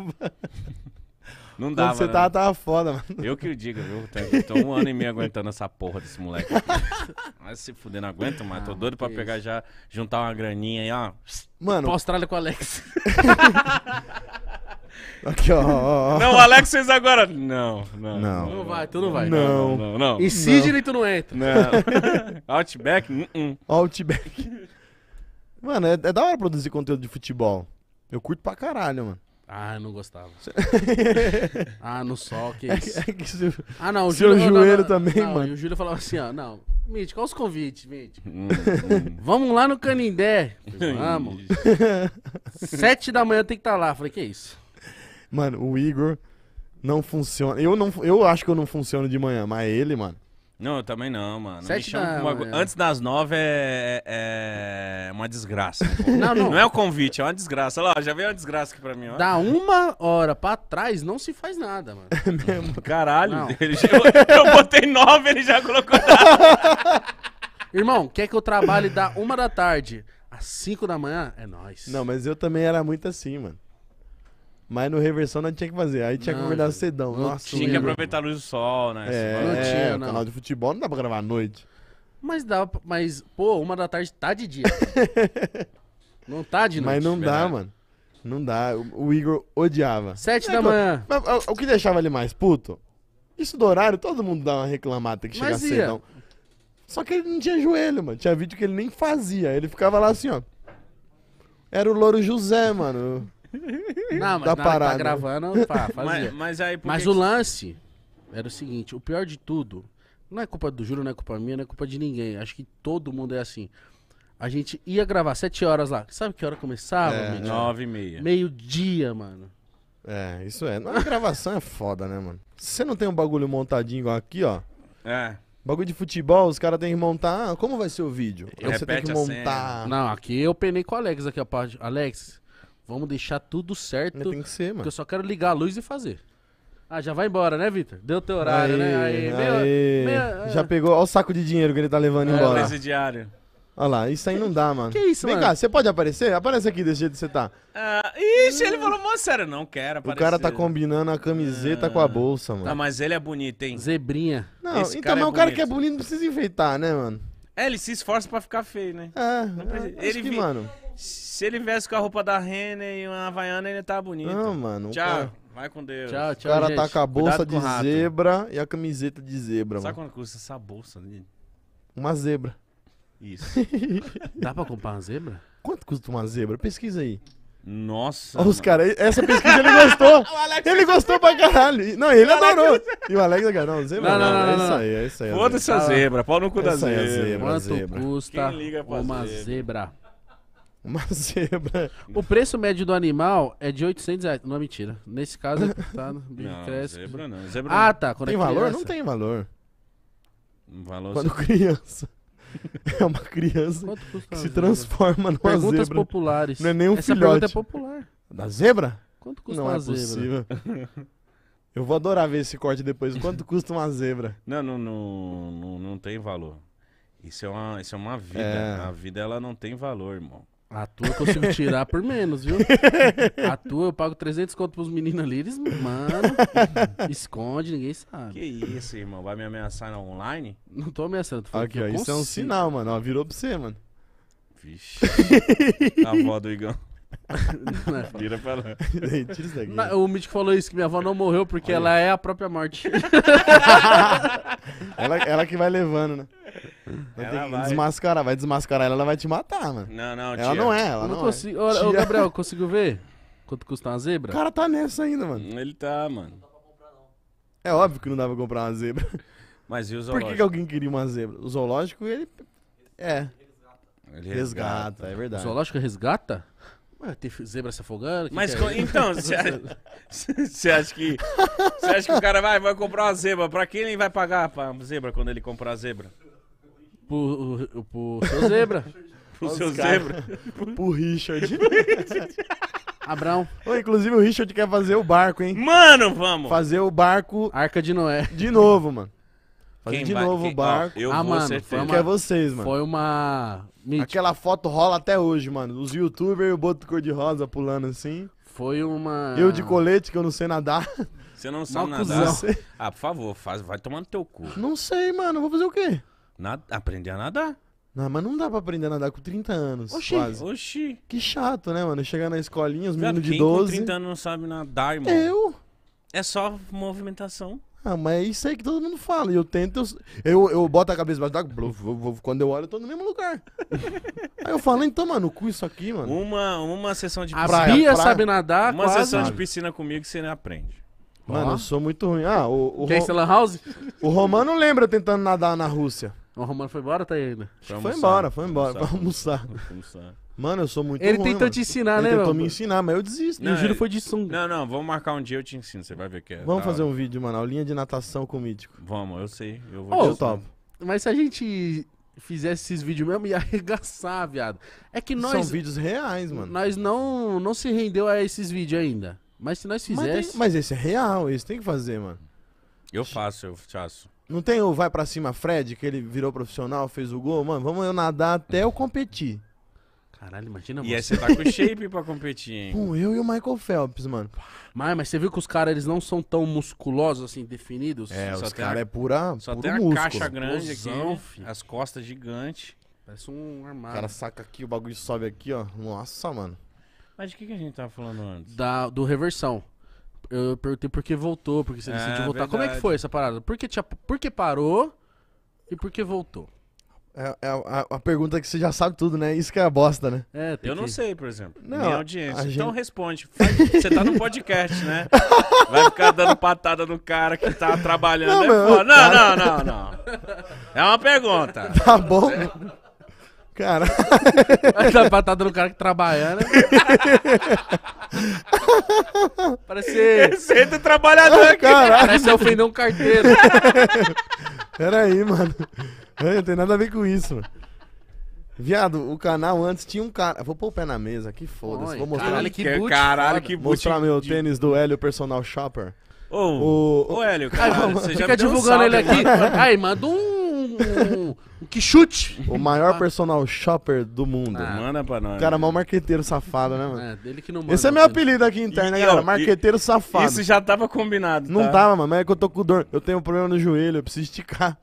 Não dá Quando você tava, né? tava foda, mano. Eu que o digo, viu? Tô um ano e meio aguentando essa porra desse moleque. Mas *laughs* se fuder, não aguento mais. Tô ah, doido pra pegar já, juntar uma graninha aí, ó. Mano. Pra Austrália com o Alex. *laughs* Aqui, ó, ó, ó. Não, Alex fez agora. Não, não. Não, não vai, tu não vai. Não, não, não. não. E Sidney tu não entra. Não. *laughs* Outback? Uh -uh. Outback. Mano, é, é da hora produzir conteúdo de futebol. Eu curto pra caralho, mano. Ah, eu não gostava. *laughs* É ah, no sol, que isso. É, é que ah, não, o Júlio. Seu joelho não, também, não, mano. E o Júlio falava assim, ó, não. Mitch, qual os convites, Mitch? Hum, hum. Vamos lá no Canindé. Vamos. Sete da manhã tem que estar tá lá. Falei, que isso? Mano, o Igor não funciona. Eu, não, eu acho que eu não funciono de manhã, mas ele, mano. Não, eu também não, mano. Sete uma... mano. Antes das nove é, é, é uma desgraça. não, não. não é o convite, é uma desgraça. Olha lá, já veio uma desgraça aqui pra mim. Ó. Da uma hora pra trás não se faz nada, mano. *laughs* É mesmo? Caralho. Ele já... eu botei nove, ele já colocou *laughs* Irmão, quer que eu trabalhe da uma da tarde às cinco da manhã? É nóis. Não, mas eu também era muito assim, mano. Mas no reversão nós tinha que fazer. Aí tinha que conversar acordar cedão. Nossa, tinha que aproveitar a luz do sol, né? É, Não é, tinha, é, não. canal de futebol não dá pra gravar à noite. Mas dá, pra- mas, pô, uma da tarde tá de dia. *laughs* não tá de noite. Mas não dá, verdade. mano. Não dá. O, Igor odiava. Sete é da manhã. Mas, o que deixava ele mais puto? Isso do horário, todo mundo dá uma reclamada, tem que chegar Mas ia. cedão. Só que ele não tinha joelho, mano. Tinha vídeo que ele nem fazia. Ele ficava lá assim, ó. Era o Louro José, mano. *laughs* Não, mas tá né? gravando, pá, *laughs* fazia. Mas, mas, aí, mas que... o lance era o seguinte, o pior de tudo, não é culpa do Júlio, não é culpa minha, não é culpa de ninguém. Acho que todo mundo é assim. A gente ia gravar sete horas lá. Sabe que hora começava? É, nove e meia. Meio-dia, mano. É, isso é. A gravação é foda, né, mano? você não tem um bagulho montadinho igual aqui, ó. É. Bagulho de futebol, os caras têm que montar. Ah, como vai ser o vídeo? eu você tem que montar. Não, aqui eu penei com o Alex aqui a parte. Alex, Vamos deixar tudo certo. Mas tem que ser, mano. Porque eu só quero ligar a luz e fazer. Ah, já vai embora, né, Vitor? Deu teu horário, aê, né? Aí, aê. Meu, meio, Já pegou. Olha o saco de dinheiro que ele tá levando é, embora. Presidiário. Olha lá, isso aí não dá, mano. Que isso, Vem mano? Vem cá, você pode aparecer? Aparece aqui desse jeito que você tá. Ah, ixi, ele falou, mó sério, não quero aparecer. O cara tá combinando a camiseta com a ah. bolsa, mano. Ah, mas ele é bonito, hein? Zebrinha. Não, Esse então, mas é o cara que é bonito não precisa enfeitar, né, mano? É, ele se esforça pra ficar feio, né? É, não é, precisa. ele que, vi... mano... Se ele viesse com a roupa da Renner e uma Havaiana, ele tá bonito. Não, mano. Tchau. Cara... Vai com Deus. Tchau, tchau. O cara gente. tá com a bolsa de zebra e a camiseta de zebra, Sabe mano. Sabe quanto custa essa bolsa? Dele? Né? Uma zebra. Isso. *laughs* Dá pra comprar uma zebra? Quanto custa uma zebra? Pesquisa aí. Nossa. Olha os caras. Essa pesquisa ele gostou. *laughs* ele é gostou pra caralho. Não, ele adorou. É e o Alex ganhou. É não, zebra não, não, não, É isso aí, é isso aí. Foda-se a zebra. Pau no cu da zebra. Quanto custa uma zebra? Uma *laughs* zebra. O preço médio do animal é de 800 reais. Não é mentira. Nesse caso, é tá, *laughs* no né? não, cresce. Zebra não. Zebra ah, tá. Quando é tem é valor? Não tem valor. Um valor Quando assim. criança. *laughs* É uma criança que se zebra? transforma numa Perguntas zebra. Perguntas populares. Não é nem um Essa é filhote. Essa é popular. Da zebra? Quanto custa não uma é zebra? Possível. Eu vou adorar ver esse corte depois. Quanto custa uma zebra? Não, não, não, não, não tem valor. Isso é uma, isso é uma vida. É... A vida ela não tem valor, irmão. A tua eu consigo tirar por menos, viu? A tua eu pago 300 conto pros meninos ali, eles, mano, esconde, ninguém sabe. Que isso, irmão? Vai me ameaçar na online? Não tô ameaçando. Tô Aqui, ó, isso é um sinal, mano. Ó, virou pra você, mano. Vixe. *laughs* a avó do Igão. *laughs* É Vira pra lá. Tira isso daqui. Na, o Mítico falou isso, que minha avó não morreu porque Olha. ela é a própria morte. *laughs* ela, ela que vai levando, né? Ela vai. Desmascarar, vai desmascarar ela, ela vai te matar, mano. Não, não, tia. Ela não é, ela não, não é. consigo. ô, Gabriel, *laughs* conseguiu ver? Quanto custa uma zebra? O cara tá nessa ainda, mano. Ele tá, mano. É óbvio que não dá pra comprar uma zebra. Mas e o Por zoológico? que, que alguém queria uma zebra? O zoológico, ele. É. Ele Resgata, é O verdade. zoológico resgata? Ué, tem zebra se afogando? que Mas que é então, você acha, *laughs* acha que. Você acha que o cara vai, vai comprar uma zebra? Pra quem ele vai pagar pra zebra quando ele comprar a zebra? Pro, pro, pro seu zebra. *laughs* pro seu zebra. *laughs* pro Richard. *laughs* Abraão, Ô, inclusive o Richard quer fazer o barco, hein? Mano, vamos! Fazer o barco. Arca de Noé. De novo, mano. Fazer Quem de novo o barco. Eu ah, vou mano, foi uma, Que é vocês, mano. Foi uma. Aquela foto rola até hoje, mano. Os youtubers e o boto cor-de-rosa pulando assim. Foi uma. Eu de colete, que eu não sei nadar. Você não sabe nadar. cuzão. Ah, por favor, faz, vai tomando teu cu. Não sei, mano. Vou fazer o quê? nada Aprender a nadar. Não, mas não dá pra aprender a nadar com 30 anos. Oxi, quase. oxi. Que chato, né, mano? Chegar na escolinha, os meninos de 12. Quem com 30 anos não sabe nadar, irmão? Eu? É só movimentação. Ah, mas é isso aí que todo mundo fala. E eu tento, eu, eu, eu boto a cabeça embaixo d'água, quando eu olho, eu tô no mesmo lugar. *laughs* aí eu falo, então, mano, cu isso aqui, mano. Uma, uma sessão de piscina. A Bia praia. sabe nadar, Uma quase. sessão de piscina comigo que você não aprende. Mano, ah. eu sou muito ruim. Ah, o. o Ro... House? O Romano lembra tentando nadar na Rússia. O Romano foi embora ou tá aí ainda? Foi embora, foi embora, pra almoçar. Pra almoçar. Mano, eu sou muito Ele ruim, tentou mano. te ensinar, Ele né, Ele tentou mano? me ensinar, mas eu desisto. Não, eu juro é- foi de sunga. Não, não, vamos marcar um dia, eu te ensino, você vai ver que é. Vamos fazer hora. um vídeo, mano, aulinha de natação com o Mítico. Vamos, eu sei, eu vou... Oh, eu top. Mas se a gente fizesse esses vídeos mesmo, ia *laughs* arregaçar, viado. É que nós... São vídeos reais, mano. Nós não, não se rendeu a esses vídeos ainda. Mas se nós fizéssemos... Mas, mas, esse é real, esse tem que fazer, mano. Eu faço, eu faço. Não tem o Vai para Cima Fred, que ele virou profissional, fez o gol? Mano, vamos eu nadar até eu competir. Caralho, imagina E aí você tá com shape pra competir, hein? Com eu e o Michael Phelps, mano. Mas, mas você viu que os caras, eles não são tão musculosos, assim, definidos? É, só os caras é pura Só tem a músculo. caixa grande Explosão, aqui, filho. as costas gigantes. Parece um O armário. cara saca aqui, o bagulho sobe aqui, ó. Nossa, mano. Mas de que, que a gente tava falando antes? Da, do Reversão eu perguntei por que voltou, porque você decidiu é voltar. Verdade. Como é que foi essa parada? Por que, tinha, por que parou e por que voltou? É, é a, a, pergunta que você já sabe tudo, né? Isso que é a bosta, né? É, eu que... não sei, por exemplo. Não, Minha audiência. Gente... Então responde. você tá no podcast, né? Vai ficar dando patada no cara que tá trabalhando. Não, meu, não, cara... não, não, não, É uma pergunta. *laughs* Tá bom. Cara. Essa patada do cara que trabalha, né? *laughs* Parece ser. Receita é trabalhador aqui. Caralho. Parece ofender um carteiro. *laughs* Peraí, mano. Não tem nada a ver com isso, mano. Viado, o canal antes tinha um cara. Vou pôr o pé na mesa, que foda-se. Vou mostrar. Caralho, que boot, Caralho, que boot. Mostrar meu de... tênis do Hélio Personal Shopper. Ô, ô, Hélio, cara, você já Fica me deu um divulgando ele aqui. Aí, manda um. que chute. O maior ah. personal shopper do mundo. Ah. Manda pra nós. cara é marqueteiro safado, né, mano? É, dele que não manda. Esse é meu apelido aqui interno, né, ó, galera? e- Marqueteiro safado. Isso já tava combinado, Não tá? tava, mano, mas é que eu tô com dor. Eu tenho um problema no joelho, eu preciso esticar.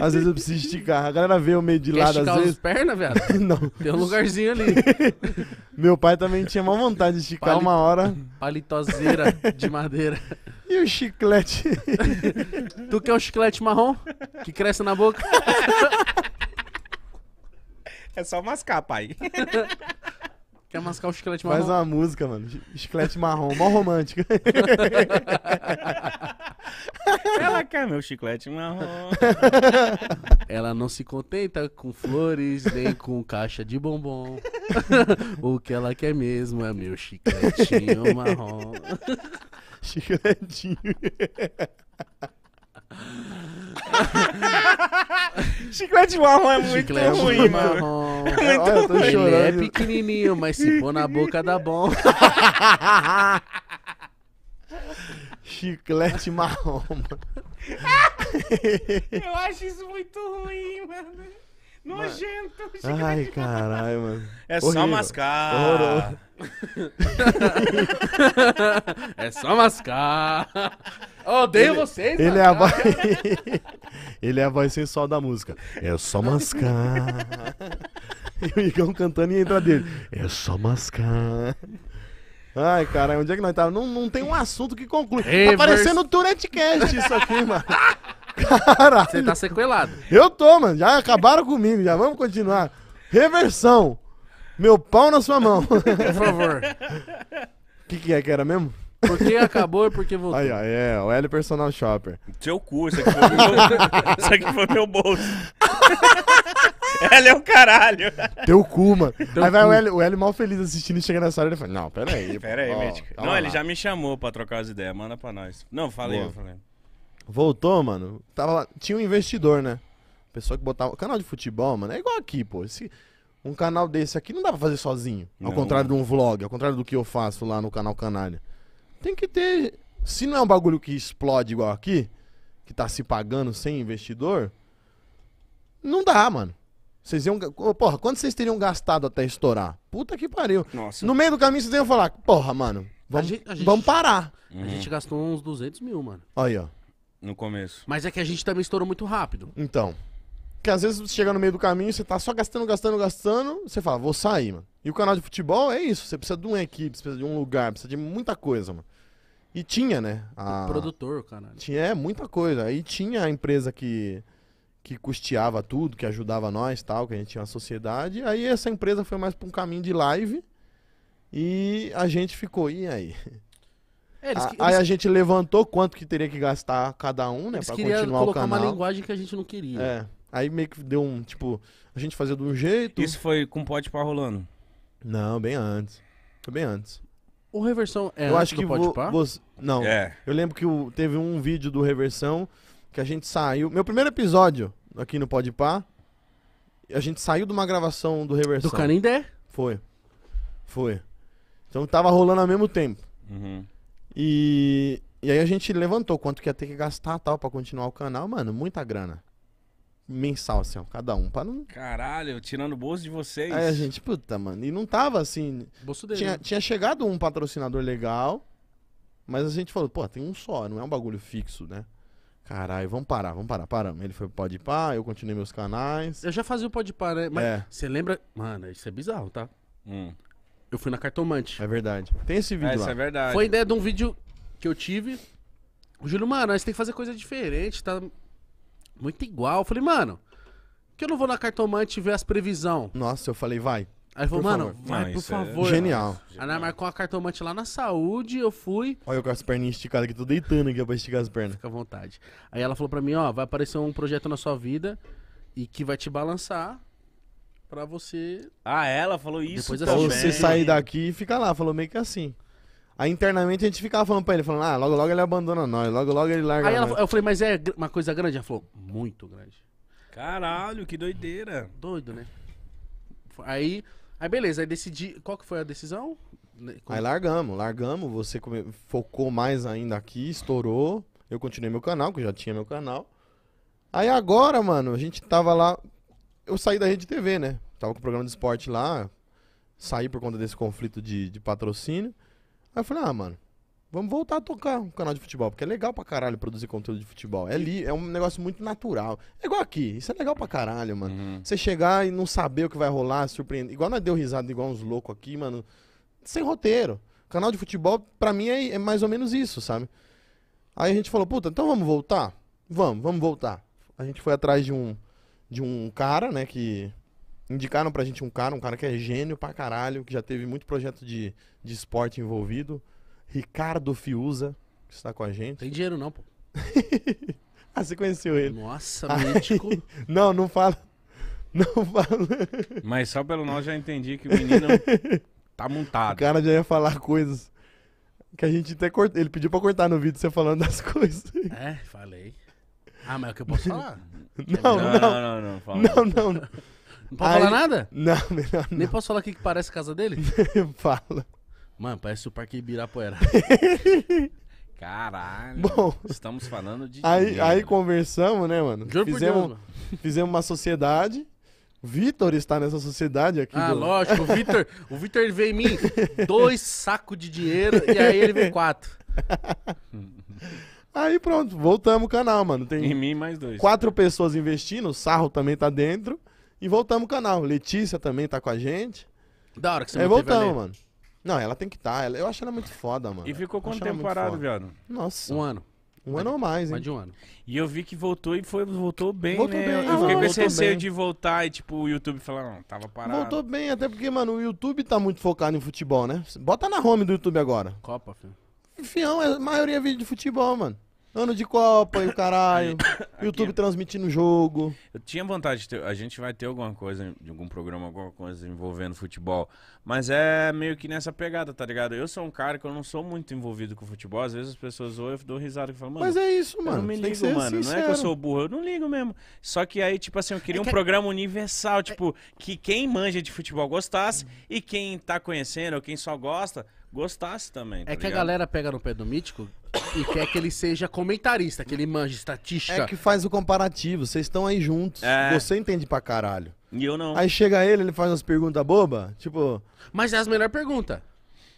Às vezes eu preciso esticar. A galera vê meio de Quer lado, às esticar as pernas, velho? *laughs* Não. Tem um lugarzinho ali. *laughs* Meu pai também tinha uma vontade de esticar Pali- uma hora. Palitoseira de madeira o chiclete? *laughs* tu quer um chiclete marrom? Que cresce na boca? É só mascar, pai. *laughs* Quer mascar o chiclete marrom? Faz uma música, mano. Chiclete marrom, mó romântica. *laughs* Ela quer meu chiclete marrom. Ela não se contenta com flores nem com caixa de bombom. o que ela quer mesmo é meu chicletinho marrom. *laughs* Chicletinho. *laughs* Chiclete marrom é muito Chiclete ruim, marrom. mano. É, é muito Olha, eu ruim. Ele é pequenininho, mas se pôr na boca dá bom. *laughs* Chiclete marrom, mano. Eu acho isso muito ruim, mano. Nojento, Ai, caralho, mano. É Horrível. só mascar. *laughs* é só mascar. Odeio ele, vocês, ele é mano. É a voz... *laughs* ele é a voz sensual da música. É só mascar. e o Igão cantando e entra dele. É só mascar. Ai, cara, onde é que nós tava? Não, não tem um assunto que conclui. Tá Reverse... Tá parecendo o Tourette Cast isso aqui, mano. Caralho. Você tá sequelado. Eu tô, mano. Já acabaram comigo, já vamos continuar. Reversão. Meu pau na sua mão. Por favor. O *laughs* que, que é que era mesmo? Porque acabou e porque voltou. Aí, aí, é, o L Personal Shopper. Seu cu, isso aqui foi meu, aqui foi meu bolso. *laughs* L é o caralho. Teu cu, mano. Teu aí vai o L, o L mal feliz assistindo e chega nessa hora e ele fala: Não, peraí. Peraí, ó, Não, ele já me chamou pra trocar as ideias, manda pra nós. Não, falei, Boa. eu falei. Voltou, mano. Tava lá, tinha um investidor, né? Pessoa que botava. Canal de futebol, mano, é igual aqui, pô. Esse, um canal desse aqui não dá pra fazer sozinho. Ao não, contrário de um vlog, ao contrário do que eu faço lá no canal Canalha. Tem que ter. Se não é um bagulho que explode igual aqui, que tá se pagando sem investidor, não dá, mano. Vocês iam. Porra, quanto vocês teriam gastado até estourar? Puta que pariu. Nossa. No meio do caminho vocês iam falar, porra, mano, vamos, a gente, a gente, vamos parar. A gente uhum. gastou uns 200 mil, mano. Aí, ó. No começo. Mas é que a gente também estourou muito rápido. Então. Porque às vezes você chega no meio do caminho, você tá só gastando, gastando, gastando, você fala, vou sair, mano. E o canal de futebol é isso, você precisa de uma equipe, precisa de um lugar, precisa de muita coisa, mano. E tinha, né? A... O produtor, caralho. Tinha é, muita coisa. Aí tinha a empresa que, que custeava tudo, que ajudava nós tal, que a gente tinha uma sociedade. Aí essa empresa foi mais pra um caminho de live. E a gente ficou, e aí? *laughs* É, eles, a, eles... Aí a gente levantou quanto que teria que gastar cada um, né? Eles pra continuar o canal. colocar uma linguagem que a gente não queria. É. Aí meio que deu um, tipo, a gente fazia de um jeito. Isso foi com pó de rolando? Não, bem antes. Foi bem antes. O Reversão é eu acho que do você, Não. É. Eu lembro que o, teve um vídeo do Reversão que a gente saiu. Meu primeiro episódio aqui no Podpah, a gente saiu de uma gravação do Reversão. Do Canindé? Foi. Foi. Então tava rolando ao mesmo tempo. Uhum. E, e aí a gente levantou quanto que ia ter que gastar tal para continuar o canal, mano, muita grana. Mensal, assim, ó, cada um, para não. Caralho, tirando o bolso de vocês. Aí a gente, puta, mano, e não tava assim. Bolso dele. Tinha, né? tinha chegado um patrocinador legal, mas a gente falou, pô, tem um só, não é um bagulho fixo, né? Caralho, vamos parar, vamos parar, paramos. Ele foi pro par eu continuei meus canais. Eu já fazia o Podpah, né? Mas é. você lembra... Mano, isso é bizarro, tá? Hum. Eu fui na cartomante. É verdade. Tem esse vídeo é, lá. é verdade. Foi ideia de um vídeo que eu tive. O Júlio, mano, você tem que fazer coisa diferente, tá muito igual. Eu falei, mano, que eu não vou na cartomante ver as previsão. Nossa, eu falei, vai. Aí ele falou, mano, favor. vai, Não, por é favor. Genial. Aí nós marcou a cartomante lá na saúde, eu fui, Olha eu com as perninhas esticadas aqui, tô deitando aqui pra esticar as pernas. fica à vontade. Aí ela falou pra mim, ó, vai aparecer um projeto na sua vida e que vai te balançar pra você. Ah, ela falou isso? Depois você sair daqui e ficar lá. Falou meio que assim. Aí internamente a gente ficava falando pra ele, falando, ah, logo logo ele abandona nós, logo logo ele larga. Aí ela, nós. eu falei, mas é uma coisa grande? Ela falou, muito grande. Caralho, que doideira. Doido, né? Aí, aí beleza, aí decidi. Qual que foi a decisão? Né, Como... Aí largamos, largamos, você come... focou mais ainda aqui, estourou. Eu continuei meu canal, que eu já tinha meu canal. Aí agora, mano, a gente tava lá eu saí da rede TV, né? Tava com o programa de esporte lá, saí por conta desse conflito de, de patrocínio. Aí eu falei, ah, mano, vamos voltar a tocar um canal de futebol, porque é legal pra caralho produzir conteúdo de futebol. É, li, é um negócio muito natural. É igual aqui, isso é legal pra caralho, mano. Uhum. Você chegar e não saber o que vai rolar, surpreender. Igual nós deu risada, igual uns loucos aqui, mano, sem roteiro. Canal de futebol, pra mim, é, é mais ou menos isso, sabe? Aí a gente falou, puta, então vamos voltar? Vamos, vamos voltar. A gente foi atrás de um de um cara, né, que indicaram pra gente um cara, um cara que é gênio pra caralho, que já teve muito projeto de, de esporte envolvido. Ricardo Fiuza, que está com a gente. Tem dinheiro não, pô. *laughs* ah, você conheceu ele. Nossa, Aí... mítico. *laughs* Não, não fala. Não fala. Mas só pelo nós já entendi que o menino tá montado. O cara já ia falar coisas que a gente até cortou. Ele pediu pra cortar no vídeo você falando das *laughs* coisas. É, falei. Ah, mas é o que eu posso falar? É não, não, não, não. Não, não. não, não. Não pode Aí- falar nada? Não, melhor não. Nem posso falar o que parece a casa dele? *laughs* Fala. Mano, parece o Parque Ibirapuera. *laughs* Caralho. Bom. Estamos falando de. Aí, dinheiro. aí conversamos, né, mano? Juro por Deus, fizemos, mano. fizemos uma sociedade. O Vitor está nessa sociedade aqui. Ah, do- lógico, o Vitor, o Vitor ele veio em mim dois sacos de dinheiro e aí ele veio quatro. *laughs* Aí pronto, voltamos o canal, mano. Tem em mim mais dois. Quatro pessoas investindo, o Sarro também tá dentro. E voltamos o canal. Letícia também tá com a gente. Da hora que você voltou voltamos, ali. mano. Não, ela tem que estar. Tá. Eu acho ela muito foda, mano. E ficou quanto tempo parado, viado? Nossa. Um ano. Um ano ou mais, hein? Mais de um ano. E eu vi que voltou e foi, voltou bem, voltou né? Bem. Eu ah, fiquei com esse receio bem. de voltar e, tipo, o YouTube falar, não, tava parado. Voltou bem, até porque, mano, o YouTube tá muito focado em futebol, né? Bota na home do YouTube agora. Copa, filho. Enfim, a maioria é vídeo de futebol, mano. Ano de Copa e o caralho. *coughs* Aqui. YouTube transmitindo o jogo. Eu tinha vontade de ter. A gente vai ter alguma coisa, algum programa, alguma coisa envolvendo futebol. Mas é meio que nessa pegada, tá ligado? Eu sou um cara que eu não sou muito envolvido com futebol. Às vezes as pessoas ouvem, eu dou risada e falam, mano. Mas é isso, mano. Eu não me ligo, mano. Não é que eu sou burro, eu não ligo mesmo. Só que aí, tipo assim, eu queria é que... um é programa universal, tipo, é... que quem manja de futebol gostasse e quem tá conhecendo ou quem só gosta gostasse também. Tá é que a galera pega no pé do Mítico e quer que ele seja comentarista, que ele manje estatística. É que faz o comparativo, vocês estão aí juntos. É. Você entende pra caralho. E eu não. Aí chega ele, ele faz umas perguntas boba, tipo. Mas é as melhores perguntas.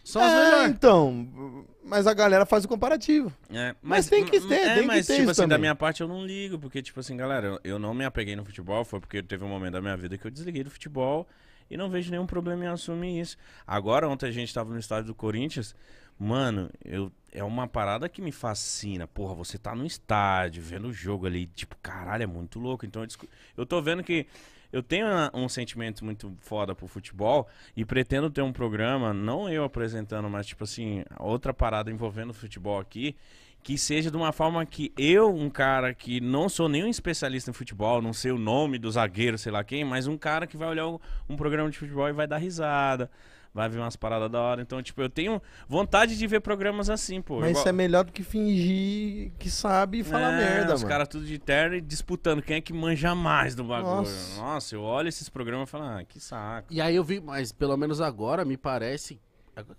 São é, as melhores. Então, mas a galera faz o comparativo. É, mas, mas, tem que ter, é, tem mas, que ter tipo assim, também. da minha parte eu não ligo, porque, tipo assim, galera, eu, eu não me apeguei no futebol, foi porque teve um momento da minha vida que eu desliguei do futebol. E não vejo nenhum problema em assumir isso. Agora, ontem a gente tava no estádio do Corinthians. Mano, eu, é uma parada que me fascina. Porra, você tá no estádio, vendo o jogo ali, tipo, caralho, é muito louco. Então eu, eu tô vendo que eu tenho um sentimento muito foda pro futebol e pretendo ter um programa, não eu apresentando, mas tipo assim, outra parada envolvendo futebol aqui que seja de uma forma que eu, um cara que não sou nenhum especialista em futebol, não sei o nome do zagueiro, sei lá quem, mas um cara que vai olhar um programa de futebol e vai dar risada. Vai ver umas paradas da hora. Então, tipo, eu tenho vontade de ver programas assim, pô. Mas isso é melhor do que fingir que sabe e falar é, merda, os mano. Os caras tudo de terno e disputando quem é que manja mais do bagulho. Nossa, Nossa eu olho esses programas e falo, ah, que saco. E aí eu vi, mas pelo menos agora me parece.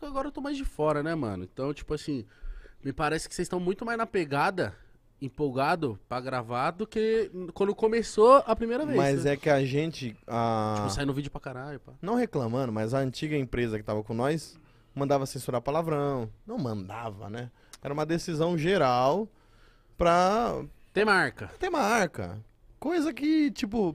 Agora eu tô mais de fora, né, mano? Então, tipo assim, me parece que vocês estão muito mais na pegada, empolgado pra gravar, do que quando começou a primeira vez. Mas né? é que a gente. A... Tipo, saindo vídeo pra caralho, pá. Não reclamando, mas a antiga empresa que tava com nós mandava censurar palavrão. Não mandava, né? Era uma decisão geral pra. Ter marca. Ter marca. Coisa que, tipo,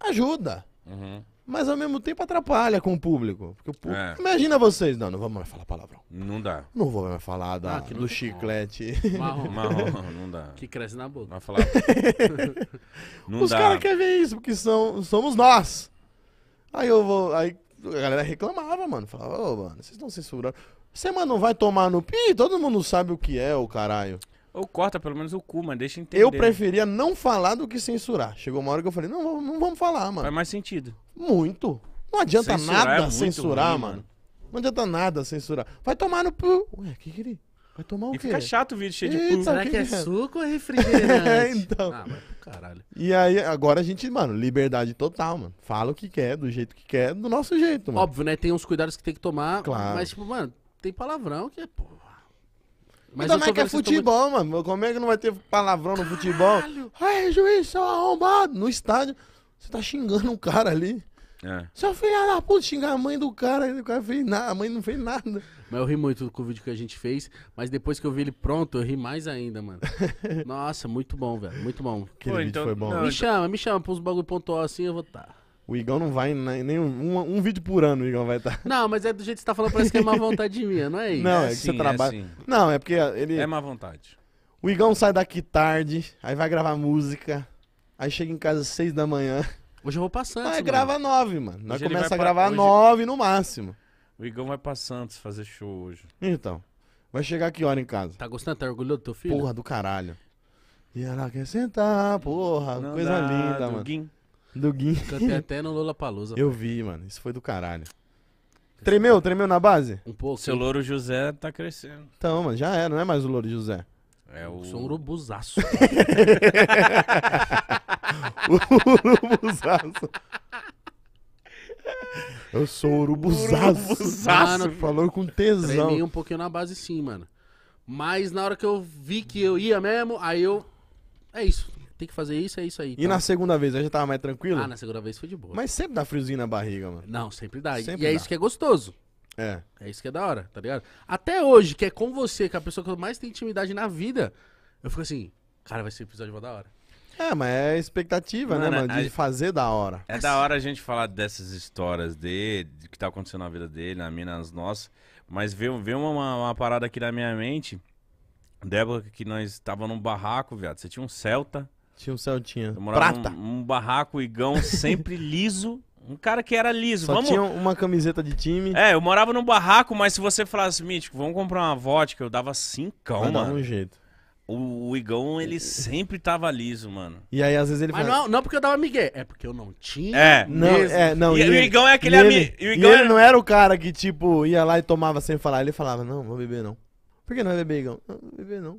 ajuda. Uhum mas ao mesmo tempo atrapalha com o público. Porque o público. É. Imagina vocês. Não, não vamos mais falar palavrão. Não dá. Não vou mais falar da, ah, do chiclete. Marrom. *laughs* Marrom, não dá. Que cresce na boca. Vai falar. *laughs* não Os caras querem ver isso, porque são, somos nós. Aí eu vou. Aí a galera reclamava, mano. Falava, ô, oh, mano, vocês estão censurando. Você, mano, vai tomar no pi? Todo mundo sabe o que é o caralho. Ou corta pelo menos o cu, mano, deixa entender. Eu preferia não falar do que censurar. Chegou uma hora que eu falei, não, não vamos falar, mano. Faz mais sentido. Muito. Não adianta censurar é nada é censurar, ruim, mano. mano. Não adianta nada censurar. Vai tomar no. Ué, que que ele. Vai tomar o e quê? Fica chato o vídeo cheio Eita, de pulo. Será que, que é, é, suco ou refrigerante? *laughs* é, então. Ah, mas caralho. E aí, agora a gente, mano, liberdade total, mano. Fala o que quer, do jeito que quer, do nosso jeito, mano. Óbvio, né? Tem uns cuidados que tem que tomar. Claro. Mas, tipo, mano, tem palavrão que é, pô. Mas também que é futebol, muito... mano. Como é que não vai ter palavrão no futebol? Ai, juiz, seu arrombado! No estádio. Você tá xingando um cara ali. É. Só filho da puta, xingar a mãe do cara, o cara fez nada, a mãe não fez nada. Mas eu ri muito com o vídeo que a gente fez, mas depois que eu vi ele pronto, eu ri mais ainda, mano. *laughs* Nossa, muito bom, velho, muito bom. Que Pô, então, foi bom. Não, me então... chama, me chama, pra uns bagulho pontual assim eu vou estar. Tá. O Igão não vai né, nem um, um, vídeo por ano, o Igão vai estar. Tá. Não, mas é do jeito que você tá falando, parece que é má vontade minha, não é isso? Não, é, é que você é trabalha. É Não, é porque ele. É má vontade. O Igão sai daqui tarde, aí vai gravar música. Aí chega em casa às seis da manhã. Hoje eu vou pra Santos. Mas grava nove, mano. Nós começa a gravar pra... nove no máximo. O Igão vai pra Santos fazer show hoje. Então. Vai chegar que hora em casa? Tá gostando? Tá orgulhoso do teu filho? Porra do caralho. E ela quer sentar, porra. Não coisa dá, linda, do mano. Do Guin Cantei até no Lula Palusa. Eu vi, mano. Isso foi do caralho. Tremeu? Tremeu na base? Um pouco. Seu Louro José tá crescendo. Então, mano, já era, é, não é mais o Louro José. É o... Sou um urubuzaço. *laughs* urubuzaço. Eu sou urubuzaço. urubuzaço. Mano, Falou com tesão. Treinei um pouquinho na base sim, mano. Mas na hora que eu vi que eu ia mesmo, aí eu... É isso. Tem que fazer isso, é isso aí. E tá? na segunda vez, aí já tava mais tranquilo? Ah, na segunda vez foi de boa. Mas sempre dá friozinho na barriga, mano. Não, sempre dá. Sempre e é isso que é gostoso. É. É isso que é da hora, tá ligado? Até hoje, que é com você, que é a pessoa que eu mais tenho intimidade na vida, eu fico assim, cara, vai ser um episódio da hora. É, mas é expectativa, mano, né, mano? De a... fazer da hora. É da hora a gente falar dessas histórias dele, do que tá acontecendo na vida dele, na minha, nas nossas. Mas veio, veio uma, uma parada aqui na minha mente, Débora, que nós tava num barraco, viado. Você tinha um Celta. Tinha um Celtinha. Prata. Num, um barraco, igão sempre *laughs* liso. Um cara que era liso. Só vamos... tinha uma camiseta de time. É, eu morava num barraco, mas se você falasse, Mítico, vamos comprar uma vodka, eu dava cinco Vai mano. um jeito. O, o Igão, ele sempre tava liso, mano. E aí, às vezes, ele Mas não, não porque eu dava migué, é porque eu não tinha. É. Não, é, não. E, e o Igão é aquele amigo. E, ele, e é- ele não era o cara que, tipo, ia lá e tomava sem falar. Ele falava, não, vou beber não. Por que não vai beber, Igão? Não, não vou beber não.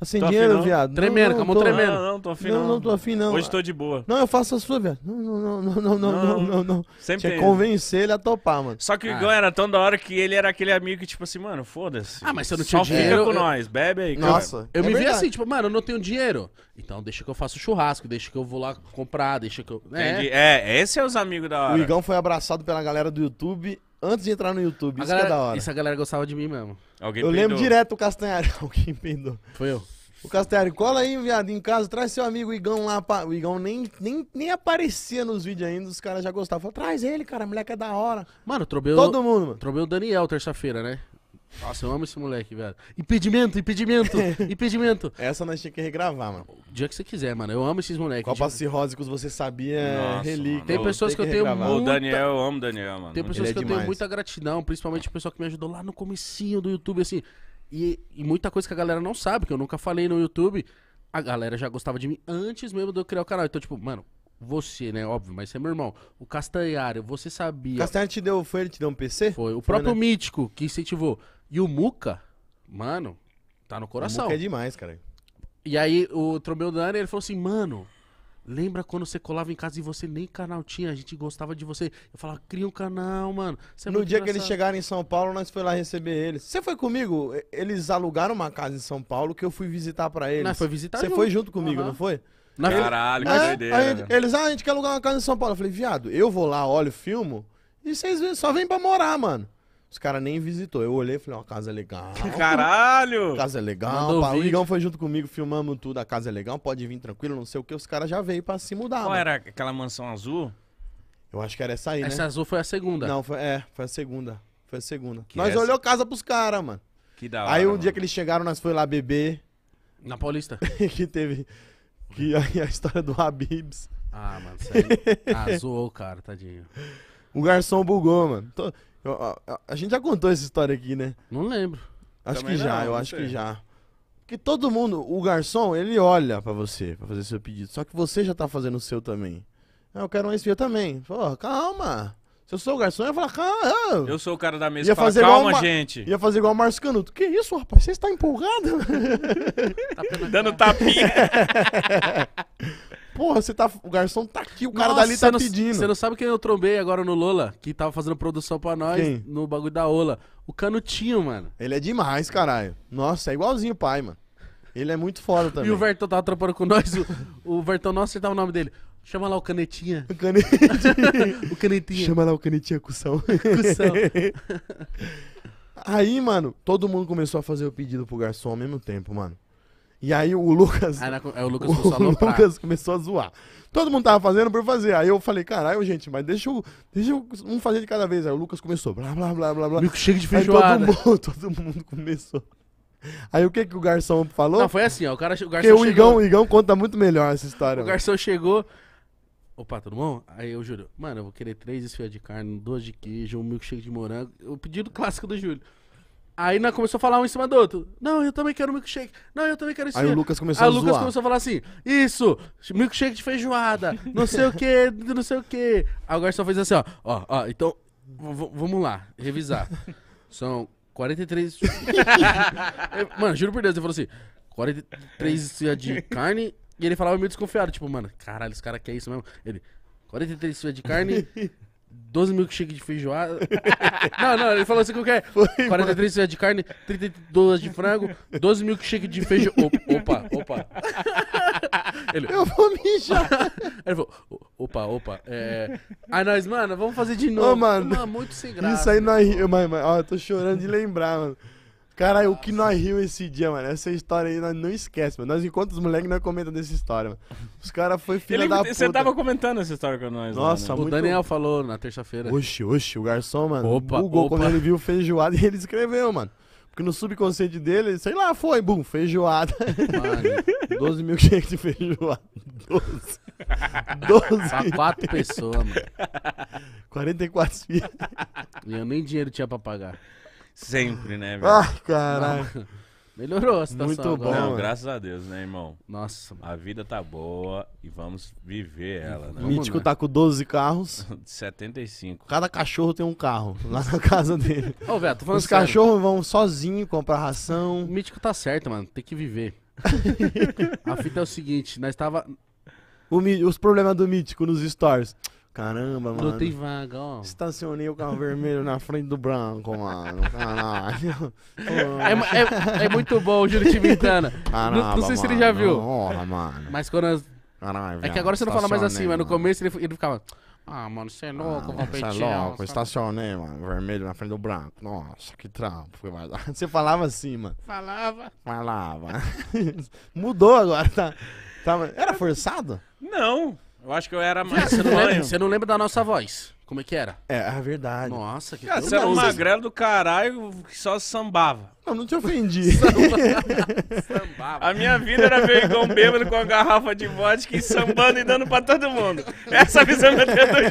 Tá sem tô dinheiro, afim, viado? Tremendo, não, não, tremendo. Não, não, tô afim não. Não, não tô afim não. Hoje tô de boa. Não, eu faço a sua, viado. Não, não, não, não, não, não, não. não. Sempre Tinha convencer ele a topar, mano. Só que o ah. Igão era tão da hora que ele era aquele amigo que, tipo assim, mano, foda-se. Ah, mas você não tinha Só dinheiro. Só fica com eu... nós, bebe aí, cara. Nossa. Eu é me verdade. vi assim, tipo, mano, eu não tenho dinheiro. Então deixa que eu faço churrasco, deixa que eu vou lá comprar, deixa que eu... É, Entendi. é esse é os amigos da hora. O Igão foi abraçado pela galera do YouTube antes de entrar no YouTube. A isso galera, que é da hora. Isso a galera gostava de mim mesmo. Alguém eu lembro direto o Castanhari. *laughs* Alguém pendou. Foi eu. O Castanhari, cola aí, viado, em casa, traz seu amigo Igão lá. Pra... O Igão nem, nem, nem aparecia nos vídeos ainda, os caras já gostavam. Falou, traz ele, cara, moleque é da hora. Mano, trobeu. Todo mundo, mano. Trobeu o Daniel terça-feira, né? Nossa, eu amo esse moleque, velho. Impedimento, impedimento, *laughs* impedimento. Essa nós tinha que regravar, mano. O dia que você quiser, mano. Eu amo esses moleques. Copa tipo... Cirrose você sabia é Nossa, relíquia. Tem pessoas que, eu tenho muita... O Daniel, eu amo o Daniel, mano. Tem pessoas é que demais. eu tenho muita gratidão, principalmente o pessoal que me ajudou lá no comecinho do YouTube, assim. E, e muita coisa que a galera não sabe, que eu nunca falei no YouTube. A galera já gostava de mim antes mesmo de eu criar o canal. Então, tipo, mano, você, né? Óbvio, mas você é meu irmão. O Castanhari, você sabia. Castanhari te deu. Foi ele te deu um PC? Foi. O foi, próprio né? Mítico que incentivou. E o Muca, mano, tá no coração. O Muca é demais, cara. E aí o Tromeu Dani, ele falou assim, mano, lembra quando você colava em casa e você nem canal tinha, a gente gostava de você. Eu falava, cria um canal, mano. É no dia engraçado. que eles chegaram em São Paulo, nós foi lá receber eles. Você foi comigo? Eles alugaram uma casa em São Paulo que eu fui visitar para eles. Não, foi visitar Você junto. foi junto comigo, uhum. não foi? Na... Caralho, né? que é, doideira. Gente, eles, ah, a gente quer alugar uma casa em São Paulo. Eu falei, viado, eu vou lá, olho, filmo, e vocês só vêm pra morar, mano. Os caras nem visitou. Eu olhei e falei, ó, a casa é legal. *laughs* Caralho! A casa é legal. o Igão foi junto comigo, filmamos tudo. A casa é legal, pode vir tranquilo, não sei o que. Os caras já veio pra se mudar. Qual mano. era aquela mansão azul? Eu acho que era essa aí, né? Essa né? azul foi a segunda. Não, foi, é, foi a segunda. Foi a segunda. Que nós essa? olhou casa pros caras, mano. Que da hora, Aí um mano. dia que eles chegaram, nós foi lá beber. Na Paulista? *laughs* que teve... Que a, a história do Habibs. Ah, mano, sério. ah, zoou o cara, tadinho. O garçom bugou, mano. Tô... Eu, a, a, a, gente já contou essa história aqui, né? Não lembro. Acho Também que não, já, eu acho que já. Porque todo mundo, o garçom, ele olha para você, para fazer seu pedido. Só que você já tá fazendo o seu também. Ah, eu quero um esfirra também. Pô, calma. Se eu sou o garçom, eu ia falar, calma. Eu sou o cara da mesa, ia fazer fala, calma, gente. Ia fazer igual o Marcio Canuto. Que isso, rapaz? Você está empolgado? *laughs* tá Dando tapinha. *laughs* porra, você tá. O garçom tá aqui, o cara Nossa, dali tá não, pedindo. Você não sabe quem eu trombei agora no Lola, que tava fazendo produção pra nós quem? no bagulho da Ola. O Canutinho, mano. Ele é demais, caralho. Nossa, é igualzinho o pai, mano. Ele é muito foda também. E o Vertão tava trampando com nós. O, o Vertão, não acertava o nome dele. Chama lá o Canetinha. *laughs* O Canetinha. *laughs* o Canetinha. Chama lá o Canetinha, cução. *laughs* Aí, mano, todo mundo começou a fazer o pedido pro garçom ao mesmo tempo, mano. E aí o Lucas. É, o Lucas, *laughs* o Lucas começou a zoar. Todo mundo tava fazendo por fazer. Aí eu falei, caralho, gente, mas deixa eu, deixa eu um fazer de cada vez. Aí o Lucas começou, blá, blá, blá, blá, blá. Milkshake de feijoada. Aí todo mundo, *laughs* todo mundo começou. Aí o que que o garçom falou? Não, foi assim, ó. O cara, o garçom Porque o Igão, o Igão conta muito melhor essa história. O mano. garçom chegou. Opa, tudo bom? Aí eu juro, mano, eu vou querer três esfias de carne, duas de queijo, um milkshake de morango. O pedido clássico do Júlio. Aí nós começou a falar um em cima do outro. Não, eu também quero milkshake. Não, eu também quero isso. Aí o Lucas começou Aí a o Lucas começou a falar assim: Isso, milkshake de feijoada, não sei o que, não sei o que. Agora só fez assim, ó. Ó, ó, então, vamos lá, revisar. São 43. *laughs* mano, juro por Deus, ele falou assim: 43 de carne. E ele falava meio desconfiado, tipo, mano, caralho, esse cara quer isso mesmo. Ele, 43 de carne. 12 milkshake de feijoada. *laughs* não, não, ele falou assim que quer. É? Foi, 43 mano. de carne, 32 de frango, 12 milkshake de feijoada. Opa, opa. Ele, eu vou mijar. *laughs* ele falou, opa, opa. É... Aí nós, mano, vamos fazer de novo. Ô, mano, mano, muito sem graça. Isso aí nós. Mano, mano, ó, eu tô chorando de lembrar, mano. Caralho, o que nós riu esse dia, mano. Essa história aí nós não esquece, mano. Nós enquanto os moleques nós comentamos essa história, mano. Os caras foi filha Ele, da puta. Você tava comentando essa história com nós. Nossa, lá, né? muito... O Daniel falou na terça-feira. Oxi, oxi, o garçom, mano, opa, bugou opa. quando ele viu feijoada e ele escreveu, mano. Porque no subconsciente dele, sei lá, foi, bum, feijoada. Mano. 12 *laughs* mil queijos de feijoada. 12. 12. Pra quatro pessoas, mano. 44 filhos. E eu nem dinheiro tinha pra pagar. Sempre, né, velho? Ai, caralho. *laughs* Melhorou a situação. Muito bom. Não, é. graças a Deus, né, irmão? Nossa, A vida tá boa e vamos viver ela, né? Mítico né? tá com 12 carros. 75. *laughs* Cada cachorro tem um carro *laughs* lá na casa dele. Ô, velho, tô falando Os cachorros vão sozinho comprar ração. O mítico tá certo, mano. Tem que viver. a fita é o seguinte, nós tava. O os problemas do mítico nos stores. Caramba, mano. Não tem vaga, ó. Estacionei o carro vermelho na frente do branco, mano. Caralho. é, é, é, muito bom o Júlio Timitana. Caramba, não, não sei se ele já viu. Porra, mano. Mas quando. As... Caralho, é que agora você não fala mais assim, mas no começo ele, ele ficava. Ah, mano, você é louco, ah, competir. Você é louco, estacionei, mano, vermelho na frente do branco. Nossa, que trampo. *laughs* Você falava assim, mano. Falava. Falava. *laughs* Mudou agora, tá? Tava... Era forçado? Não. Eu acho que eu era mais. Você não, lembra, você não lembra da nossa voz? Como é que era? É, a é verdade. Nossa, que Cara, você era um magrelo do caralho que só sambava. Não, não te ofendi. *laughs* Sambava. A minha vida era ver igual um bêbado com a garrafa de vodka e sambando e dando pra todo mundo. Essa visão que eu tenho do Júlio.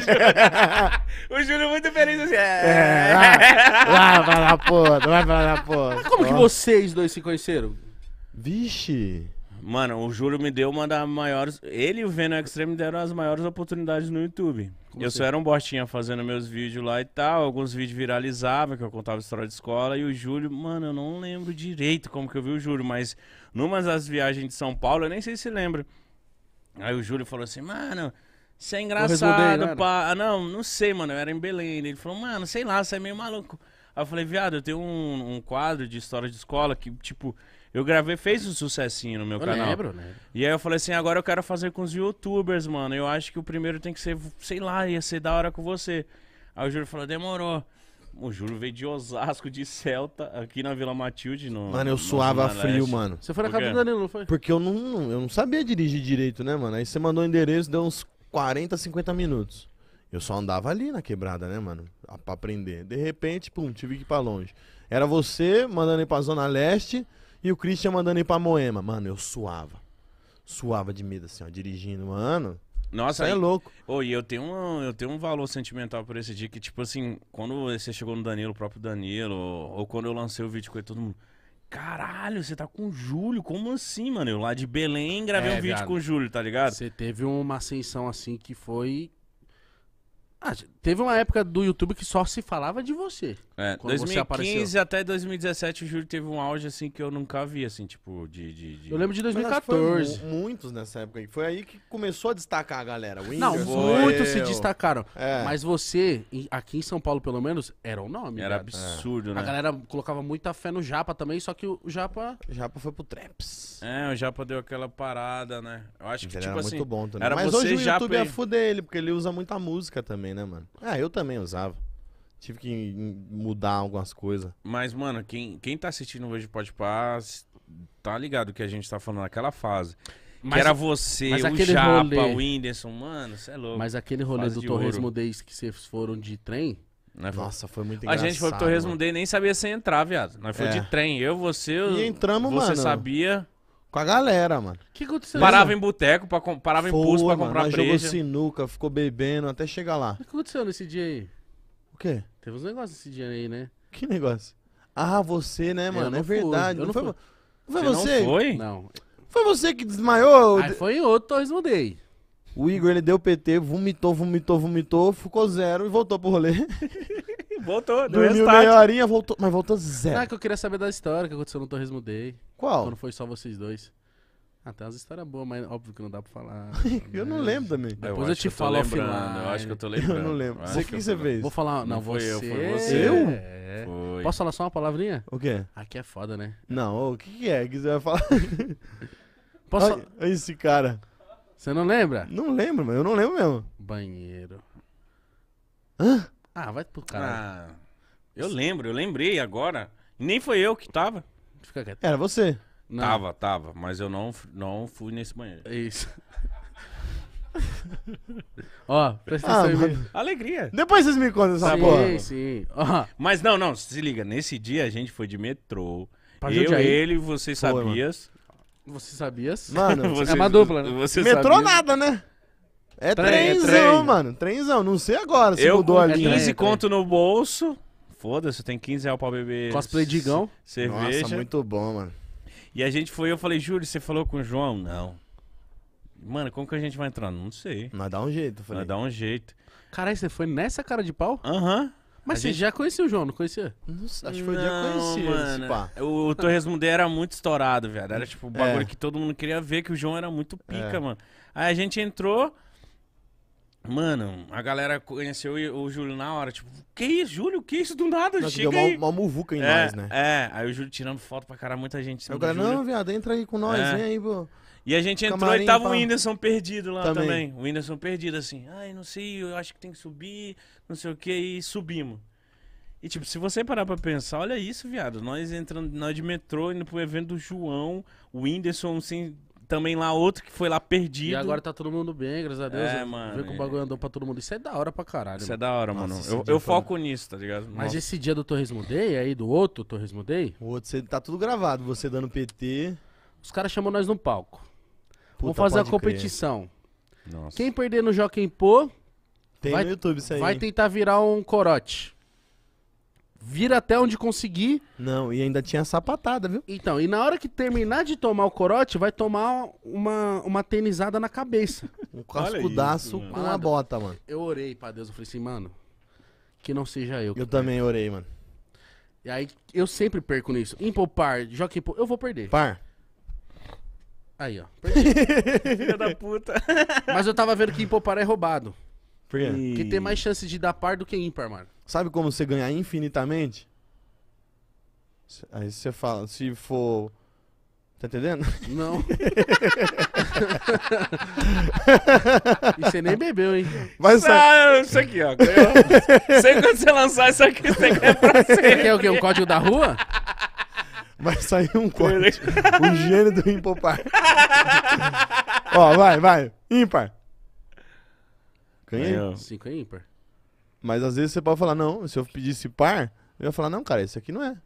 O Júlio muito feliz assim. É, lá, é, ah, lá vai lá, porra, lá vai lá, porra. Como que vocês dois se conheceram? Vixe. Mano, o Júlio me deu uma das maiores. Ele e o Venom Extreme deram as maiores oportunidades no YouTube. Como eu assim? só era um bostinha fazendo meus vídeos lá e tal. Alguns vídeos viralizavam, que eu contava história de escola. E o Júlio, mano, eu não lembro direito como que eu vi o Júlio, mas numa das viagens de São Paulo, eu nem sei se lembra. Aí o Júlio falou assim, mano. Isso é engraçado, pá. Ah, não, não sei, mano. Eu era em Belém. Ele falou, mano, sei lá, você é meio maluco. Aí eu falei, viado, eu tenho um, um quadro de história de escola que, tipo, eu gravei, fez um sucessinho no meu eu canal. Lembro, né? E aí eu falei assim, agora eu quero fazer com os youtubers, mano. Eu acho que o primeiro tem que ser, sei lá, ia ser da hora com você. Aí o Júlio falou, demorou. O Júlio veio de Osasco, de Celta, aqui na Vila Matilde. No, mano, eu no suava frio, mano. Você foi na casa do Danilo, não foi? Porque eu não, eu não sabia dirigir direito, né, mano? Aí você mandou o endereço, deu uns 40, 50 minutos. Eu só andava ali na quebrada, né, mano? Pra aprender. De repente, pum, tive que ir pra longe. Era você mandando ir pra Zona Leste e o Christian mandando ir pra Moema. Mano, eu suava. Suava de medo, assim, ó, dirigindo, mano. Nossa, aí, é louco. Oh, e eu tenho, um eu tenho um valor sentimental por esse dia que, tipo assim, quando você chegou no Danilo, o próprio Danilo, ou, ou quando eu lancei o vídeo com ele, todo mundo. Caralho, você tá com o Júlio? Como assim, mano? Eu lá de Belém gravei é, um vídeo viado. com o Júlio, tá ligado? Você teve uma ascensão assim que foi. Ah, Teve uma época do YouTube que só se falava de você. É, 2015 você até 2017, o Júlio teve um auge assim que eu nunca vi, assim, tipo, de. de, de... Eu lembro de 2014. muitos nessa época. aí. Foi aí que começou a destacar a galera. O Não, foi muitos eu. se destacaram. É. Mas você, aqui em São Paulo, pelo menos, era o um nome. Era cara. Né? absurdo, é. né? A galera colocava muita fé no Japa também, só que o Japa. O Japa foi pro Traps. É, o Japa deu aquela parada, né? Eu acho que, ele tipo era assim. Muito bom, também. Era mas você, hoje o Japa... YouTube ia é fuder ele, porque ele usa muita música também, né, mano? Ah, eu também usava. Tive que mudar algumas coisas. Mas, mano, quem, quem tá assistindo hoje Pode Paz, tá ligado que a gente tá falando naquela fase. Mas, que era você, o Japa, rolê, o Whindersson, mano, você é louco. Mas aquele rolê fase do Torresmo ouro. que vocês foram de trem... É Nossa, foi muito engraçado. A gente foi pro Torresmo Day nem sabia se entrar, viado. Nós é. foi de trem, eu, você... E entramos, você mano. Você sabia... Com a galera, mano. O que aconteceu? Parava em boteco, pra, com- parava em pulso pra mano, comprar nós jogou sinuca, ficou bebendo até chegar lá. O que aconteceu nesse dia aí? O quê? Teve uns negócios nesse dia aí, né? Que negócio? Ah, você, né, mano? É não É fui, verdade. eu Não, não foi, foi você? Não foi? Não. Foi você que desmaiou? Aí ah, foi em outro, eu mudei. O Igor, ele deu PT, vomitou, vomitou, vomitou, ficou zero e voltou pro rolê. *laughs* Voltou, deu Dormiu meia horinha, voltou, mas voltou zero. Ah, que eu queria saber da história, que aconteceu no Torres Mudei. Qual? Quando foi só vocês dois. Ah, tem umas histórias boas, mas óbvio que não dá pra falar. *laughs* eu não né? lembro também. Depois eu, eu te eu falo offline. Eu acho que eu tô lembrando. *laughs* Eu não lembro. Você que, que você fez? Vou falar. Não, não foi eu, foi você. Eu? É. Foi. Posso falar só uma palavrinha? O quê? Aqui é foda, né? Não, o que, é que você vai falar? *laughs* Posso... olha esse cara. Você não lembra? Não lembro, mas eu não lembro mesmo. Banheiro. Hã? Ah, vai pro cara. Ah, eu lembro, eu lembrei agora. Nem foi eu que tava. Fica quieto. Era você. Não. Tava, tava, mas eu não, não fui nesse banheiro. É isso. *laughs* Ó, presta Ah, atenção Alegria. Depois vocês me contam essa Sim, porra. sim. Mas não, não, se liga, nesse dia a gente foi de metrô. Pra eu, ele e você mano. sabias. você sabias? Mano, Você- *laughs* É uma dupla, né? Você metrô sabia. nada, né? É é trenzão, mano. Trenzão. Não sei agora se Eu mudou a linha. 15 é, é trem. conto no bolso, Foda-se, tem 15 reais pra beber. Cosplay de gão. Cerveja. Nossa, muito bom, mano. E a gente foi, eu falei, Júlio, você falou com o João? Não. Mano, como que a gente vai entrar? Não sei. Mas dá um jeito, eu falei. Mas dá um jeito. Caralho, você foi nessa cara de pau? Aham. Uhum. Mas a você gente... já conhecia o João, não conhecia? acho que foi o dia que conhecia mano. esse pá. O, Torres Torresmo era muito estourado, velho. Era tipo o é. bagulho é. que todo mundo queria ver, que o João era muito pica, é. mano. Aí a gente entrou, Mano, a galera conheceu o Júlio na hora, tipo, que isso, Júlio? Que isso do nada? Não, Chega deu uma, aí. uma muvuca em é, nós, né? É, aí o Júlio tirando foto pra cara, muita gente. Eu não, viado, entra aí com nós, é. vem aí, pô. E a gente entrou e tava pá. o Whindersson perdido lá também. também. O Whindersson perdido, assim, ai, não sei, eu acho que tem que subir, não sei o que, e subimos. E tipo, se você parar pra pensar, olha isso, viado. Nós entrando, nós de metrô, indo pro evento do João, o Whindersson sem. Assim, também lá outro que foi lá perdido. E agora tá todo mundo bem, graças a Deus. É, mano. Vê que o é. bagulho andou pra todo mundo. Isso é da hora pra caralho. Isso é da hora, mano. Nossa, eu eu foco nisso, tá ligado? Mas Nossa. esse dia do Torres mudei aí do outro Torres mudei O outro, você, tá tudo gravado. Você dando PT... Os caras chamam nós no palco. Puta, Vamos fazer a competição. Quem perder no Jockey Pô... Tem vai, no YouTube isso aí. Vai tentar virar um corote vira até onde conseguir. Não, e ainda tinha sapatada, viu? Então, e na hora que terminar de tomar o corote, vai tomar uma, uma tenizada na cabeça. *laughs* Um cascudaço isso, com a bota, mano. Eu orei pra Deus, eu falei assim, mano, que não seja eu. Eu também orei, mano. E aí, eu sempre perco nisso. Impo, par, joga impo, eu vou perder. Par. Aí, ó. *laughs* Filha da puta. Mas eu tava vendo que impopar é roubado. Por quê? E... Que tem mais chance de dar par do que ímpar, mano. Sabe como você ganhar infinitamente? Aí você fala, se for. Tá entendendo? Não. *laughs* e você nem bebeu, hein? Vai ah, é isso aqui, ó. Eu... Sei quando você lançar isso aqui, você quer pra sempre. Você quer o quê? Um código da rua? Vai sair um código. *laughs* o gênio do Impopar. ó, vai, vai. Ímpar. Ganhei. Cinco é ímpar. Mas às vezes você pode falar, não, se eu pedisse par, eu ia falar, não, cara, esse aqui não é.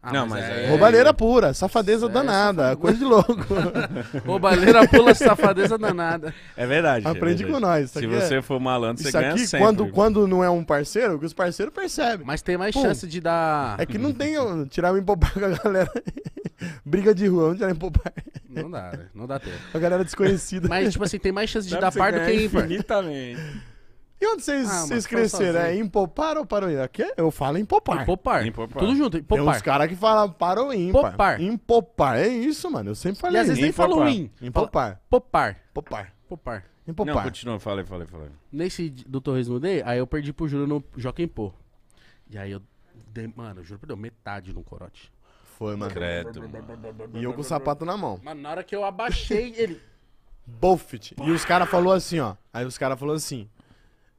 Ah, não, mas, mas é, é Roubalheira é, pura, safadeza é, danada, coisa de louco. *laughs* Roubalheira pula, safadeza danada. É verdade. É Aprende verdade. com nós. Se é você for malandro, isso você ganha aqui, sempre. Quando, quando não é um parceiro, que os parceiros percebem. Mas tem mais Pum. chance de dar... É que não tem... Tirar o empopar com a galera... *laughs* Briga de rua, não tirar empopar. Não dá, né? não dá tempo. A galera desconhecida. Mas, tipo assim, tem mais chance de dar par do que ímpar. Infinitamente. E onde vocês, Ah, vocês cresceram? É em Popar ou Paroímpa? Aqui é eu falo em Popar. Impopar. Impopar. Tudo junto, Tem uns caras que falam par ou ímpar. Popar. Em Popar. É isso, mano. Eu sempre E falei às vezes nem falam Impopar. ruim. Em Popar. Popar. Popar. Popar. Não, continua, falei, falei, falei. Nesse do torresmo Mudei, aí eu perdi pro Júlio no Joca impô. Pô. E aí eu. Dei, mano, o Júlio perdeu metade no corote. Foi, mano. Credo. E eu com o sapato na mão. Mas na hora que eu abaixei ele. Buffett. E os caras falou assim, ó. Aí os caras falou assim: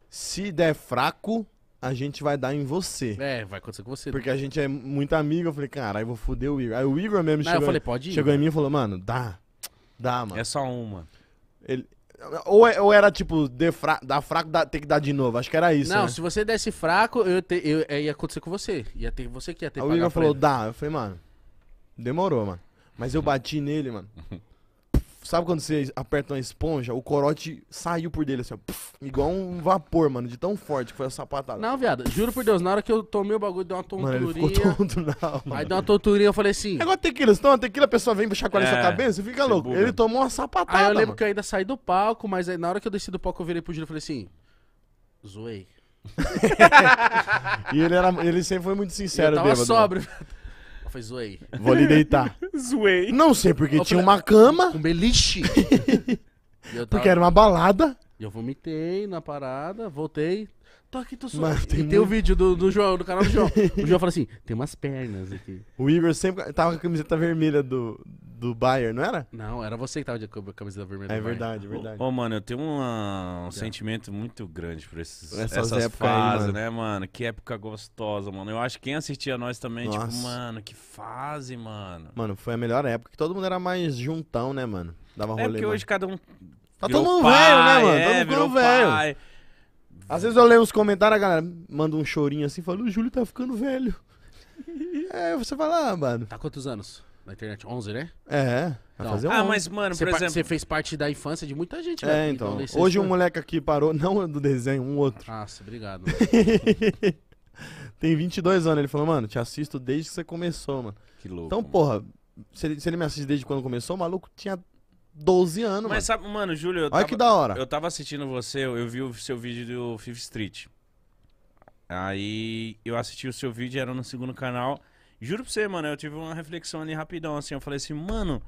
se der fraco, a gente vai dar em você. É, vai acontecer com você. Porque né? a gente é muito amigo. Eu falei, cara, aí vou foder o Igor. Aí o Igor mesmo Não, chegou, eu falei, pode ir, chegou em né? mim e falou, mano, dá. Dá, mano. É só uma. Ele, ou, é- ou era tipo, de fra- dá fraco, dá- tem que dar de novo. Acho que era isso. Não, né? se você desse fraco, eu, te- eu- é, ia acontecer com você. Ia ter você que ia ter Aí o Igor falou, dá. Eu falei, mano, demorou, mano. Mas eu bati nele, mano. *laughs* Sabe quando você aperta uma esponja, o corote saiu por dele, assim, ó, igual um vapor, mano, de tão forte que foi a sapatada. Não, viado, juro por Deus, na hora que eu tomei o bagulho, deu uma tonturinha. Mano, ele ficou tonto, *laughs* não, mano. Aí deu uma tonturinha, eu falei assim... É igual tequila, você toma tequila, a pessoa vem chacoalhar é, sua cabeça e fica louco. Buga. Ele tomou uma sapatada, Aí eu lembro mano. que eu ainda saí do palco, mas aí na hora que eu desci do palco, eu virei pro Júlio e falei assim... Zoei. *laughs* e ele, era, ele sempre foi muito sincero, e Eu tava bêbado, sóbrio, mano. Eu falei, zoei. Vou ali deitar. *laughs* Zoei. Não sei, porque Eu tinha falei, uma cama. Com beliche. *laughs* eu tava- Porque era uma balada. Eu vomitei na parada, voltei. Tô aqui, tô Mas tem E tem o vídeo do, do João, do canal do João. *laughs* O João fala assim: tem umas pernas aqui. O Igor sempre tava com a camiseta vermelha do, do Bayern, não era? Não, era você que tava de camisa vermelha. É verdade, é verdade. Ô, oh, mano, eu tenho uma, um é. sentimento muito grande por esses, essas, essas fases, aí, mano. né, mano? Que época gostosa, mano. Eu acho que quem assistia a nós também, tipo, Nossa. tipo, mano, que fase, mano. Mano, foi a melhor época, que todo mundo era mais juntão, né, mano? Dava é rolê. É porque mano. hoje cada um. Tá todo mundo pai, velho, né, mano? É, todo mundo velho. Às vezes eu leio uns comentários, a galera manda um chorinho assim, falando: o Júlio tá ficando velho. *laughs* É, você fala, ah, mano. Tá quantos anos? na internet 11, né? É. Vai fazer um Ah, mas, mano, Você por exemplo. você fez parte da infância de muita gente, né? É, então. então. Hoje um moleque aqui parou, não é do desenho, um outro. Nossa, obrigado. *laughs* Tem 22 anos. Ele falou, mano, te assisto desde que você começou, mano. Que louco. Então, mano. porra, se ele, se ele me assiste desde quando começou, o maluco tinha 12 anos, Mas sabe, mano, Júlio, eu Olha tava, que da hora. eu tava assistindo você, eu eu vi o seu vídeo do Fifth Street. Aí eu assisti o seu vídeo, era no segundo canal. Juro pra você, mano, eu tive uma reflexão ali rapidão, assim. Eu falei assim, mano,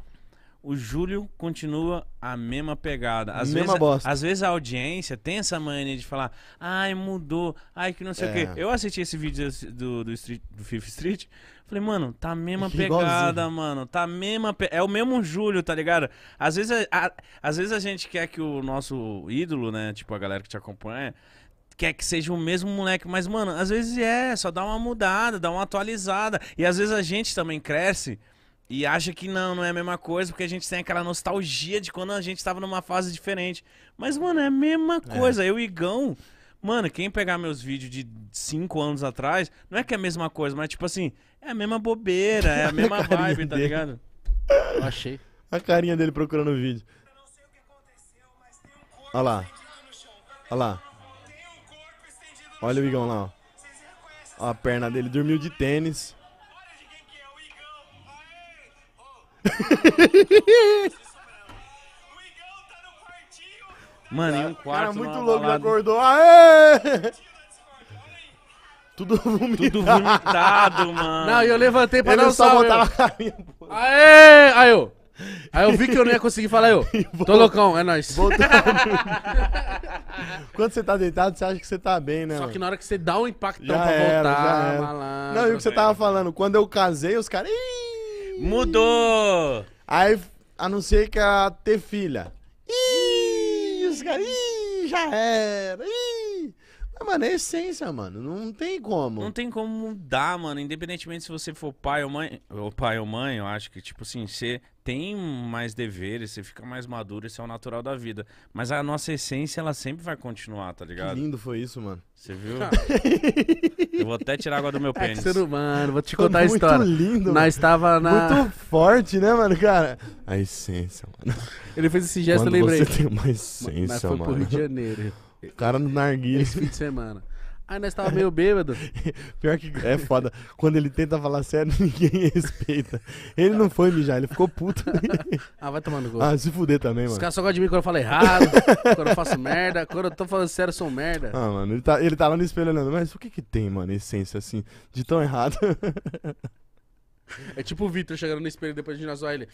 o Júlio continua a mesma pegada. Às mesma vezes, bosta. Às vezes a audiência tem essa mania de falar, ai, mudou, ai, que não sei é. o quê. É. Eu assisti esse vídeo do, do, street, do Fifth Street, falei, mano, tá a mesma que *laughs* pegada, mano. Tá a mesma. Pe... É o mesmo Júlio, tá ligado? Às vezes, a, a, às vezes a gente quer que o nosso ídolo, né, tipo a galera que te acompanha quer que seja o mesmo moleque, mas, mano, às vezes é, só dá uma mudada, dá uma atualizada. E às vezes a gente também cresce e acha que não, não é a mesma coisa, porque a gente tem aquela nostalgia de quando a gente tava numa fase diferente. Mas, mano, é a mesma é. coisa. É. Eu e Igão, mano, quem pegar meus vídeos de cinco anos atrás, não é que é a mesma coisa, mas tipo assim, é a mesma bobeira, é a *laughs* mesma a vibe, tá dele. tá ligado? Eu achei. A carinha dele procurando o vídeo. Eu não sei o que aconteceu, mas tem um Olha lá. Olha lá. Olha o Igão lá, ó. a perna dele dormiu de tênis. *laughs* Mano, em um quarto. Cara, muito louco, balada. acordou. Aê! Tudo vomitado. Tudo vomitado, *laughs* mano. Não, e eu levantei pra Ele dar um só salve. Botava eu. A Aê! Aí eu. Aí eu vi que eu não ia conseguir falar, eu. *laughs* Tô loucão, é nóis. *laughs* Quando você tá deitado, você acha que você tá bem, né? Só que na hora que você dá um impactão já pra era, voltar, malandro. Não, e o que você tava falando? Quando eu casei, os caras. Mudou! Aí, anunciei que ia ter filha. Ih, os caras. Ih, já era. Ih. É, mano, é essência, mano. Não tem como. Não tem como mudar, mano. Independentemente se você for pai ou mãe. Ou pai ou mãe, eu acho que, tipo assim, você tem mais deveres, você fica mais maduro, isso é o natural da vida. Mas a nossa essência, ela sempre vai continuar, tá ligado? Que lindo foi isso, mano. Você viu? *laughs* eu vou até tirar água do meu é pênis. É ser humano, vou te *laughs* contar a história. Muito lindo. Nós estava na Muito forte, né, mano, cara? A essência, mano. Ele fez esse gesto, Quando eu lembrei. Você tem uma essência, Mas foi mano. pro Rio de Janeiro cara no narguilha. Esse fim de semana. Aí nós tava meio bêbado. *laughs* Pior que é foda. Quando ele tenta falar sério, *laughs* ninguém respeita. Ele não foi mijar, ele ficou puto. *laughs* ah, vai tomando gol. Ah, se fuder também, mano. Os caras só gostam de mim quando eu falo errado, quando eu faço merda, quando eu tô falando sério, eu sou merda. Ah, mano, ele tá, ele tá lá no espelho olhando. Mas o que que tem, mano, essência assim, de tão errado? é tipo o Victor chegando no espelho depois de nós zoar ele.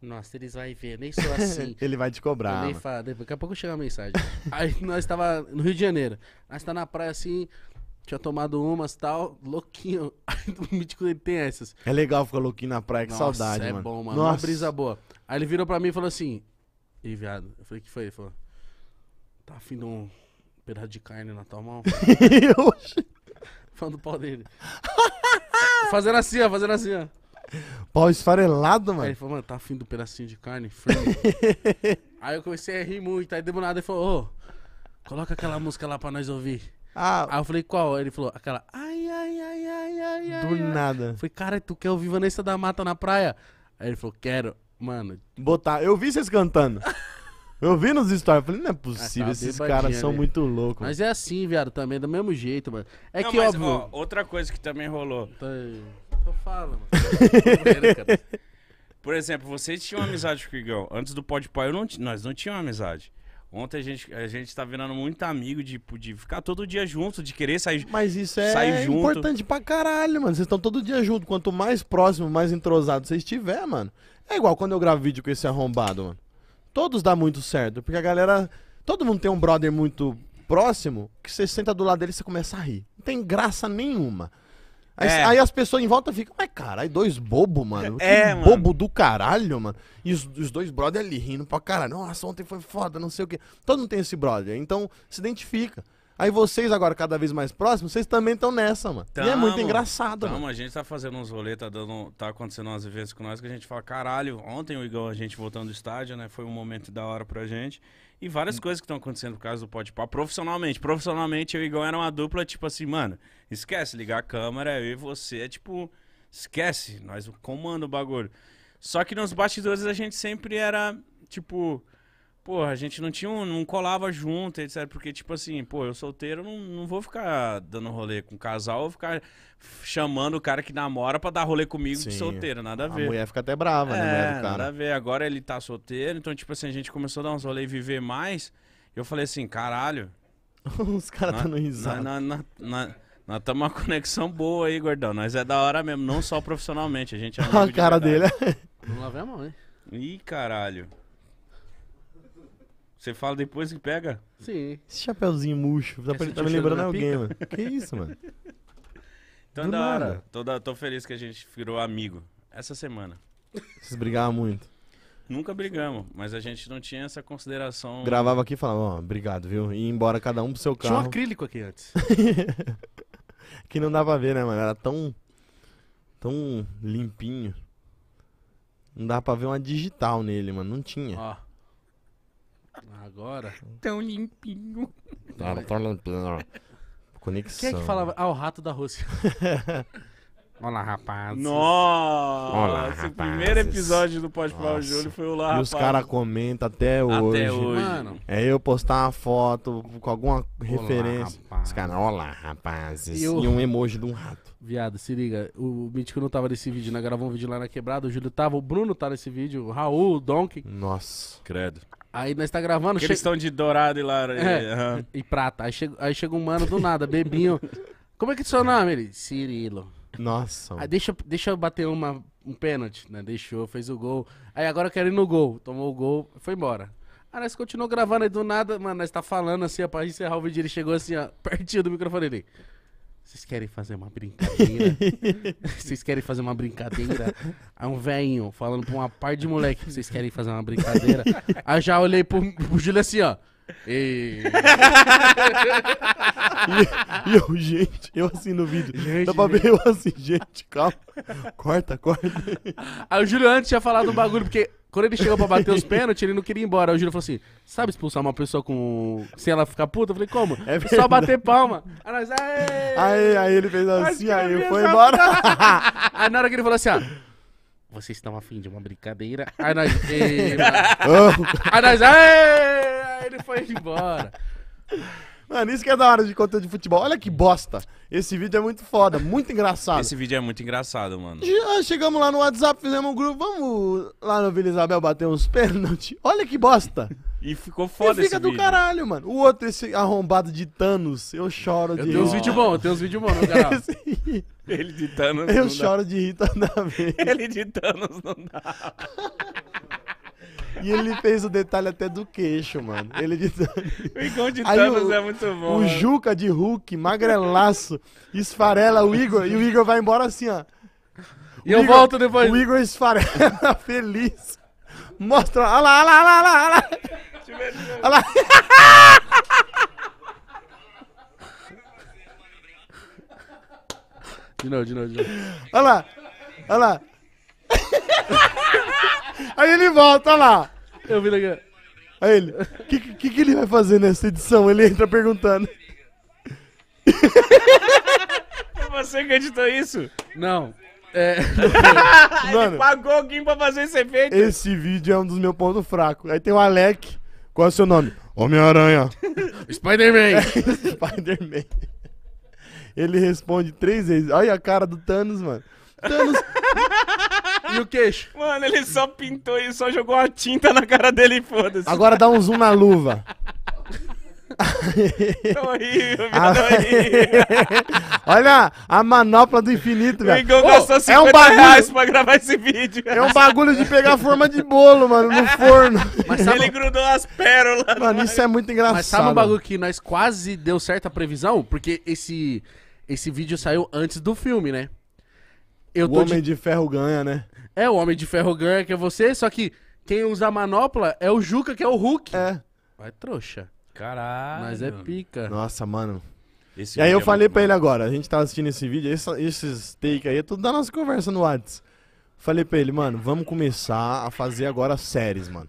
Nossa, eles vão ver, nem sou assim. *laughs* Ele vai te cobrar. nem fala, daqui a pouco chega a mensagem. Aí nós estava no Rio de Janeiro. Nós tá na praia assim, tinha tomado umas tal, louquinho. *laughs* Aí o mítico ele tem essas. É legal ficar louquinho na praia, que Nossa, saudade, é mano. bom, mano. Nossa. Uma brisa boa. Aí ele virou pra mim e falou assim: Ih, viado. Eu falei: Que foi? Ele falou: Tá afim de um pedaço de carne na tua mão? *laughs* Falando do pau dele. fazendo assim, ó, fazendo assim, ó. *laughs* Pau esfarelado, mano. Aí ele falou, mano, tá afim do pedacinho de carne? *laughs* aí eu comecei a rir muito. Aí deu nada ele falou, ô, coloca aquela música lá pra nós ouvir. Ah, aí eu falei, qual? ele falou, aquela. Ai, ai, ai, ai, ai, ai. Do ai. nada. Eu falei, cara, tu quer ouvir Vanessa da Mata na praia? Aí ele falou, quero. Mano. Botar. Eu vi vocês cantando. Eu vi nos stories, falei, não é possível, ah, tá, esses caras são ali. muito loucos. Mas é assim, viado, também, é do mesmo jeito, mano. É não, que mas, óbvio. Ó, outra coisa que também rolou. Tá eu falo, mano. Por exemplo, você tinha uma amizade com o Igão. Antes do Pode Pai, não, nós não tínhamos amizade. Ontem a gente, a gente tá virando muito amigo de, de ficar todo dia junto, de querer sair Mas isso é junto. importante pra caralho, mano. Vocês estão todo dia junto. Quanto mais próximo, mais entrosado você estiver, mano. É igual quando eu gravo vídeo com esse arrombado, mano. Todos dá muito certo, porque a galera. Todo mundo tem um brother muito próximo que você senta do lado dele e você começa a rir. Não tem graça nenhuma. Aí, é. aí, as pessoas em volta ficam, mas caralho, dois bobo, mano. É, mano. Bobo do caralho, mano. E os, os dois brother ali rindo pra caralho. Nossa, ontem foi foda, não sei o quê. Todo mundo tem esse brother. Então, se identifica. Aí vocês agora, cada vez mais próximos, vocês também estão nessa, mano. Tamo, e é muito engraçado, tamo, mano. a gente tá fazendo uns rolê, tá, dando, tá acontecendo umas eventos com nós que a gente fala, caralho, ontem o Igor, a gente voltando do estádio, né? Foi um momento da hora pra gente. E várias hum. coisas que estão acontecendo por causa do Pode Pá, profissionalmente. Profissionalmente, eu e o Igor era uma dupla, tipo assim, mano... Esquece, ligar a câmera, eu e você é tipo. Esquece, nós comando o bagulho. Só que nos bastidores a gente sempre era, tipo. Porra, a gente não tinha um, não colava junto, etc. Porque, tipo assim, pô, eu solteiro não, não vou ficar dando rolê com casal, vou ficar chamando o cara que namora pra dar rolê comigo Sim. de solteiro, nada a ver. A mulher fica até brava, né, é, né? Nada a ver. Agora ele tá solteiro, então, tipo assim, a gente começou a dar uns rolê e viver mais. Eu falei assim, caralho. *laughs* Os caras tá no risado. Na, na, na, nós temos uma *laughs* conexão boa aí, gordão. Nós é da hora mesmo, não só profissionalmente. A gente é Olha *laughs* A cara verdade. dele. Né? Vamos lavar a mão, hein? Ih, caralho. Você fala depois que pega? Sim. Esse chapeuzinho murcho, tá, tá me lembrando alguém, mano. Que isso, mano? Então é da hora. Tô, da, tô feliz que a gente virou amigo essa semana. Vocês brigavam muito? Nunca brigamos, mas a gente não tinha essa consideração. Gravava aqui e falava, ó, obrigado, viu? E ia embora cada um pro seu carro. Tinha um acrílico aqui antes. *laughs* que não dá pra ver, né, mano? Era tão. tão limpinho. Não dá pra ver uma digital nele, mano. Não tinha. Ó. Agora. Tão limpinho. Não, não tô Conexão. Quem é que falava? Ah, o rato da Rússia. *laughs* Olá, rapaz. Nossa! Olá, rapazes. O primeiro episódio do Pode Falar o Júlio foi o Olá, rapaz. E os caras comentam até hoje. Até hoje. Mano. É eu postar uma foto com alguma referência. Olá, os caras, olá, rapazes. E, eu... e, um emoji de um rato. Viado, se liga. O Mítico não tava nesse vídeo, né? Gravou um vídeo lá na quebrada. O Júlio tava, o Bruno tá nesse vídeo, o Raul, o Donkey. Nossa. Credo. Aí nós tá gravando. Eles estão de dourado e laranja. É, uhum. E prata. Aí chega, aí chega um mano do nada, bebinho. Como é que é seu nome? Ele, Cirilo. Nossa. Aí deixa, deixa eu bater uma, um pênalti, né? Deixou, fez o gol. Aí agora eu quero ir no gol. Tomou o gol, foi embora. Aí nós continuou gravando aí do nada, mano, nós tá falando assim, ó, pra encerrar o vídeo, ele chegou assim, ó, *laughs* pertinho do microfone ali. Vocês querem fazer uma brincadeira? *laughs* Vocês querem fazer uma brincadeira? Aí um velhinho falando pra uma par de moleque, vocês querem fazer uma brincadeira? Aí já olhei pro, pro Júlio assim, ó. Ei. e, *laughs* e eu, gente, eu assim no vídeo. Gente, Dá pra ver eu assim, gente, calma. Corta, corta. Aí o Júlio antes tinha falado um bagulho, porque quando ele chegou pra bater os pênaltis, ele não queria ir embora. Aí o Júlio falou assim: sabe expulsar uma pessoa com. sem ela ficar puta? Eu falei, como? É Só bater palma. Aí nós, aê! Aí, aí ele fez assim, aí foi embora. *laughs* aí na hora que ele falou assim, ó. Vocês estão afim de uma brincadeira? Aí *laughs* nós. aí *laughs* nós. Aí ele foi embora. Mano, isso que é da hora de conteúdo de futebol. Olha que bosta. Esse vídeo é muito foda, muito engraçado. Esse vídeo é muito engraçado, mano. Já ah, chegamos lá no WhatsApp, fizemos um grupo. Vamos lá no Vila Isabel bater uns pênaltis. Olha que bosta. E ficou foda e fica do caralho, mano. O outro, esse arrombado de Thanos, eu choro de tem Uns vídeo bom, tem uns vídeos bons no canal. *laughs* Ele de Thanos Eu choro dá. de rir toda vez. Ele de Thanos não dá. *laughs* E ele fez o detalhe até do queixo, mano. Ele de O Igor de Thanos o, é muito bom. O mano. Juca de Hulk, magrelaço, esfarela o Igor e o Igor vai embora assim, ó. E eu Igor, volto depois. O Igor esfarela *laughs* feliz. Mostra, olha lá, olha lá, olha lá, olha lá. Olha lá. De novo, de novo, de novo. Olha lá. Olha lá. *laughs* Aí ele volta, olha lá. Eu vi legal. Aí ele. O que, que, que ele vai fazer nessa edição? Ele entra perguntando. É você acreditou isso? Não. É. *laughs* Mano, Ele pagou alguém pra fazer esse efeito. Esse vídeo é um dos meus pontos fracos. Aí tem o Alec. Qual é o seu nome? Homem-Aranha. *laughs* Spider-Man. *laughs* Spider-Man. Ele responde três vezes. Olha a cara do Thanos, mano. Thanos. *laughs* e o queixo? Mano, ele só pintou e só jogou a tinta na cara dele e foda-se. Agora dá um zoom na luva horrível, ah, *laughs* Olha a manopla do infinito, velho. O Igor gastou 50 é um bagulho... reais pra gravar esse vídeo. É um bagulho de pegar forma de bolo, mano, no forno. Mas sabe... Ele grudou as pérolas. Mano, isso é muito engraçado. Mas sabe um bagulho que nós quase deu certo a previsão? Porque esse, esse vídeo saiu antes do filme, né? Eu o Homem de... de Ferro ganha, né? É, o Homem de Ferro ganha, que é você, só que quem usa a manopla é o Juca, que é o Hulk. É. Vai trouxa. Caralho. Mas é pica. Nossa, mano. Esse e aí eu é falei pra bom. ele agora, a gente tava tá assistindo esse vídeo, esse, esses take aí é tudo da nossa conversa no WhatsApp. Falei pra ele, mano, vamos começar a fazer agora séries, mano.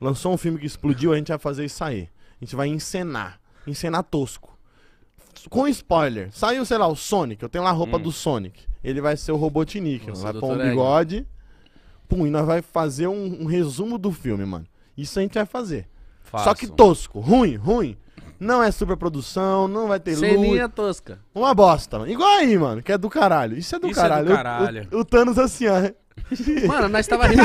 Lançou um filme que explodiu, a gente vai fazer isso aí. A gente vai encenar. Encenar tosco. Com spoiler. Saiu, sei lá, o Sonic. Eu tenho lá a roupa hum. do Sonic. Ele vai ser o Robotnik. Nossa, vai pôr um bigode. Pum, e nós vai fazer um, um resumo do filme, mano. Isso a gente vai fazer. Só que tosco, ruim, ruim. Não é superprodução, não vai ter luz. Seria tosca. Uma bosta, mano. Igual aí, mano, que é do caralho. Isso é do Isso caralho. É do caralho. O, o, o Thanos assim, ó. *laughs* Mano, nós tava rindo.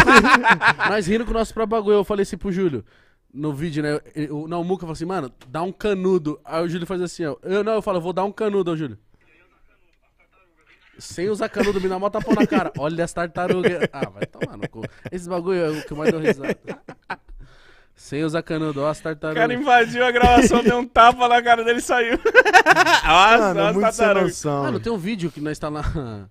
nós rindo com o nosso próprio bagulho. Eu falei assim pro Júlio no vídeo, né? O Naumuca falou assim, mano, dá um canudo. Aí o Júlio faz assim, ó. Eu não, eu falo, vou dar um canudo ao Júlio. Sem usar canudo, me dá uma tapão na cara. Olha as tartarugas. Ah, vai tomar no cu. Esse bagulho é o que mais deu risada. Sem usar canudo as tartarugas. O cara invadiu a gravação, deu um tapa na cara dele e saiu. Nossa, *laughs* Mano, as é muito sem tartarugas. noção. Mano, tem um vídeo que nós tá na... *laughs*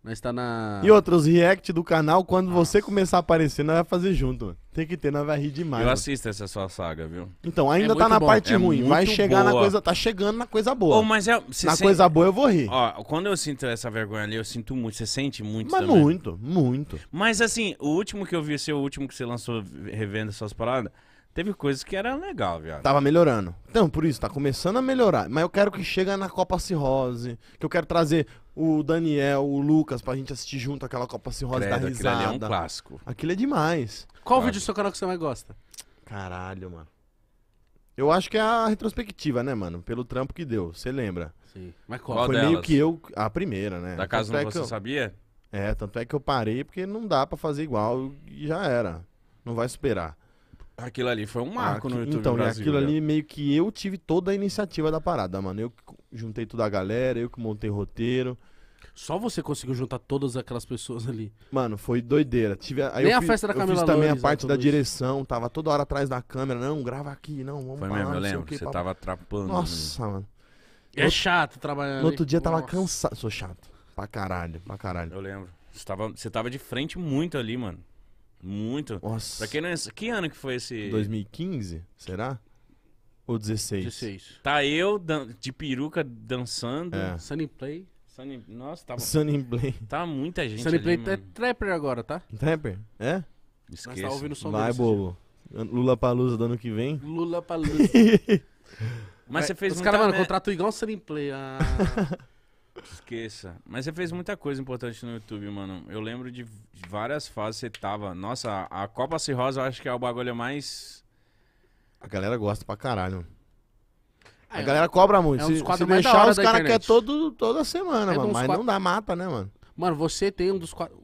Nós tá na... E outros react do canal, quando você começar a aparecer, nós vai fazer junto. mano. Tem que ter, nós vai rir demais. Eu assisto essa sua saga, viu? Então, é ainda tá na bom. parte É ruim. Vai chegar na coisa. Tá chegando na coisa boa. Oh, mas é. na coisa boa eu vou rir. Ó, quando eu sinto essa vergonha ali, eu sinto muito. Você sente muito Mas também. muito, muito. Mas assim, o último que eu vi, assim, o último que você lançou revendo essas paradas, Teve coisas que era legal, viado. Tava melhorando. Então, por isso, tá começando a melhorar. Mas eu quero que chegue na Copa Cirrose. Que eu quero trazer o Daniel, o Lucas, pra gente assistir junto aquela Copa Cirrose da risada. Aquilo ali é um clássico. Aquilo é demais. Qual vídeo do seu canal que você mais gosta? Caralho, mano. Eu acho que é a retrospectiva, né, mano? Pelo trampo que deu, você lembra. Sim. Mas qual? Foi delas? meio que eu. A primeira, né? Da casa é você eu... sabia? É, tanto é que eu parei porque não dá para fazer igual e já era. Não vai superar. Aquilo ali foi um ah, marco no YouTube Então, Brasil, aquilo né? ali meio que eu tive toda a iniciativa da parada, mano. Eu juntei toda a galera, eu que montei roteiro. Só você conseguiu juntar todas aquelas pessoas ali. Mano, foi doideira. Tive, aí Nem eu a fiz, festa da câmera Eu fiz também Lourdes, a parte da isso. direção, tava toda hora atrás da câmera. Não, grava aqui, não, vamos Foi parar, mesmo, eu lembro, você tava atrapando. Nossa, né? mano. É outro, chato trabalhar No outro dia Nossa. tava cansado. Sou chato. Pra caralho, pra caralho. Eu lembro. Você tava, você tava de frente muito ali, mano. Muito. Nossa. Pra quem não é... Que ano que foi esse? 2015, será? Ou 16? 16. Tá eu dan... de peruca dançando. É. Sunny Play. Sunny... Nossa, tava. Sunny Play. Tá muita gente. Sunny ali, Play mano. é trapper agora, tá? Trapper? É? Esqueça. Mas tá ouvindo o som Vai, bobo. Lula Palusa do ano que vem. Lula Palusa. Mas, *laughs* Mas você é, fez Os caras, mano, né? contrato igual o Sunny Play. Ah. *laughs* Esqueça. Mas você fez muita coisa importante no YouTube, mano. Eu lembro de várias fases você tava. Nossa, a Copa Cirrosa eu acho que é o bagulho mais. A galera gosta pra caralho. Ah, a é galera cobra muito. É um dos se, se deixar, hora os caras querem todo, toda semana, É mano. Mas não dá mata, né, mano? Mano, você tem um dos quadros.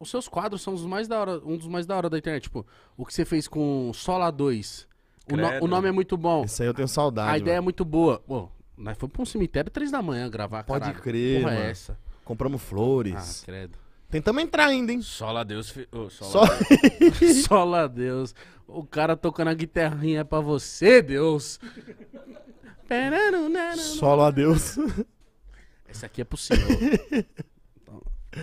Os seus quadros são os mais da hora, um dos mais da hora da internet. Tipo, o que você fez com Sola 2. O, no- o nome é muito bom. Isso aí eu tenho saudade. a ideia é muito boa. Nós fomos pra um cemitério três da manhã gravar, Pode caralho. crer, Porra é mano. é essa? Compramos flores. Ah, credo. Tentamos entrar ainda, hein? Sola a Deus. Fi... Oh, só... Deus. *laughs* Deus. O cara tocando a guitarrinha é pra você, Deus. sola a Deus. Essa aqui é possível. *laughs*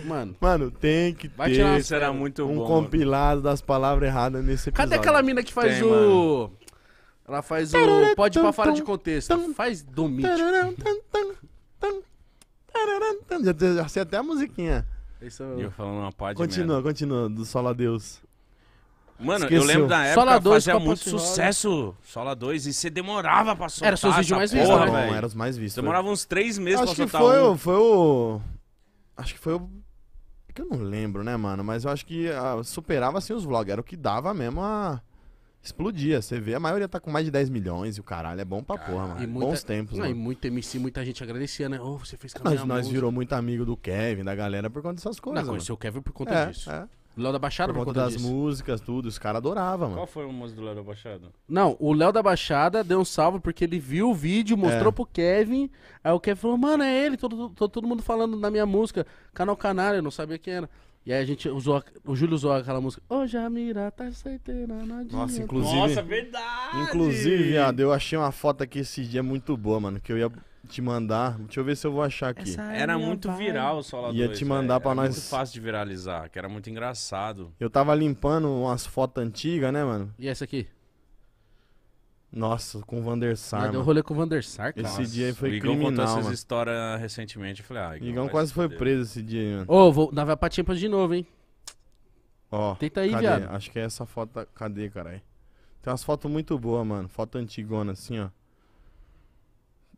Mano. Mano, tem que vai ter. Tirar uma... Será muito um bom, compilado mano. das palavras erradas nesse episódio. Cadê aquela mina que faz tem, o. Mano. Ela faz o. Pode ir pra fora de contexto. Faz domingo Já, já sei até a musiquinha. Isso é eu... eu falando uma Continua, merda. continua, do Sola Deus. Mano, Esqueceu. eu lembro da época Sola 2 fazia muito sucesso Sola 2 e você demorava pra soltar. Era seus vídeos mais vistos, né? Não, era os mais vistos. Demorava uns três meses acho pra soltar. Acho que foi, um. foi o. Acho que foi o. É que eu não lembro, né, mano? Mas eu acho que ah, superava assim os vlogs. Era o que dava mesmo a. Explodia, você vê, a maioria tá com mais de 10 milhões e o caralho é bom pra porra, mano. Muita, Bons tempos, não, mano. E muito MC, muita gente agradecia, né? Oh, você fez Nós, nós virou muito amigo do Kevin, da galera, por conta dessas coisas. Não, conheceu o Kevin por conta é, disso. É. Léo da Baixada, por, por conta, conta das disso. músicas, tudo, os caras adoravam, mano. Qual foi o músico do Léo da Baixada? Não, o Léo da Baixada deu um salve porque ele viu o vídeo, mostrou é. pro Kevin. Aí o Kevin falou, mano, é ele, todo, todo, todo mundo falando na minha música, Canal Canário, eu não sabia quem era. E aí a gente usou, o Júlio usou aquela música. a mira tá solteira na Nossa, inclusive. Nossa, é verdade! Inclusive, viado, eu achei uma foto aqui esse dia muito boa, mano, que eu ia te mandar. Deixa eu ver se eu vou achar aqui. Essa era muito pai. viral o Sola Ia te né? mandar para nós. muito fácil de viralizar, que era muito engraçado. Eu tava limpando umas fotos antigas, né, mano? E essa aqui? Nossa, com o Vander Sar. Mas deu rolê com o Vander Sar, cara. Esse dia aí foi o Igão criminal. contou essas histórias recentemente. Eu falei, ah, Igão, Igão quase foi preso esse dia aí, mano. Ô, vou dar pra Champions de novo, hein? Ó, Tenta aí, cadê? viado. Acho que é essa foto. Cadê, caralho? Tem umas fotos muito boas, mano. Foto antigona, assim, ó.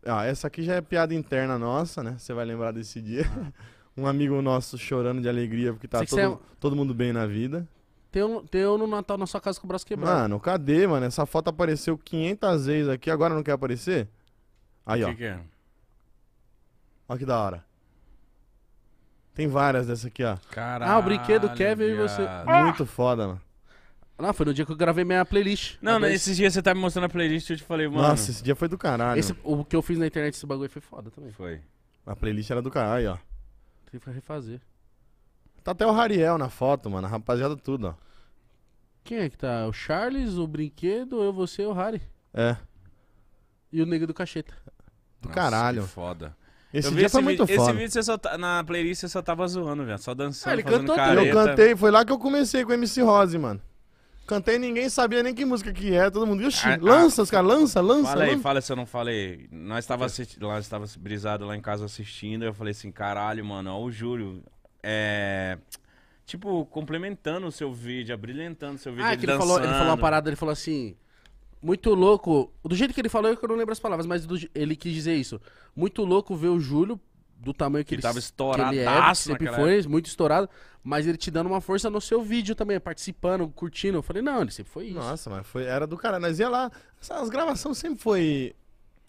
Ah, essa aqui já é piada interna nossa, né? Você vai lembrar desse dia. Ah. *laughs* um amigo nosso chorando de alegria porque tá todo, é todo mundo bem na vida. Tem um tem um no Natal na sua casa com o braço quebrado. Mano, cadê, mano? Essa foto apareceu 500 vezes aqui, agora não quer aparecer? Aí, ó. O que, é? Olha que da hora. Tem várias dessa aqui, ó. Caralho. Ah, o brinquedo Kevin e você. Muito foda, mano. Não, foi no dia que eu gravei minha playlist. Não, não esses dias você tá me mostrando a playlist e eu te falei, mano. Nossa, esse dia foi do caralho. Esse, o que eu fiz na internet, esse bagulho foi foda também. Foi. A playlist era do caralho, ó. tem que refazer. Tá até o Rariel na foto, mano. A rapaziada tudo, ó. Quem é que tá? O Charles, o Brinquedo, eu, você e o Harry. É. E o nego do Cacheta. Do Nossa, caralho. Que foda. Esse eu dia foi muito foda. Esse vídeo você só tá, na playlist você só tava zoando, velho. Só dançando, ah, ele cantou careta. Eu cantei, foi lá que eu comecei com o MC Rose, mano. Cantei, ninguém sabia nem que música que é, todo mundo. Ixi, ah, ah, lança, ah, os caras, lança, lança. Fala lança. aí, fala se eu não falei. Nós tava é. lá nós estava brisado lá em casa assistindo, eu falei assim, caralho, mano, ó o Júlio. É, tipo, complementando o seu vídeo, abrilhantando o seu vídeo. Ah, é ele, ele falou, ele falou uma parada, ele falou assim. Muito louco. Do jeito que ele falou, eu não lembro as palavras, mas do, ele quis dizer isso. Muito louco ver o Júlio do tamanho que, que ele tava estourado, é, que ele é, sempre foi, época. muito estourado, mas ele te dando uma força no seu vídeo também, participando, curtindo. Eu falei, não, ele sempre foi isso. Nossa, mas foi, era do cara, nós ia lá, as gravações sempre foi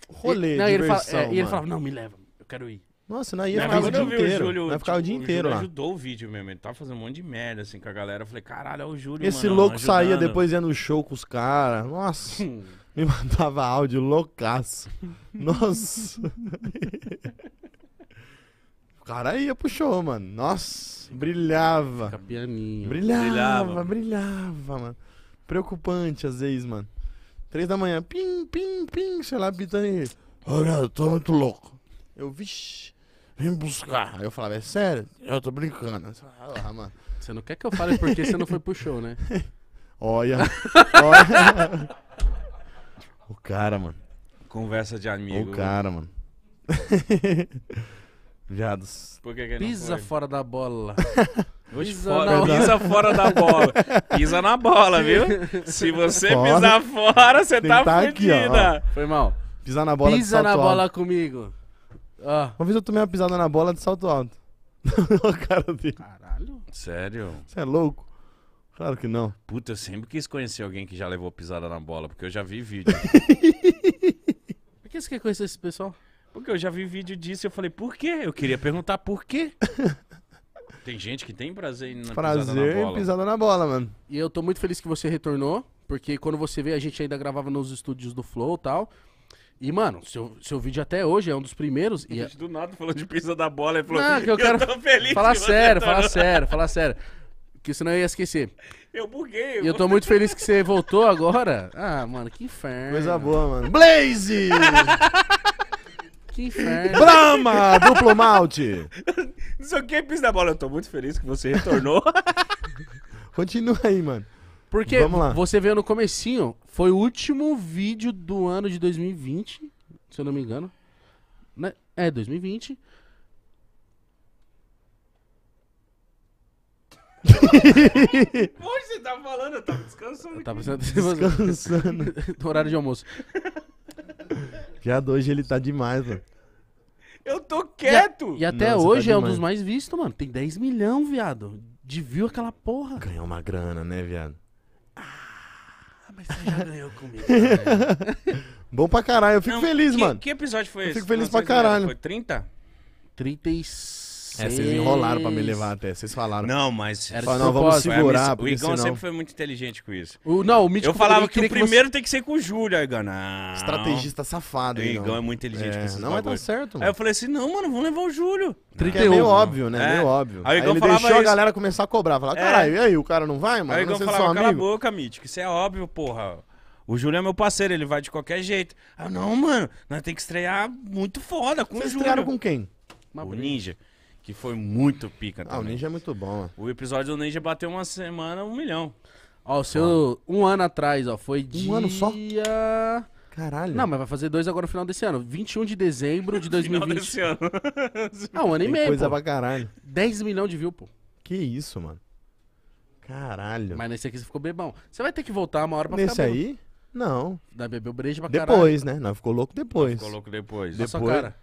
rolê, e, não, diversão, ele fala, é, E ele falava, não, me leva, eu quero ir. Nossa, não ia ficar o tipo, dia inteiro. vai ficar o dia inteiro lá. ajudou o vídeo mesmo. Ele tava fazendo um monte de merda assim com a galera. Eu falei, caralho, é o Júlio. Esse mano, louco ajudando. saía depois ia no show com os caras. Nossa. *laughs* me mandava áudio loucaço. Nossa. *laughs* o cara ia pro show, mano. Nossa. Brilhava. Fica pianinho. Brilhava, brilhava, brilhava, mano. Preocupante às vezes, mano. Três da manhã, pim, pim, pim, sei lá, pitando e. Olha, eu tô muito louco. Eu, vixi vem buscar. Aí eu falava, é sério? Eu tô brincando. Eu falava, ah, mano. Você não quer que eu fale porque você não foi pro show, né? *laughs* Olha. Olha. *laughs* o cara, mano. Conversa de amigo. O né? cara, mano. *laughs* Viados. Por que que Pisa foi? fora da bola. Pisa, fora, pisa fora da bola. Pisa na bola, viu? Se você fora. pisar fora, você tá, tá fodida. Foi mal. Pisa na bola Pisa na bola comigo. Ah. Uma vez eu tomei uma pisada na bola de salto alto. *laughs* cara dele. Caralho. Sério? Você é louco? Claro que não. Puta, eu sempre quis conhecer alguém que já levou pisada na bola, porque eu já vi vídeo. *laughs* Por que você quer conhecer esse pessoal? Porque eu já vi vídeo disso e eu falei, por quê? Eu queria perguntar por quê. *laughs* Tem gente que tem prazer em na Prazer pisada na bola. pisada na bola, mano. E eu tô muito feliz que você retornou, porque quando você veio, a gente ainda gravava nos estúdios do Flow e tal. E, mano, seu, seu vídeo até hoje é um dos primeiros. E... A é gente do nada falou de pisa da bola e falou. Não, que eu, eu quero. Fala que sério, fala sério, fala sério. Que senão eu ia esquecer. Eu buguei. Eu... E eu tô muito feliz que você voltou agora. Ah, mano, que inferno. Coisa boa, mano. Blaze! *laughs* que inferno. Brahma, duplo malte. Não sei o que, pisa da bola. Eu tô muito feliz que você retornou. *laughs* Continua aí, mano. Porque Vamos lá. você veio no comecinho, foi o último vídeo do ano de 2020, se eu não me engano. Né? É, 2020. Hoje você tá falando, eu tava descansando. Eu tava *laughs* descansando. *laughs* horário de almoço. Viado, hoje ele tá demais, mano. Eu tô quieto! E, a, e até tá hoje tá é um dos mais vistos, mano. Tem 10 milhões, viado. De view aquela porra. Ganhou uma grana, né, viado? mas você já ganhou comigo. *laughs* Bom pra caralho, eu fico Não, feliz, que, mano. Que episódio foi Eu esse? fico feliz pra caralho. Foi 30? 36. É, vocês enrolaram pra me levar até. Vocês falaram. Não, mas. Era Fala, não, vamos é, segurar. O Igão senão... sempre foi muito inteligente com isso. O, não, o Mítico Eu falava que o primeiro você... tem que ser com o Júlio. Aí, Igão, não. Estrategista safado, O Igão é muito inteligente é, com isso. Não, bagulho. mas tá certo. Mano. Aí eu falei assim: não, mano, vamos levar o Júlio. 31, é meio é óbvio, né? É. Meio óbvio. Aí, aí ele deixou isso. a galera começar a cobrar. Falar, é. caralho, é. e aí, o cara não vai, mano? Aí o Igão falava, cala a boca, Mítico. Isso é óbvio, porra. O Júlio é meu parceiro, ele vai de qualquer jeito. Ah, não, mano, nós tem que estrear muito foda com Vocês o Júlio. estrearam com quem? o Ninja. Ninja. Que foi muito pica também. Ah, o Ninja é muito bom, ó. O episódio do Ninja bateu uma semana, um milhão. Ó, o seu. Um ano atrás, ó. Foi um dia. Um ano só? Caralho. Não, mas vai fazer dois agora no final desse ano. 21 de dezembro de 2020. *laughs* final desse ano. ah, *laughs* um ano e meio. Coisa pô. pra caralho. 10 milhões de views, pô. Que isso, mano. Caralho. Mas nesse aqui você ficou bebão. Você vai ter que voltar uma hora pra Nesse ficar bêbado. aí? Não. Da bebeu breja pra caralho. Depois, né? Nós ficou louco depois. Ficou louco depois. Nossa, depois... cara.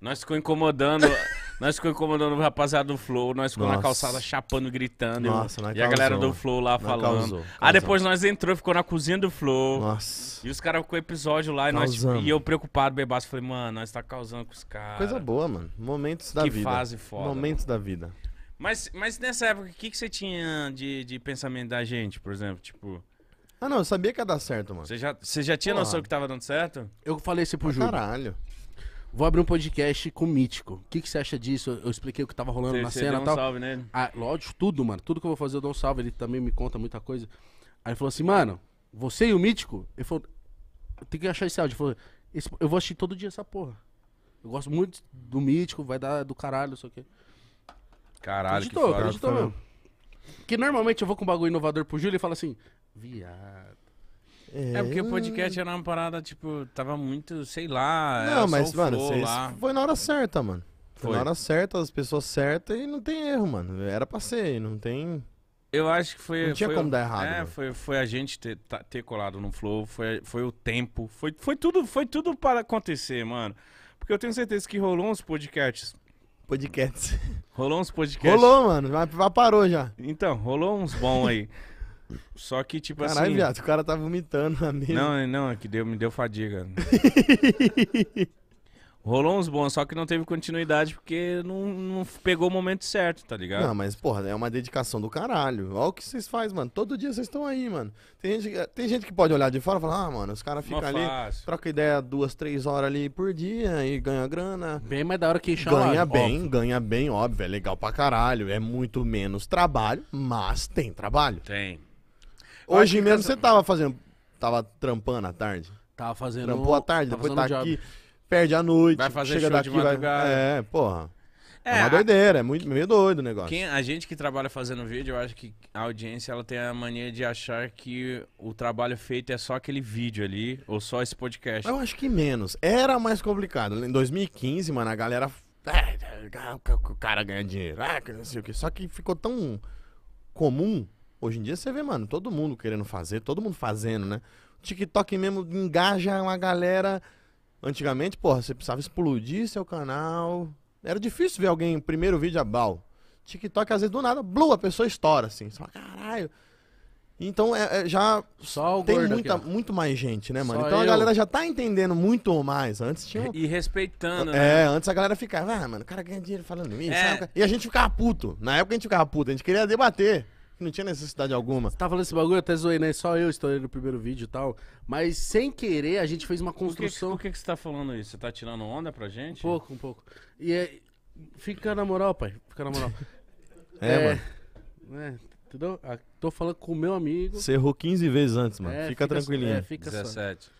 Nós ficou incomodando. *laughs* Nós ficamos incomodando o rapaziada do Flow, nós ficamos na calçada chapando, gritando. Nossa, e causou. a galera do Flow lá falando. Causou, causou. Aí depois nós entrou, ficou na cozinha do Flow. Nossa. E os caras com o episódio lá e, nós, tipo, e eu preocupado, bebaço, falei, mano, nós tá causando com os caras. Coisa boa, mano. Momentos da que vida. Que fase foda. Momentos mano. da vida. Mas, mas nessa época, o que, que você tinha de, de pensamento da gente, por exemplo? Tipo. Ah, não, eu sabia que ia dar certo, mano. Você já, você já tinha Porra. noção que tava dando certo? Eu falei isso pro ah, Júlio. Caralho. Vou abrir um podcast com o Mítico. O que, que você acha disso? Eu expliquei o que tava rolando cê, na cê cena e um tal. Salve, né? Ah, lógico, tudo, mano. Tudo que eu vou fazer eu dou um salve. Ele também me conta muita coisa. Aí ele falou assim, mano, você e o Mítico? Ele falou, tem que achar esse áudio. Ele falou, esse, eu vou assistir todo dia essa porra. Eu gosto muito do Mítico, vai dar do caralho, não sei o quê. Caralho, acreditou, que acreditou mesmo. Porque normalmente eu vou com um bagulho inovador pro Júlio e falo assim, viado. É, é, porque o podcast era uma parada, tipo, tava muito, sei lá. Não, mas, mano, lá. foi na hora certa, mano. Foi, foi na hora certa, as pessoas certas e não tem erro, mano. Era pra ser, não tem. Eu acho que foi. Não tinha foi, como dar errado. É, foi, foi a gente ter, tá, ter colado no Flow, foi, foi o tempo, foi, foi, tudo, foi tudo para acontecer, mano. Porque eu tenho certeza que rolou uns podcasts. Podcasts. Rolou uns podcasts. Rolou, mano, mas parou já. Então, rolou uns bons aí. *laughs* Só que, tipo Caralho, assim. Caralho, viado, o cara tá vomitando na mesa. Não, não, é que deu, me deu fadiga. *laughs* Rolou uns bons, só que não teve continuidade porque não, não pegou o momento certo, tá ligado? Não, mas porra, é uma dedicação do caralho. Olha o que vocês fazem, mano. Todo dia vocês estão aí, mano. Tem gente, tem gente que pode olhar de fora e falar, ah, mano, os caras ficam ali, troca ideia duas, três horas ali por dia e ganha grana. Bem mais da hora que chama. Ganha bem, óbvio. ganha bem, óbvio. É legal pra caralho. É muito menos trabalho, mas tem trabalho. Tem. Hoje mesmo casa... você tava fazendo. Tava trampando à tarde? Tava fazendo. Trampou à tarde, depois tá aqui, perde a noite. Vai fazer chega daqui, vai. É, porra. É, é uma doideira, é muito, meio doido o negócio. Quem, a gente que trabalha fazendo vídeo, eu acho que a audiência ela tem a mania de achar que o trabalho feito é só aquele vídeo ali, ou só esse podcast. Eu acho que menos. Era mais complicado. Em 2015, mano, a galera. Ah, o cara ganha dinheiro, ah, não sei o quê. Só que ficou tão comum Hoje em dia você vê, mano, todo mundo querendo fazer, todo mundo fazendo, né? O TikTok mesmo engaja uma galera. Antigamente, porra, você precisava explodir seu canal. Era difícil ver alguém, primeiro vídeo a é bal. TikTok, às vezes, do nada, blue, a pessoa estoura, assim. Você fala, caralho. Então, é, é, já Só o tem muita, aqui, muito mais gente, né, mano? Só então eu. a galera já tá entendendo muito mais. Antes tinha... E respeitando, é, né? É, antes a galera ficava, ah, mano, o cara ganha dinheiro falando isso. É. E a gente ficava puto. Na época a gente ficava puto, a gente queria debater que não tinha necessidade alguma. Você tá falando esse bagulho, eu até zoei, né? Só eu estourei no primeiro vídeo e tal. Mas sem querer, a gente fez uma construção. Por que, que, você tá falando isso? Você tá tirando onda pra gente? Um pouco, um pouco. E é... Fica na moral, pai. Fica na moral. *laughs* é, é, mano. É, entendeu? Ah, tô falando com o meu amigo. Você errou 15 vezes antes, mano. É, fica, fica tranquilinho. É, fica 17.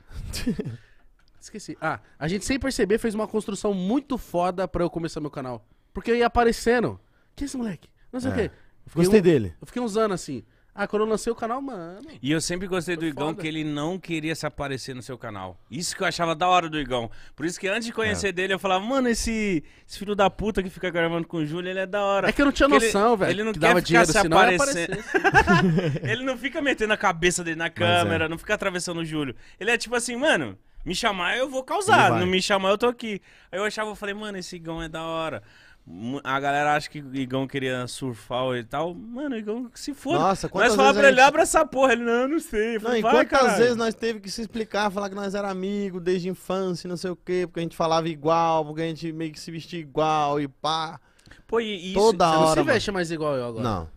*laughs* Esqueci. Ah, a gente sem perceber fez uma construção muito foda pra eu começar meu canal. Porque eu ia aparecendo. Que esse moleque? Não sei é. o quê. Gostei um, dele. Eu fiquei uns anos assim. Ah, quando eu lancei o canal, mano. E eu sempre gostei do Igão foda. que ele não queria se aparecer no seu canal. Isso que eu achava da hora do Igão. Por isso que antes de conhecer é. dele, eu falava, mano, esse, esse, filho da puta que fica gravando com o Júlio, ele é da hora. É que eu não tinha Porque noção, velho. Ele, ele, não que quer dava ficar dinheiro, se aparecendo. *laughs* ele não fica metendo a cabeça dele na é. câmera, é. não fica atravessando o Júlio. Ele é tipo assim, mano. Me chamar, eu vou causar. Não me chamar, eu tô aqui. Aí eu achava, eu falei, mano, esse Igão é da hora. A galera acha que o Igão queria surfar e tal. Mano, o Igão se foda. Nossa, quantas nós falamos pra gente... ele, abre essa porra. Ele, não, não sei. falei, não, e quantas caralho. vezes nós teve que se explicar, falar que nós era amigo desde infância, não sei o quê, porque a gente falava igual, porque a gente meio que se vestia igual e pá. Pô, e isso, Toda você hora, não se veste mano. mais igual eu agora. Não.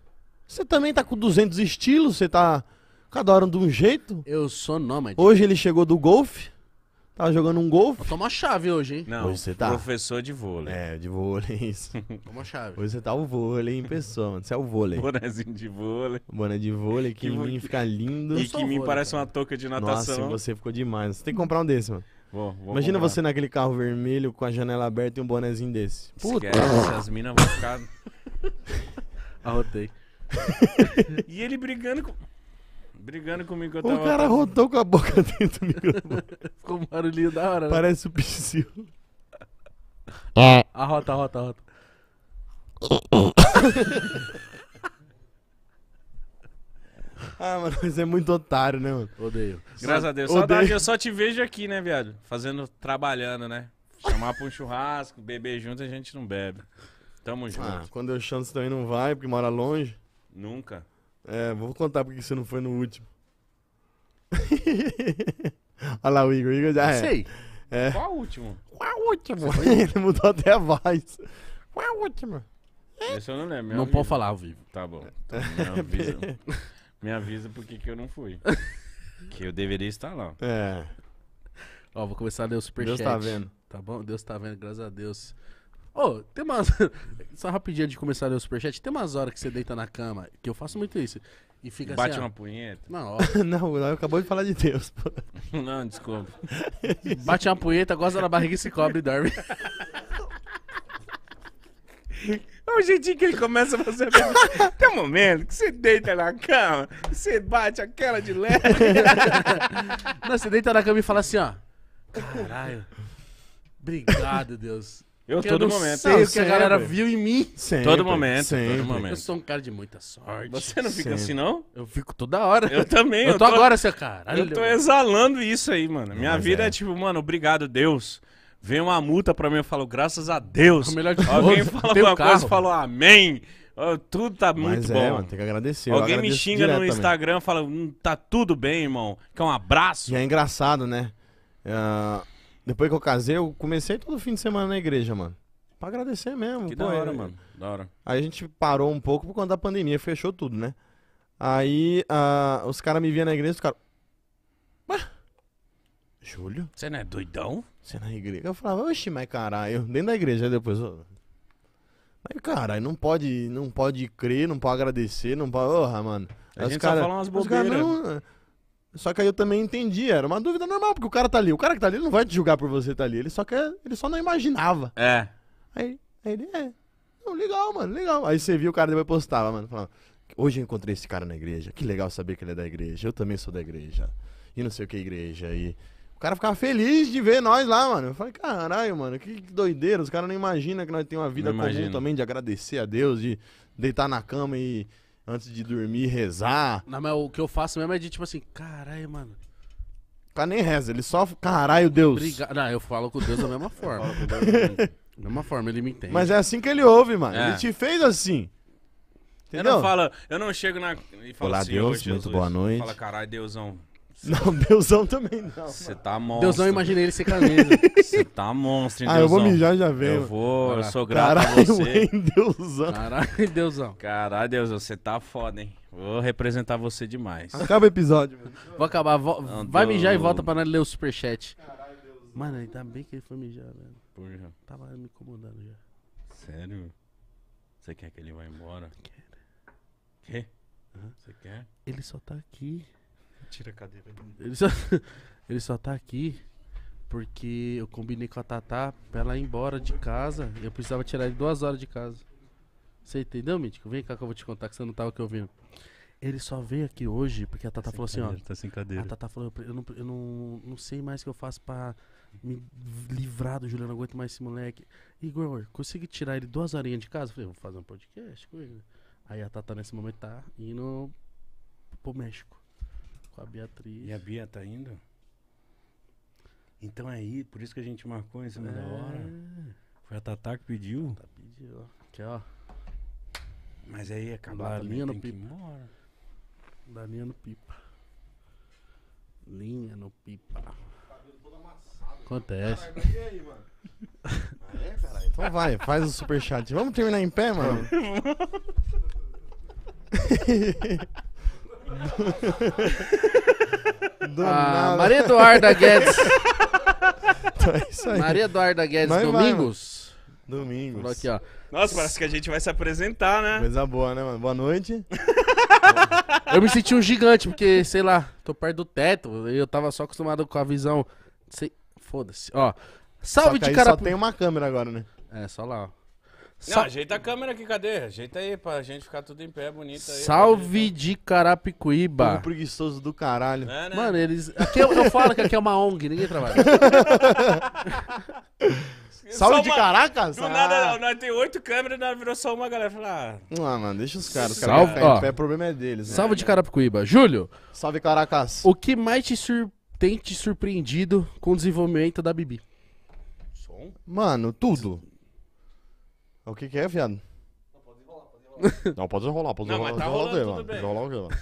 Você também tá com 200 estilos, você tá cada hora de um jeito. Eu sou nômade. Hoje ele chegou do golfe. Tava jogando um golfe. Toma chave hoje, hein? Não, hoje você tá. professor de vôlei. É, de vôlei, *laughs* isso. Toma chave. Hoje você tá o vôlei em pessoa, mano. Você é o vôlei. Bonezinho de vôlei. Boné de vôlei, que, que em mim fica lindo. E que em mim parece cara. uma touca de natação. Nossa, você ficou demais. Você tem que comprar um desse, mano. Vou, vou Imagina comprar. você naquele carro vermelho com a janela aberta e um bonezinho desse. Puta. Esquece, as minas vão ficar... Arrotei. *laughs* Ah, *laughs* e ele brigando com... Brigando comigo, eu tava... O cara rotou com a boca dentro do microfone. *laughs* Ficou um barulhinho da hora. Né? Parece o é. A rota, arrota, rota. *laughs* Ah, mano, mas é muito otário, né, mano? Odeio. Graças a Deus. Odeio. Saudade, eu só te vejo aqui, né, viado? Fazendo, trabalhando, né? Chamar pra um churrasco, beber junto, a gente não bebe. Tamo ah, junto. Ah, quando eu chamo, você também não vai, porque mora longe? Nunca. É, vou contar porque você não foi no último. *laughs* Olha lá o Igor, o Igor já é. Sei. É. Qual o último? Qual o último? *laughs* Ele mudou até a voz. Qual o último? É. Esse eu não lembro. Não pode falar ao vivo. Tá bom. É. Então me avisa. *laughs* me avisa porque que eu não fui. que eu deveria estar lá. É. Ó, vou começar a ler o superchat. Deus tá vendo. Tá bom? Deus tá vendo, graças a Deus. Ô, oh, tem umas. *laughs* Só rapidinho de começar o superchat, tem umas horas que você deita na cama, que eu faço muito isso. E fica assim, Bate assim, uma punheta. Não, ó. *laughs* não, não, acabou de falar de Deus, pô. *laughs* Não, desculpa. Bate uma punheta, gosta da barriga e se cobre e dorme. É o jeitinho que ele começa a fazer. Tem um momento que você deita na cama, você bate aquela de leve. não, você deita na cama e fala assim, ó. Caralho. Obrigado, Deus. Eu, eu todo momento. Sei o que a galera viu em mim. Sempre, todo momento, sempre. todo momento. Eu sou um cara de muita sorte. Você não fica assim, sempre. assim, não? Eu fico toda hora. Eu também. Eu, eu tô, tô, agora, seu cara. Eu tô exalando isso aí, mano. Minha Mas vida é. é. tipo, mano, obrigado, Deus. Vem uma multa pra mim, eu falo, graças a Deus. É o melhor de Alguém fala alguma coisa e falou amém. tudo tá muito Mas é, bom. É, mano, tem que agradecer. Alguém me xinga no Instagram, e fala, hum, tá tudo bem, irmão. Quer um abraço? E é engraçado, né? Uh depois que eu casei, eu comecei todo fim de semana na igreja, mano. Pra agradecer mesmo. Que pô, da hora, aí, mano. Da hora. Aí a gente parou um pouco por conta da pandemia, fechou tudo, né? Aí uh, os caras me viam na igreja e os caras. Ué? Júlio? Você não é doidão? Você é na igreja? Eu falava, oxi, mas caralho, dentro da igreja, aí depois. Oh. Mas caralho, não pode, não pode crer, não pode agradecer, não pode. Porra, oh, mano. Aí a gente cara, só fala umas bobeiras. Só que aí eu também entendi, era uma dúvida normal, porque o cara tá ali. O cara que tá ali não vai te julgar por você tá ali. Ele só quer. Ele só não imaginava. É. Aí, aí ele, é. Não, legal, mano, legal. Aí você viu o cara depois postava, mano. falando hoje eu encontrei esse cara na igreja. Que legal saber que ele é da igreja. Eu também sou da igreja. E não sei o que é igreja. E o cara ficava feliz de ver nós lá, mano. Eu falei, caralho, mano, que doideira. Os caras não imaginam que nós temos uma vida comum também de agradecer a Deus, de deitar na cama e antes de dormir, rezar. Não, mas o que eu faço mesmo é de tipo assim, caralho, mano. O cara nem reza, ele só. Caralho, Deus. Não, eu falo com Deus da mesma forma. *laughs* da mesma forma, ele me entende. Mas é assim que ele ouve, mano. É. Ele te fez assim. Entendeu? Eu não falo, eu não chego na. E falo Olá, assim, Deus, muito Jesus. boa noite. Fala, caralho, Deusão. *laughs* Não, Deusão também não. Você tá monstro. Deusão, imaginei ele sem camisa. Você *laughs* tá monstro, hein, Ah, eu vou mijar já vem. Eu vou, eu sou grato a Caralho, você. *laughs* hein, Deusão. Caralho, Deusão. Caralho, Deusão, você tá foda, hein? Vou representar você demais. Acaba o episódio, mano. Vou acabar. vo- Não, vai mijar e volta pra ler o superchat. Mano, ainda bem que ele foi mijar, velho. Porra, Tava me incomodando já. sério? Você quer que ele vá embora? Quero. Quê? Você quer? Ele só tá aqui. Tira a cadeira. Ele só, *laughs* ele só tá aqui porque eu combinei com a Tatá pra ela ir embora de casa. Eu precisava tirar ele duas horas de casa. Você entendeu, Mítico? Vem cá que eu vou te contar que você não tava tá aqui ouvindo. Ele só veio aqui hoje porque a tá Tata sem falou assim, ó. Tá sem cadeira. A Tata falou, eu, não, eu não, não sei mais o que eu faço pra me livrar do Juliano, não aguento mais esse moleque. Igor, consegui tirar ele duas horinhas de casa? Eu falei, vou fazer um podcast com ele. Aí a Tata nesse momento tá indo pro México com a Beatriz. E a Bia tá indo? Então é aí, por isso que a gente marcou em cima é. da hora. Foi a Tatá que pediu? Tatá pediu, Aqui, ó. Mas aí acabou a linha no pipa. Da linha no pipa. Linha no pipa. Acontece. *laughs* Ah, é, então vai, faz o superchat. Vamos terminar em pé, mano? *laughs* *laughs* *laughs* Do ah, Maria Eduarda Guedes. Então *laughs* é isso aí. Maria Eduarda Guedes Domingos. Vai, Domingos. Falou aqui, ó. Nossa, parece que a gente vai se apresentar, né? Coisa boa, né, mano? Boa noite. eu me senti um gigante, porque, sei lá, tô perto do teto. Eu tava só acostumado com a visão. Sei... Foda-se. Ó. Salve de cara. Só tem uma câmera agora, né? É, só lá, ó. Não, ajeita a câmera aqui, cadê? Ajeita aí pra gente ficar tudo em pé, bonito aí. Salve de Carapicuíba. Um preguiçoso do caralho. Não, Mano, eles. Aqui eu, é- eu, falo que aqui é uma ONG, ninguém trabalha. *laughs* Salve de Caracas? Do ah. nada, não. Nós tem oito câmeras, nós virou só uma galera. Fala, ah. ah mano, deixa os caras. Salve. pé, o problema é deles. Né? Salve de Carapicuíba. Júlio. Salve Caracas. O que mais te sur... tem te surpreendido com o desenvolvimento da Bibi? Som? Mano, tudo. É o que que é, viado? Não, pode enrolar, pode enrolar. Não, pode enrolar, pode Não, enrolar. mas tá rolando, quê, tudo mano? bem.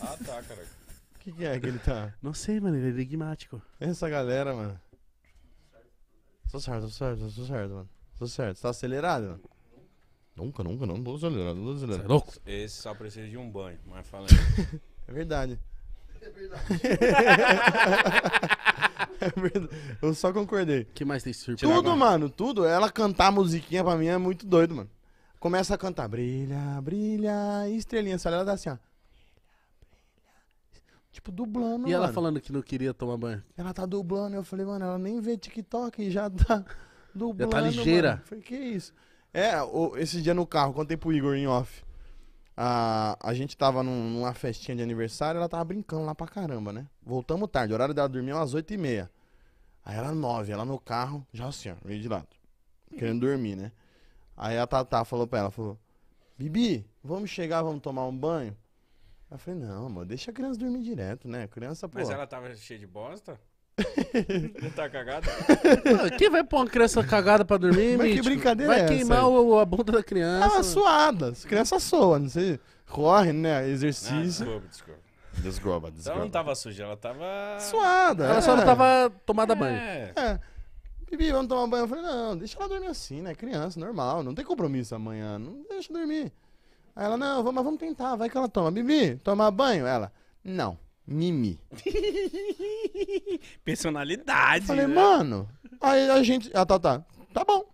Ah, tá, cara. O que que é que ele tá? Não sei, mano, ele é enigmático. Essa galera, mano. Tô certo, tô certo, tô certo, mano. Tô certo. Você tá acelerado, mano? Nunca, nunca, não. Não tô acelerado, não tô é acelerado. louco? Esse só precisa de um banho, mas falando. *laughs* É verdade. É, *laughs* é verdade. eu só concordei. O que mais tem surpresa? Tudo, agora? mano, tudo. Ela cantar musiquinha pra mim é muito doido, mano. Começa a cantar. Brilha, brilha, estrelinha. Só ela dá assim, ó. Tipo, dublando. E ela mano. falando que não queria tomar banho. Ela tá dublando. Eu falei, mano, ela nem vê TikTok e tá *laughs* já tá dublando. Já tá ligeira. Mano. Eu falei, que isso? É, esse dia no carro, contei pro Igor em off. A, a gente tava num, numa festinha de aniversário, ela tava brincando lá pra caramba, né? Voltamos tarde, o horário dela dormir é umas 8 e meia. Aí ela 9, ela no carro, já assim, ó, veio de lado. Querendo dormir, né? Aí a Tatá falou pra ela, falou, Bibi, vamos chegar, vamos tomar um banho? Eu falei, não, mano, deixa a criança dormir direto, né? A criança, pô. Mas ela tava cheia de bosta? *laughs* Não tá cagada? quem vai pôr uma criança cagada pra dormir? Mas que brincadeira Vai é essa queimar o- a bunda da criança. Ah, suada. As crianças soam, não sei. Corre, né? Ah, Exercício. desculpa, Desgoba, Ela não tava suja, ela tava. Suada. Ela é. só não tava tomada é. banho. É. É. Bibi, vamos tomar banho. Eu falei, não, deixa ela dormir assim, né? Criança, normal, não tem compromisso amanhã, não deixa dormir. Aí ela, não, vamos, mas vamos tentar, vai que ela toma. Bibi, tomar banho? Ela, não. Mimi. *laughs* Personalidade. falei, né? mano. Aí a gente. Ah, tá, tá. Tá bom.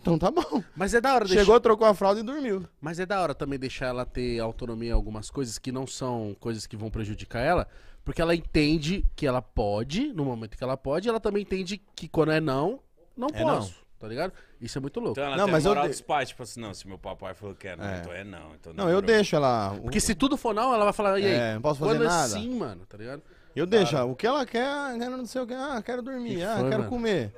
Então tá bom. Mas é da hora Chegou, trocou a fralda e dormiu. Mas é da hora também deixar ela ter autonomia em algumas coisas que não são coisas que vão prejudicar ela. Porque ela entende que ela pode, no momento que ela pode, ela também entende que quando é não, não é posso. Não. Tá ligado? Isso é muito louco. Então ela não, tem mas moral eu de... dos pais, tipo assim, não, se meu papai falou que é não, É. então é não. Então não, eu deixo ela. Porque se tudo for não, ela vai falar, e aí? É, não posso fazer quando é nada. assim, mano, tá ligado? Eu deixo. O que ela quer, ah, não sei o que. Ah, quero dormir. Que ah, foi, quero mano? comer.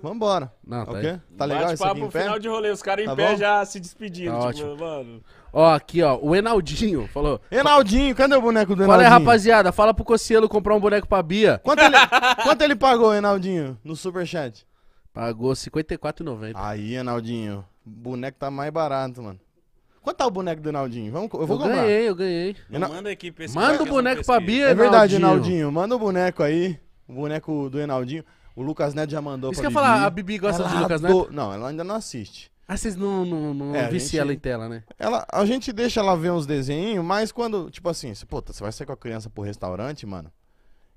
Vambora. Não, tá Tá, tá legal isso Bate-papo final de rolê, os caras em tá pé bom? já se despedindo. Tá tipo, ótimo. mano. Ó, aqui, ó, o Enaldinho falou. Enaldinho cadê o boneco do Fala aí, rapaziada, fala pro Cocielo comprar um boneco pra Bia. Quanto ele, quanto ele pagou, Enaldinho no superchat? Pagou 54,90. Aí, Naldinho, o boneco tá mais barato, mano. Quanto tá o boneco do Naldinho? Vamos, eu vou eu comprar. Ganhei, eu ganhei. Eu não... Manda aqui pesquisa. Manda o boneco pra Bia, É verdade, Enaldinho. Manda o boneco aí. O boneco do Enaldinho. O Lucas Neto já mandou Isso pra Isso que eu falar, a Bibi gosta ela do Lucas Neto? Não, ela ainda não assiste. Ah, vocês não, não, não é, gente, ela em tela, né? Ela, a gente deixa ela ver uns desenhos, mas quando, tipo assim, você, você vai sair com a criança pro restaurante, mano,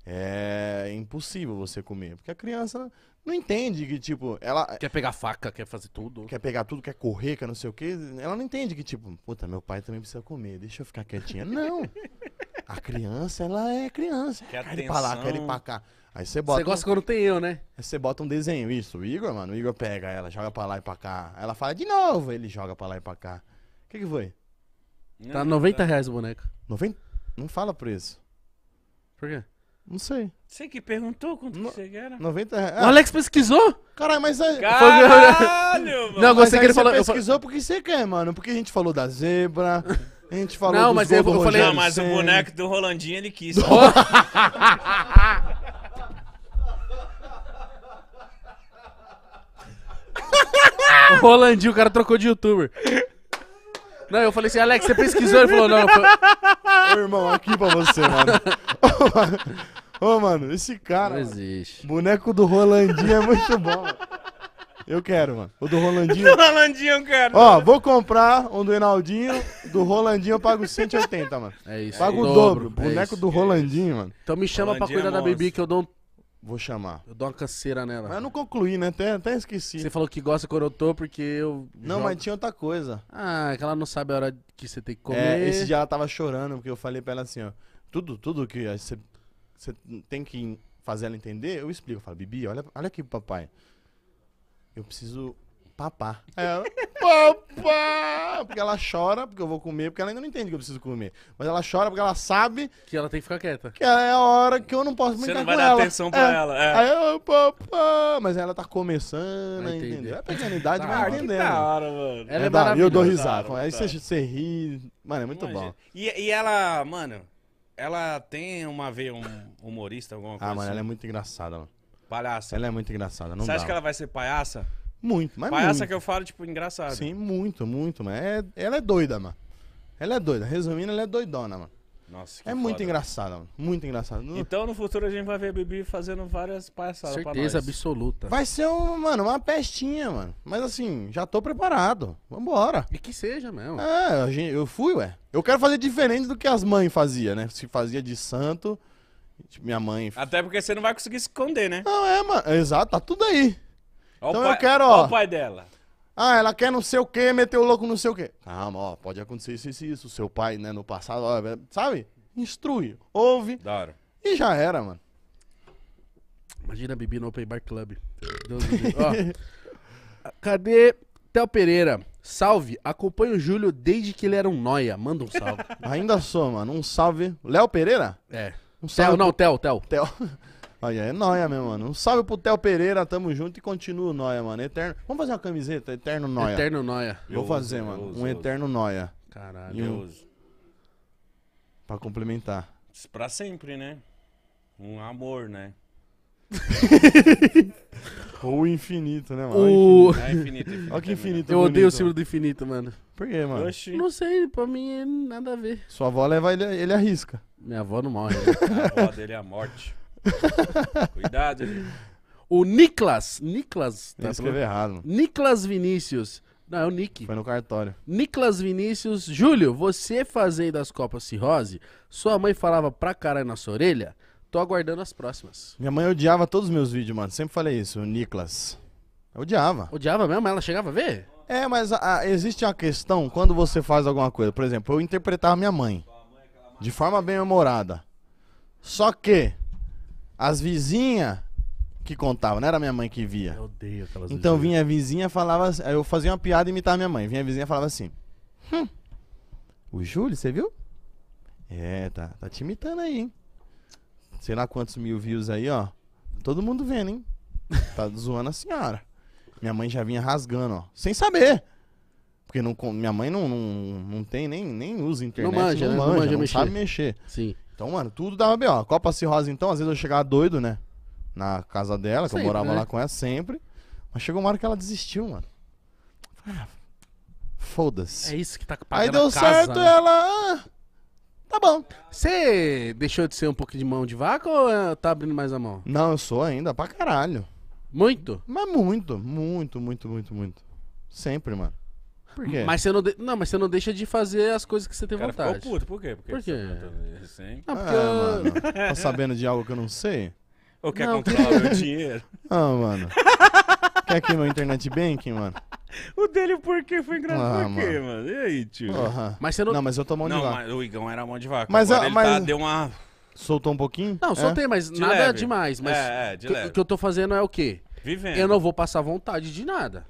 é impossível você comer. Porque a criança, não entende que, tipo, ela. Quer pegar faca, quer fazer tudo. Quer pegar tudo, quer correr, quer não sei o quê. Ela não entende que, tipo, puta, meu pai também precisa comer, deixa eu ficar quietinha. Não! A criança, ela é criança. Quer, quer ir pra lá, quer ir pra cá. Aí você bota. Você gosta um... quando tem eu, né? Aí você bota um desenho, isso. O Igor, mano, o Igor pega ela, joga pra lá e pra cá. Ela fala de novo, ele joga pra lá e pra cá. O que, que foi? Não, tá 90 reais o boneco. 90? Não fala preço. Por quê? Não sei. Você que perguntou quanto no, que chegaram. 90 reais. O ah. Alex pesquisou? Caralho, mas aí. É- Caralho, mano. Não, gostei que ele falou. pesquisou eu... porque você quer, mano. Porque a gente falou da zebra. A gente falou Não, mas eu, eu falei. Não, mas o boneco do Rolandinho ele quis. Do... *laughs* o Rolandinho, o cara trocou de youtuber. Não, eu falei assim, Alex, você pesquisou? Ele falou, não. Foi... Ô, irmão, aqui pra você, mano. *laughs* Ô, mano, esse cara. Não existe. Mano, boneco do Rolandinho é muito bom. Eu quero, mano. O do Rolandinho. Do Rolandinho eu quero. Ó, vou comprar um do Enaldinho. Do Rolandinho eu pago 180, mano. É isso. Pago é o dobro. dobro. É boneco isso, do Rolandinho, mano. Então me chama Rolandinho pra cuidar é da bebê que eu dou um... Vou chamar. Eu dou uma canseira nela. Mas eu não concluí, né? Até, até esqueci. Você falou que gosta quando eu tô porque eu. Não, jogo. mas tinha outra coisa. Ah, é que ela não sabe a hora que você tem que é, comer. É, esse dia ela tava chorando porque eu falei pra ela assim, ó. Tudo, tudo que você você tem que fazer ela entender, eu explico. Eu falo, Bibi, olha, olha aqui papai. Eu preciso papar. Aí é, ela, *laughs* papá! Porque ela chora porque eu vou comer, porque ela ainda não entende que eu preciso comer. Mas ela chora porque ela sabe que ela tem que ficar quieta. Que é a hora que eu não posso brincar com ela. Você não vai dar ela. atenção pra é. ela. É. Aí eu, papá! Mas ela tá começando a entender. É pequena idade, *laughs* vai tá entendendo. Da tá hora, mano. É ela é, é maravilhosa. Eu dou risada. Tá aí você, você ri. Mano, é muito Imagina. bom. E, e ela, mano... Ela tem uma veia um, humorista, alguma ah, coisa? Ah, mano, assim? ela é muito engraçada, mano. Palhaça. Ela é muito engraçada. Não Você dá, acha que ela vai ser palhaça? Muito, mas Palhaça muito. que eu falo, tipo, engraçada. Sim, muito, muito, mas É, ela é doida, mano. Ela é doida. Resumindo, ela é doidona, mano. Nossa, é muito engraçado, engraçado, muito engraçado. Então no futuro a gente vai ver a Bibi fazendo várias palhaçadas Certeza absoluta. Vai ser, um, mano, uma pestinha, mano. Mas assim, já tô preparado. Vambora. E que seja mesmo. É, eu, eu fui, ué. Eu quero fazer diferente do que as mães faziam, né? Se fazia de santo, tipo, minha mãe... Até porque você não vai conseguir esconder, né? Não, é, mano. Exato, tá tudo aí. então pai, eu quero, ó... Olha o pai dela. Ah, ela quer não sei o quê, meteu louco não sei o quê. Calma, ó, pode acontecer isso, isso, isso. Seu pai, né, no passado, ó, é, sabe? Instrui, ouve. Daram. E já era, mano. Imagina beber no Open Bar Club. Deus do céu. Ó, *laughs* cadê Théo Pereira? Salve, acompanho o Júlio desde que ele era um noia. Manda um salve. Ainda sou, mano. Um salve. Léo Pereira? É. Um Theo, salve. não, Théo, Théo. Théo. Aí é nóia, meu mano. Um salve pro Theo Pereira, tamo junto e continua o nóia, mano. Eterno. Vamos fazer uma camiseta, Eterno Nóia. Eterno Nóia. Vou fazer, mano. um Eterno Nóia. Caralho. E Pra complementar. pra sempre, né? Um amor, né? *laughs* Ou infinito, né, mano? O... É infinito, é infinito. Olha que é infinito. É Eu odeio o símbolo do infinito, mano. Por quê, mano? Oxi. Não sei, pra mim é nada a ver. Sua avó leva ele, ele arrisca. Minha avó não morre. Né? *laughs* a avó dele é a morte. *laughs* Cuidado. o Niklas. Niklas. Tá escreveu errado. Niklas Vinícius. Não, é o Nick. Foi no cartório. Niklas Vinícius. Júlio, você fazendo as Copas Cirrose, sua mãe falava pra caralho na sua orelha? Tô aguardando as próximas. Minha mãe odiava todos os meus vídeos, mano. Sempre falei isso, o Niklas. odiava. Odiava mesmo? Ela chegava a ver? É, mas a, ah, ah, existe uma questão quando você faz alguma coisa. Por exemplo, eu interpretava minha mãe de forma bem humorada. Só que as vizinhas que contavam, não era minha mãe que via. Eu odeio aquelas Então vizinhas. vinha a vizinha falava. Eu fazia uma piada e imitava minha mãe. Vinha a vizinha falava assim: Hum, o Júlio, você viu? É, tá, tá te imitando aí, hein? Sei lá quantos mil views aí, ó. Todo mundo vendo, hein? Tá *laughs* zoando a senhora. Minha mãe já vinha rasgando, ó. Sem saber. Porque não, minha mãe não, não, não tem, nem, nem usa internet. Não manja, não, né? manja, não, manja, não sabe mexer. Sim. Então, mano, tudo dava bem, ó. Copa Cirrose, então, às vezes eu chegava doido, né? Na casa dela, que sempre, eu morava né? lá com ela sempre. Mas chegou uma hora que ela desistiu, mano. Ah, Foda-se. É isso que tá pagando Aí deu casa, certo, né? ela... Ah, tá bom. Você deixou de ser um pouco de mão de vaca ou é, tá abrindo mais a mão? Não, eu sou ainda pra caralho. Muito? Mas muito, muito, muito, muito, muito. Sempre, mano. Por quê? Mas você não, de... não, mas você não deixa de fazer as coisas que você tem cara vontade. Ficou puto, por quê? Porque por quê? Você tá ah, porque eu... mano, *laughs* tá sabendo de algo que eu não sei? Ou quer é não, controlar que... meu dinheiro? Ah, mano. quer aqui meu internet banking, mano? O dele por quê? Foi engraçado ah, por quê, mano. mano? E aí, tio? Uhum. Mas você não... não, mas eu tô mão de não, vaca. Não, o Igão era mão de vaca. Mas, Agora a, tá, mas... Tá, deu uma... Soltou um pouquinho? Não, é? soltei, é? mas de nada leve. demais. Mas é, é, de o que, que eu tô fazendo é o quê? Vivendo. Eu não vou passar vontade de nada.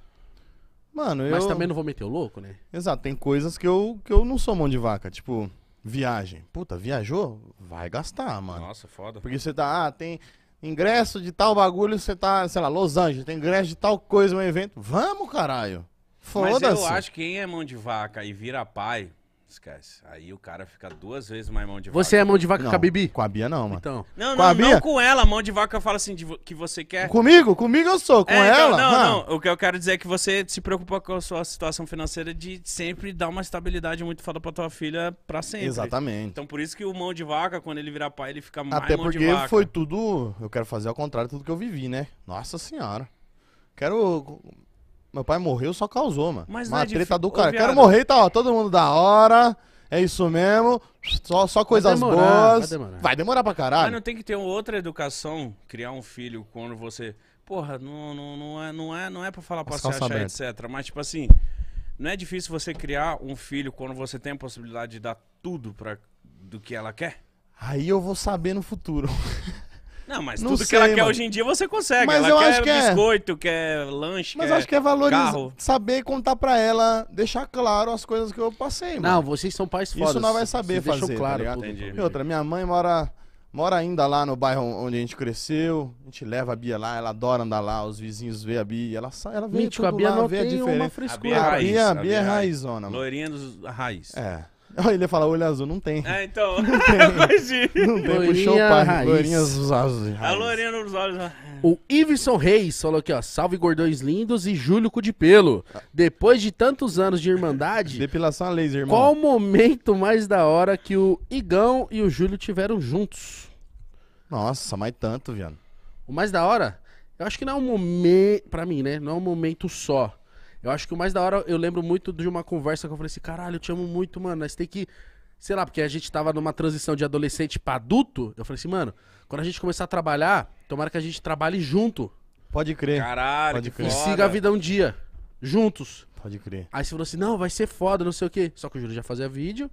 Mano, eu. Mas também não vou meter o louco, né? Exato, tem coisas que eu, que eu não sou mão de vaca. Tipo, viagem. Puta, viajou? Vai gastar, mano. Nossa, foda. Porque você tá, ah, tem ingresso de tal bagulho, você tá, sei lá, Los Angeles, tem ingresso de tal coisa, um evento. Vamos, caralho. Foda-se. Mas eu acho que quem é mão de vaca e vira pai, Esquece. Aí o cara fica duas vezes mais mão de vaca. Você é mão de vaca não, com a Bibi? Com a Bia não, mano. Então. Não, com não, não com ela. Mão de vaca eu falo assim, de, que você quer. Comigo? Comigo eu sou, com é, então, ela. não, não. O que eu quero dizer é que você se preocupa com a sua situação financeira de sempre dar uma estabilidade muito foda pra tua filha pra sempre. Exatamente. Então por isso que o mão de vaca, quando ele virar pai, ele fica mais Até mão de vaca. Até porque foi tudo. Eu quero fazer ao contrário de tudo que eu vivi, né? Nossa senhora. Quero meu pai morreu, só causou, mano. Mas Uma é treta do cara. Ô, Quero morrer e tá, ó. Todo mundo da hora. É isso mesmo. Só, só coisas demorar, boas. Vai demorar. vai demorar pra caralho. Mas não tem que ter outra educação, criar um filho quando você. Porra, não, não, não, é, não, é, não é pra falar pra As achar, aberta. etc. Mas, tipo assim, não é difícil você criar um filho quando você tem a possibilidade de dar tudo pra, do que ela quer? Aí eu vou saber no futuro. *laughs* Não, mas não tudo sei, que ela mano. quer hoje em dia você consegue. Mas ela eu quer acho que é. biscoito, é... quer lanche, Mas quer acho que é valorizar, saber contar pra ela, deixar claro as coisas que eu passei, mano. Não, vocês são pais fodas. Isso não vai saber fazer, tá claro, tá entendi. E outra, minha mãe mora mora ainda lá no bairro onde a gente cresceu. A gente leva a Bia lá, ela adora andar lá, os vizinhos vê a Bia, ela sai, ela vê Mítico, tudo a Bia lá, não vê a diferença. Uma frescura. A Bia, a é Bia, a Bia é, é raizona, mano. Loirinha dos raiz. É. *laughs* Olha, ele ia falar olho azul, não tem. É, então. *laughs* *laughs* Não tem, não tem puxou o pai. Lourinhas dos olhos. A lourinha nos olhos. Né? O Iveson Reis falou aqui, ó. Salve gordões lindos e Júlio cu de pelo. Depois de tantos anos de irmandade. Depilação a laser, irmão. Qual o momento mais da hora que o Igão e o Júlio tiveram juntos? Nossa, mais tanto, viado. O mais da hora? Eu acho que não é um momento. Pra mim, né? Não é um momento só. Eu acho que o mais da hora, eu lembro muito de uma conversa que eu falei assim, caralho, eu te amo muito, mano, mas tem que. Sei lá, porque a gente tava numa transição de adolescente pra adulto. Eu falei assim, mano, quando a gente começar a trabalhar, tomara que a gente trabalhe junto. Pode crer. Caralho, Pode crer. E siga a vida um dia. Juntos. Pode crer. Aí você falou assim, não, vai ser foda, não sei o quê. Só que o Júlio já fazia vídeo.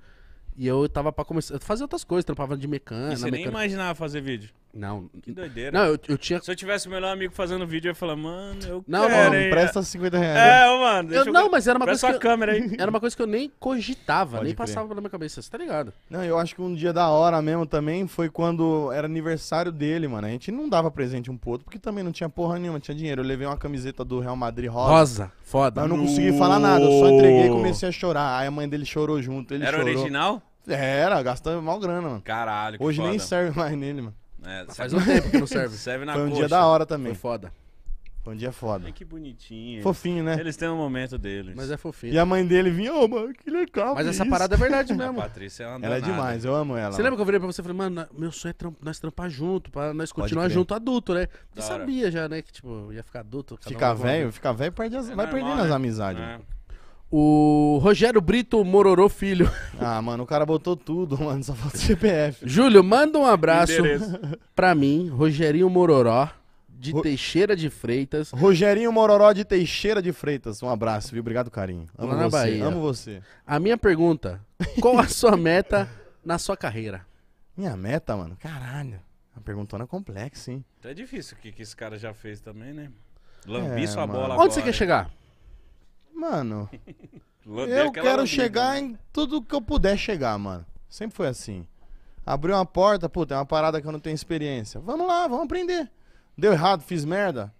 E eu tava pra começar. Eu fazia outras coisas, trampava de mecânica. você mecânica. nem imaginava fazer vídeo? Não. Que doideira. Não, eu, eu tinha. Se eu tivesse o melhor amigo fazendo vídeo, eu ia falar, mano, eu não, quero. Não, presta 50 reais. É, né? mano. Eu, eu... Não, mas era uma presta coisa. que câmera aí. Era uma coisa que eu nem cogitava, Pode nem crer. passava pela minha cabeça, você tá ligado? Não, eu acho que um dia da hora mesmo também foi quando era aniversário dele, mano. A gente não dava presente um pro outro, porque também não tinha porra nenhuma, tinha dinheiro. Eu levei uma camiseta do Real Madrid rosa. Rosa, foda. Mas eu não consegui falar nada, eu só entreguei e comecei a chorar. Aí a mãe dele chorou junto. Ele era chorou. original? Era, gastando mal grana, mano. Caralho, que Hoje foda. nem serve mais nele, mano. É, Faz um tempo que não *laughs* serve. serve na Foi um coxa. dia da hora também. Foi foda. Foi um dia foda. que bonitinho. Fofinho, né? Eles têm um momento deles. Mas é fofinho. E a mãe dele vinha, ô, mano, que legal. Mas essa parada é verdade mesmo. *laughs* A Patrícia é uma Ela é demais, eu amo ela. Você lembra que eu virei pra você e falei, mano, meu sonho é nós trampar junto, pra nós continuar junto adulto, né? você sabia já, né, que, tipo, ia ficar adulto. Ficar velho, ficar velho perde as- É vai normal, perdendo as amizades. É. O Rogério Brito Mororô Filho. *laughs* Ah, mano, o cara botou tudo, mano, só falta o CPF. Júlio, manda um abraço pra mim, Rogerinho Mororó, de Ro... Teixeira de Freitas. Rogerinho Mororó de Teixeira de Freitas. Um abraço, viu? Obrigado, carinho. Amo na você. Bahia. Amo você. A minha pergunta: qual a *laughs* sua meta na sua carreira? Minha meta, mano? Caralho. A perguntona é complexa, hein? É difícil o que, que esse cara já fez também, né? É, Lambi é, a mano. bola. Onde agora, você quer chegar? Mano, *laughs* eu quero chegar né? em tudo que eu puder chegar, mano. Sempre foi assim. Abriu uma porta, puta, é uma parada que eu não tenho experiência. Vamos lá, vamos aprender. Deu errado, fiz merda.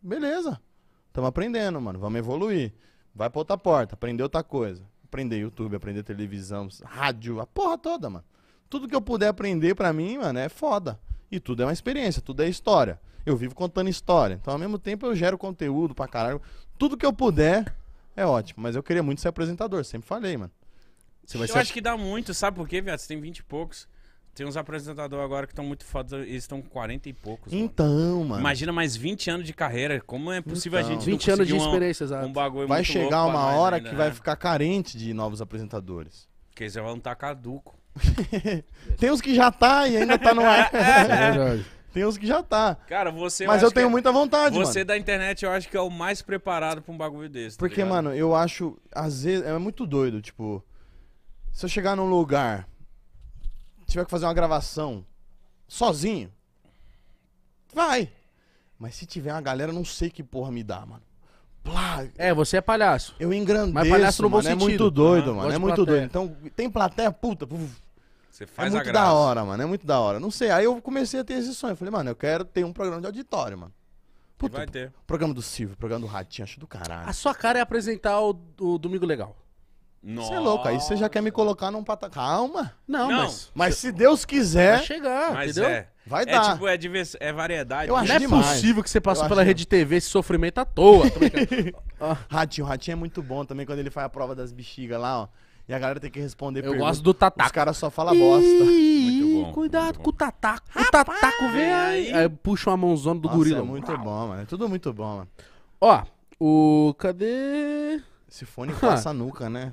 Beleza. Estamos aprendendo, mano. Vamos evoluir. Vai pra outra porta, aprender outra coisa. Aprender YouTube, aprender televisão, rádio, a porra toda, mano. Tudo que eu puder aprender pra mim, mano, é foda. E tudo é uma experiência, tudo é história. Eu vivo contando história. Então, ao mesmo tempo, eu gero conteúdo pra caralho. Tudo que eu puder, é ótimo. Mas eu queria muito ser apresentador, sempre falei, mano. Você vai eu ser... acho que dá muito, sabe por quê, viado? Você tem 20 e poucos. Tem uns apresentadores agora que estão muito foda, eles estão com 40 e poucos. Então, mano. mano. Imagina mais 20 anos de carreira, como é possível então, a gente 20 anos de experiência, exato. Um, um bagulho vai chegar uma hora ainda, que né? vai ficar carente de novos apresentadores. Porque eles vão estar tá caduco. *laughs* Tem uns que já tá e ainda tá no ar. *laughs* é, é. é verdade. Tem uns que já tá. Cara, você. Mas eu, eu tenho é- muita vontade, Você mano. da internet, eu acho que é o mais preparado pra um bagulho desse. Tá Porque, mano, eu acho. Às vezes. É muito doido, tipo. Se eu chegar num lugar. Tiver que fazer uma gravação. Sozinho. Vai. Mas se tiver uma galera, não sei que porra me dá, mano. Plá, é, você é palhaço. Eu engrandeço, Mas palhaço no mano, bom é sentido. muito doido, mano. É muito plateia. doido. Então, tem plateia, puta, você faz é muito da hora, mano. É muito da hora. Não sei. Aí eu comecei a ter esse sonho. Falei, mano, eu quero ter um programa de auditório, mano. Puta, vai ter. Programa do Silvio, programa do Ratinho, acho do caralho. A sua cara é apresentar o, o Domingo Legal. Não. Você é louco, aí você já quer me colocar num patamar. Calma. Não, não, mas. Mas se Deus quiser. Vai chegar, mas entendeu? É. Vai é dar. É tipo, é, divers... é variedade. Eu né? acho não é demais. possível que você passou pela Rede TV esse sofrimento à toa. ah. *laughs* Ratinho, o Ratinho é muito bom também quando ele faz a prova das bexigas lá, ó. E a galera tem que responder Eu pergunta. gosto do tataco. Os caras só falam bosta. Muito bom. Cuidado muito bom. com o tataco. Rapaz, o tataco vem aí. aí puxa uma mãozona do Nossa, gorila. É muito bom, mano. É tudo muito bom, mano. Ó, o. Cadê? Esse fone passa a *laughs* nuca, né?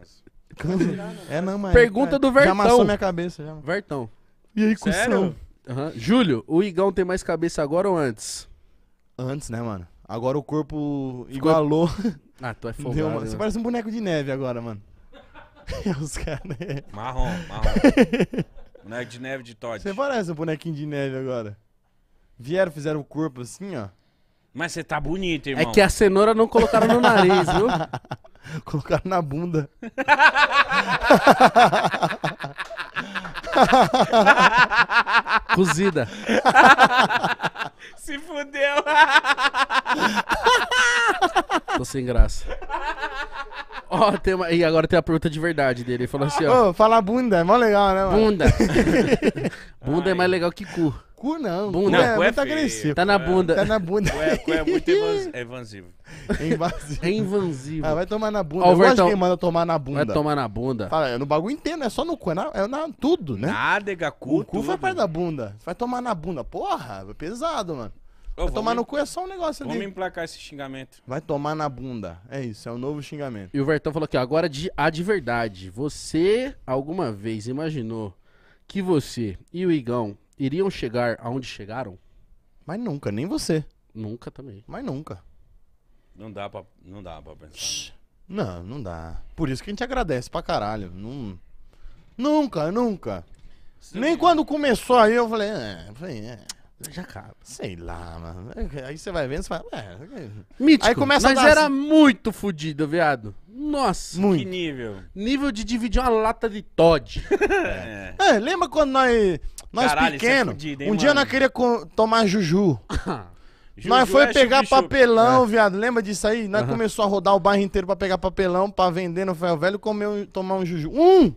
*laughs* é, não, mas. Pergunta é, do Vertão. Já amassou minha cabeça. Já. Vertão. E aí, Sério? cução? Uhum. Júlio, o Igão tem mais cabeça agora ou antes? Antes, né, mano? Agora o corpo igualou. Ah, tu é *laughs* folgado. Você né? parece um boneco de neve agora, mano. *laughs* Os caras. É. Marrom, marrom. *laughs* Boneco de neve de Todd. Você parece um bonequinho de neve agora. Vieram, fizeram o corpo assim, ó. Mas você tá bonito, é irmão. É que a cenoura não colocaram no nariz, viu? *laughs* colocaram na bunda. Cozida. Se fudeu. Tô sem graça. Ó, tem uma... E agora tem a pergunta de verdade dele. Ele falou assim, ó. Ô, fala bunda, é mó legal, né, mano? Bunda. *laughs* bunda é mais legal que cu. Cu não. Bunda. Não, é cu é, é muito feio, agressivo. Tá na é- bunda. Tá na bunda. Cu é, cu é muito evan- É *laughs* invasivo. É invasivo. Ah, vai tomar na bunda. Ó, o Eu gosto de Vertão. manda tomar na bunda. Vai tomar na bunda. Fala, é no bagulho inteiro, não é só no cu, é, na, é na tudo, né? Nádega, cu, O cu tudo. foi parte da bunda. Vai tomar na bunda. Porra, é pesado, mano. Ô, Vai tomar em... no cu é só um negócio vamos ali. Vamos emplacar esse xingamento. Vai tomar na bunda. É isso, é um novo xingamento. E o Vertão falou aqui, ó, agora de, a ah, de verdade. Você alguma vez imaginou que você e o Igão iriam chegar aonde chegaram? Mas nunca, nem você. Nunca também. Mas nunca. Não dá pra, não dá pra pensar. Né? Não, não dá. Por isso que a gente agradece pra caralho. Não... Nunca, nunca. Sim. Nem quando começou aí eu falei, é, falei, é. Já acaba. Sei lá, mano. Aí você vai vendo, você fala. É. Mítico, aí começa mas a dar... era assim. muito fodido, viado. Nossa. Muito. Que nível? Nível de dividir uma lata de Todd. É. *laughs* É. é. lembra quando nós, nós Caralho, é pequeno, é fudido, hein, um mano? dia nós queria tomar juju. *laughs* juju nós foi é pegar chup -chup. papelão, é. viado. Lembra disso aí? Nós uhum. começou a rodar o bairro inteiro pra pegar papelão, pra vender no ferro velho, comer, tomar um juju. Um!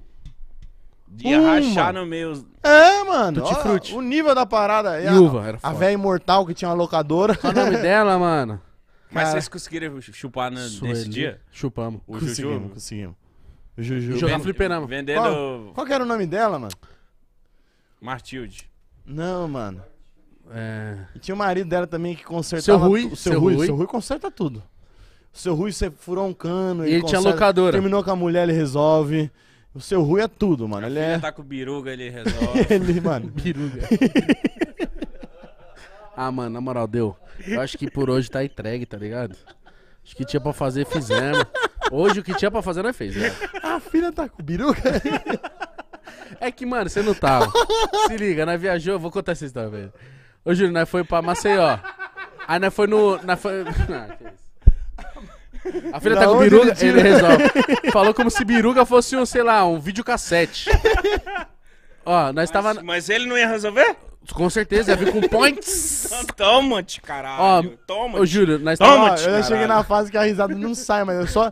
Ia Pum, rachar mano. no meio. É, mano. Tutti frutti. O nível da parada. E, e a, A velha imortal que tinha uma locadora. Qual o nome *laughs* dela, mano? Mas Cara. vocês conseguiram chupar no, nesse dia? Chupamos. O conseguimos, Juju? conseguimos. O Juju. Jogar fliperama. Vendendo... Qual, qual que era o nome dela, mano? Martilde. Não, mano. É... E tinha o marido dela também que consertava... Seu Rui. seu, seu Rui. Rui. Seu Rui conserta tudo. O seu Rui, você furou um cano... E ele, ele tinha locadora. Terminou com a mulher, ele resolve... O seu Rui é tudo, mano. Ele é... tá com biruga, ele *laughs* resolve. ele, mano. biruga. *laughs* ah, mano, na moral, deu. Eu acho que por hoje tá entregue, tá ligado? Acho que tinha pra fazer, fizemos. Hoje o que tinha pra fazer, nós fez, velho. Né? A filha tá com biruga? é que, mano, você não tava. Se liga, nós viajou, vou contar essa história, velho. Ô, Júlio, nós foi pra Maceió. Aí nós foi no. Nós foi... *laughs* Ah, que isso. A filha tá com biruga, ele, ele resolve. Falou como se biruga fosse um, sei lá, um videocassete. Ó, nós mas, tava. Mas ele não ia resolver? Com certeza, ia vir com points. *laughs* Toma-te, caralho. Ó, Toma. -te. Eu juro, nós tava. Ó, eu cheguei na fase que a risada não sai, mas eu só.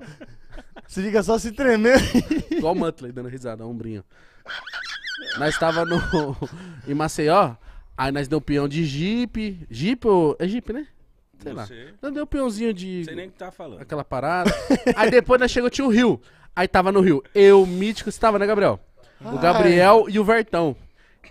Se liga só se tremer. Igual o Muttley dando risada, ombrinha. Nós tava no. *laughs* em Maceió. Aí nós deu um peão de Jeep. Jeep ou. É Jeep, né? Sei não lá. Não deu um peãozinho de. Sei nem o que tá falando. Aquela parada. *laughs* aí depois nós chegamos tinha o Rio. Aí tava no Rio. Eu, Mítico, você tava, né, Gabriel? o Gabriel e o Vertão.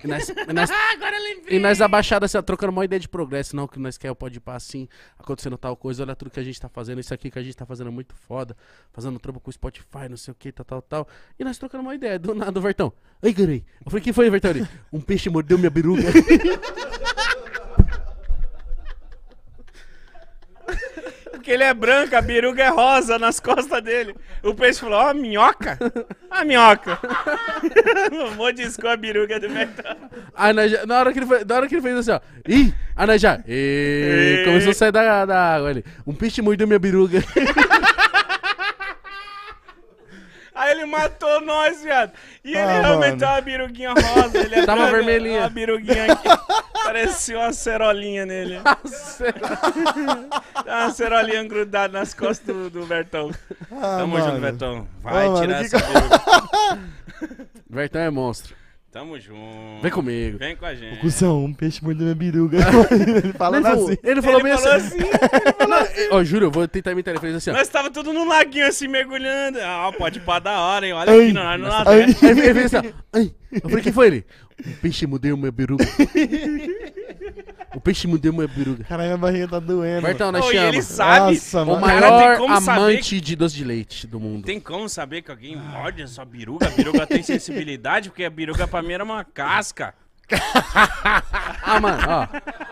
E nós, e *laughs* nós, ah, Agora E nós abaixados assim, ó, trocando uma ideia de progresso, não, que nós quer pode ir assim, acontecendo tal coisa, olha tudo que a gente tá fazendo, isso aqui que a gente tá fazendo é muito foda, fazendo trampo com o Spotify, não sei o que, tal, tal, tal. E nós trocando uma ideia, do nada, o Vertão. Ai, Gurei. Eu falei, que foi, Vertão? Ele, um peixe mordeu minha biruga. *laughs* que ele é branco, a biruga é rosa nas costas dele. O peixe falou, ó, oh, minhoca? A ah, minhoca. *laughs* discou a biruga do metal. na, hora que ele foi, na hora que ele fez assim, ó. Ih, a Najá. Começou a sair da, da água ali. Um peixe mordeu minha biruga. *laughs* Aí ele matou nós, viado. E ele ah, realmente mano. uma biruguinha rosa. Ele é *laughs* tava uma vermelhinha. Uma biruguinha aqui. Parecia uma cerolinha nele. *laughs* cerolinha. uma cerolinha grudada nas costas do, do Bertão. Ah, Tamo mano. junto, Bertão. Vai ah, tirar mano, essa que... biruga. *laughs* Bertão é monstro. Tamo junto. Vem comigo. Vem com a gente. O cuzão, um peixe mordeu minha biruga. *laughs* ele falou, assim. Ele falou ele meio falou assim. assim, *laughs* falou assim. Ó, juro, eu vou tentar imitar ele. assim, ó. Nós tava tudo num laguinho assim, mergulhando. Ah, pode pá da hora, hein? Olha ai, aqui, nós não nadamos. Ele fez assim, ó. Eu falei, quem foi ele? Um *laughs* peixe mordeu minha biruga. O peixe mudou minha biruga. Caralho, minha barriga tá doendo. Bertão, nós Ô, ele sabe. Nossa, o mano. cara maior é amante de doce de leite do mundo. Tem como saber que alguém morde a sua biruga? A biruga tem sensibilidade, porque a biruga pra mim era uma casca. Ah, mano, ó.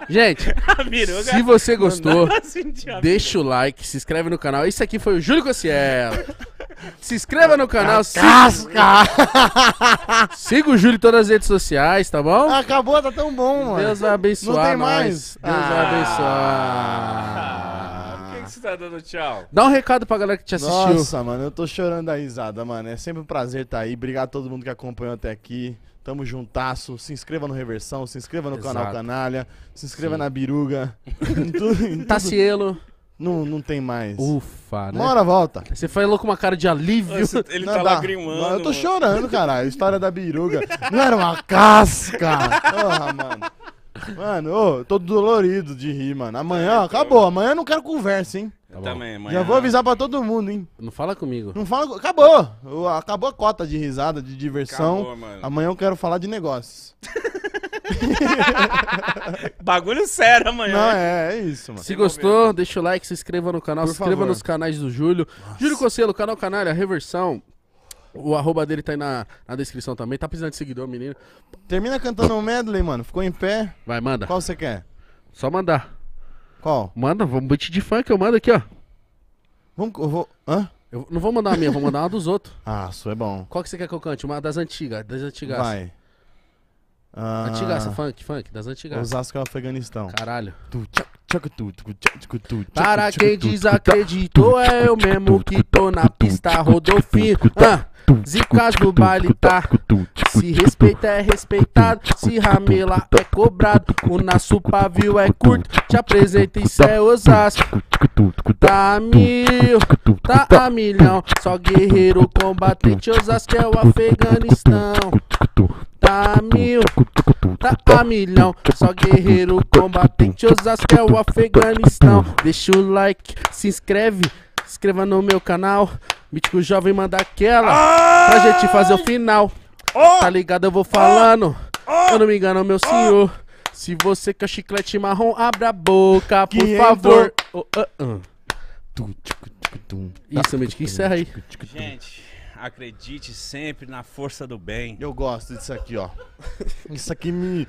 Gente, *laughs* A biruga. se você gostou, deixa o like, se inscreve no canal. Isso aqui foi o Júlio Cossiel. Se inscreva no canal. Tá casca! *laughs* Siga, o Júlio em todas as redes sociais, tá bom? Acabou, tá tão bom, mano. Deus vai abençoar Não tem nós. mais. Deus vai ah. abençoar. Por que, que você tá dando tchau? Dá um recado pra galera que te assistiu. Nossa, mano, eu tô chorando a risada, mano. É sempre um prazer estar tá aí. Obrigado a todo mundo que acompanhou até aqui. Tamo juntasso. Se inscreva no Reversão, se inscreva no Exato. canal Canalha, se inscreva Sim. na Biruga. *laughs* em tudo, em tudo. Tacielo. Não, não tem mais. Ufa, né? Uma volta. Você falou com uma cara de alívio. ele não, tá dá. lagrimando. eu tô mano. chorando, caralho. História da biruga. *laughs* Não era uma casca. Porra, mano. Mano, tô dolorido de rir, mano. Amanhã, é, então. acabou. Amanhã eu não quero conversa, hein? Tá bom. Também, amanhã. Já vou avisar pra todo mundo, hein? Não fala comigo. Não fala. Acabou. Acabou a cota de risada, de diversão. Acabou, mano. Amanhã eu quero falar de negócios. *laughs* *laughs* Bagulho sério amanhã. Não, é, é isso, mano. Se gostou, deixa o like, se inscreva no canal, Por se inscreva favor. nos canais do Júlio. Nossa. Júlio Conselho, canal Canalha, Reversão. O arroba dele tá aí na, na descrição também. Tá precisando de seguidor, menino. Termina cantando um medley, mano. Ficou em pé. Vai, manda. Qual você quer? Só mandar. Qual? Manda, vamos beat de funk, eu mando aqui, ó. Vamos, eu vou... Hã? Eu não vou mandar a minha, vou mandar uma dos outros. *laughs* Ah, isso é bom. Qual que você quer que eu cante? Uma das antigas, das antigas. Vai. Ah, Antigaça, funk, funk, das antigas. Osasco é o Afeganistão. Caralho. Para quem desacreditou, é eu mesmo que tô na pista, Rodolfinho. Ah. Zicado do baile tá. Se respeita é respeitado, se ramela é cobrado. O nosso pavio é curto, te apresenta isso é Osasco. Tá a mil, tá a milhão. Só guerreiro combatente, Osasco é o Afeganistão. Tá a mil, tá a milhão. Só guerreiro combatente, Osasco é o Afeganistão. Deixa o like, se inscreve, inscreva no meu canal. Mítico Jovem manda aquela Ai! pra gente fazer o final. Oh! Tá ligado? Eu vou falando. Oh! Eu não me engano, meu senhor. Oh! Se você quer chiclete marrom, abra a boca, por favor. Oh, uh, uh. Isso, Mítico, encerra aí. Gente acredite sempre na força do bem. Eu gosto disso aqui, ó. Isso aqui me,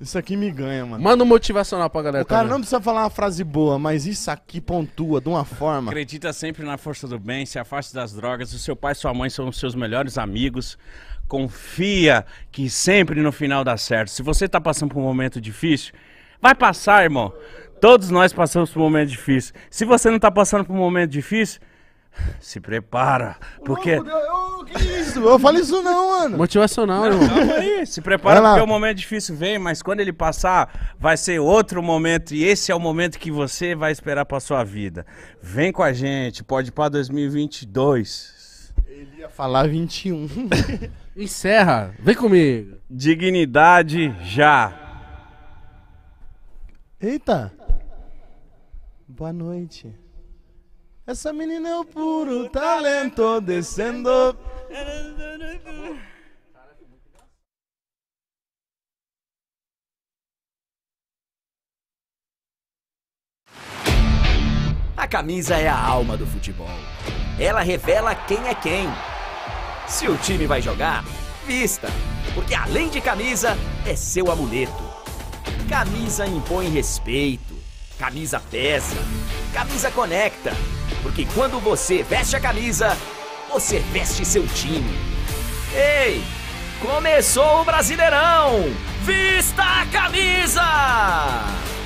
isso aqui me ganha, mano. Manda um motivacional pra galera. O cara também. não precisa falar uma frase boa, mas isso aqui pontua de uma forma. Acredita sempre na força do bem, se afaste das drogas. O seu pai e sua mãe são os seus melhores amigos. Confia que sempre no final dá certo. Se você tá passando por um momento difícil, vai passar, irmão. Todos nós passamos por um momento difícil. Se você não tá passando por um momento difícil, se prepara, porque... Eu, Eu falo isso não, mano. Motivacional, irmão. se prepara porque o momento difícil vem, mas quando ele passar, vai ser outro momento e esse é o momento que você vai esperar pra sua vida. Vem com a gente, pode ir pra 2022. Ele ia falar 21. *laughs* Encerra, vem comigo. Dignidade já. Eita. Boa noite. Essa menina é o puro talento descendo. A camisa é a alma do futebol. Ela revela quem é quem. Se o time vai jogar, vista, porque além de camisa, é seu amuleto. Camisa impõe respeito, camisa pesa, camisa conecta. Porque quando você veste a camisa, você veste seu time. Ei! Começou o Brasileirão! Vista a camisa!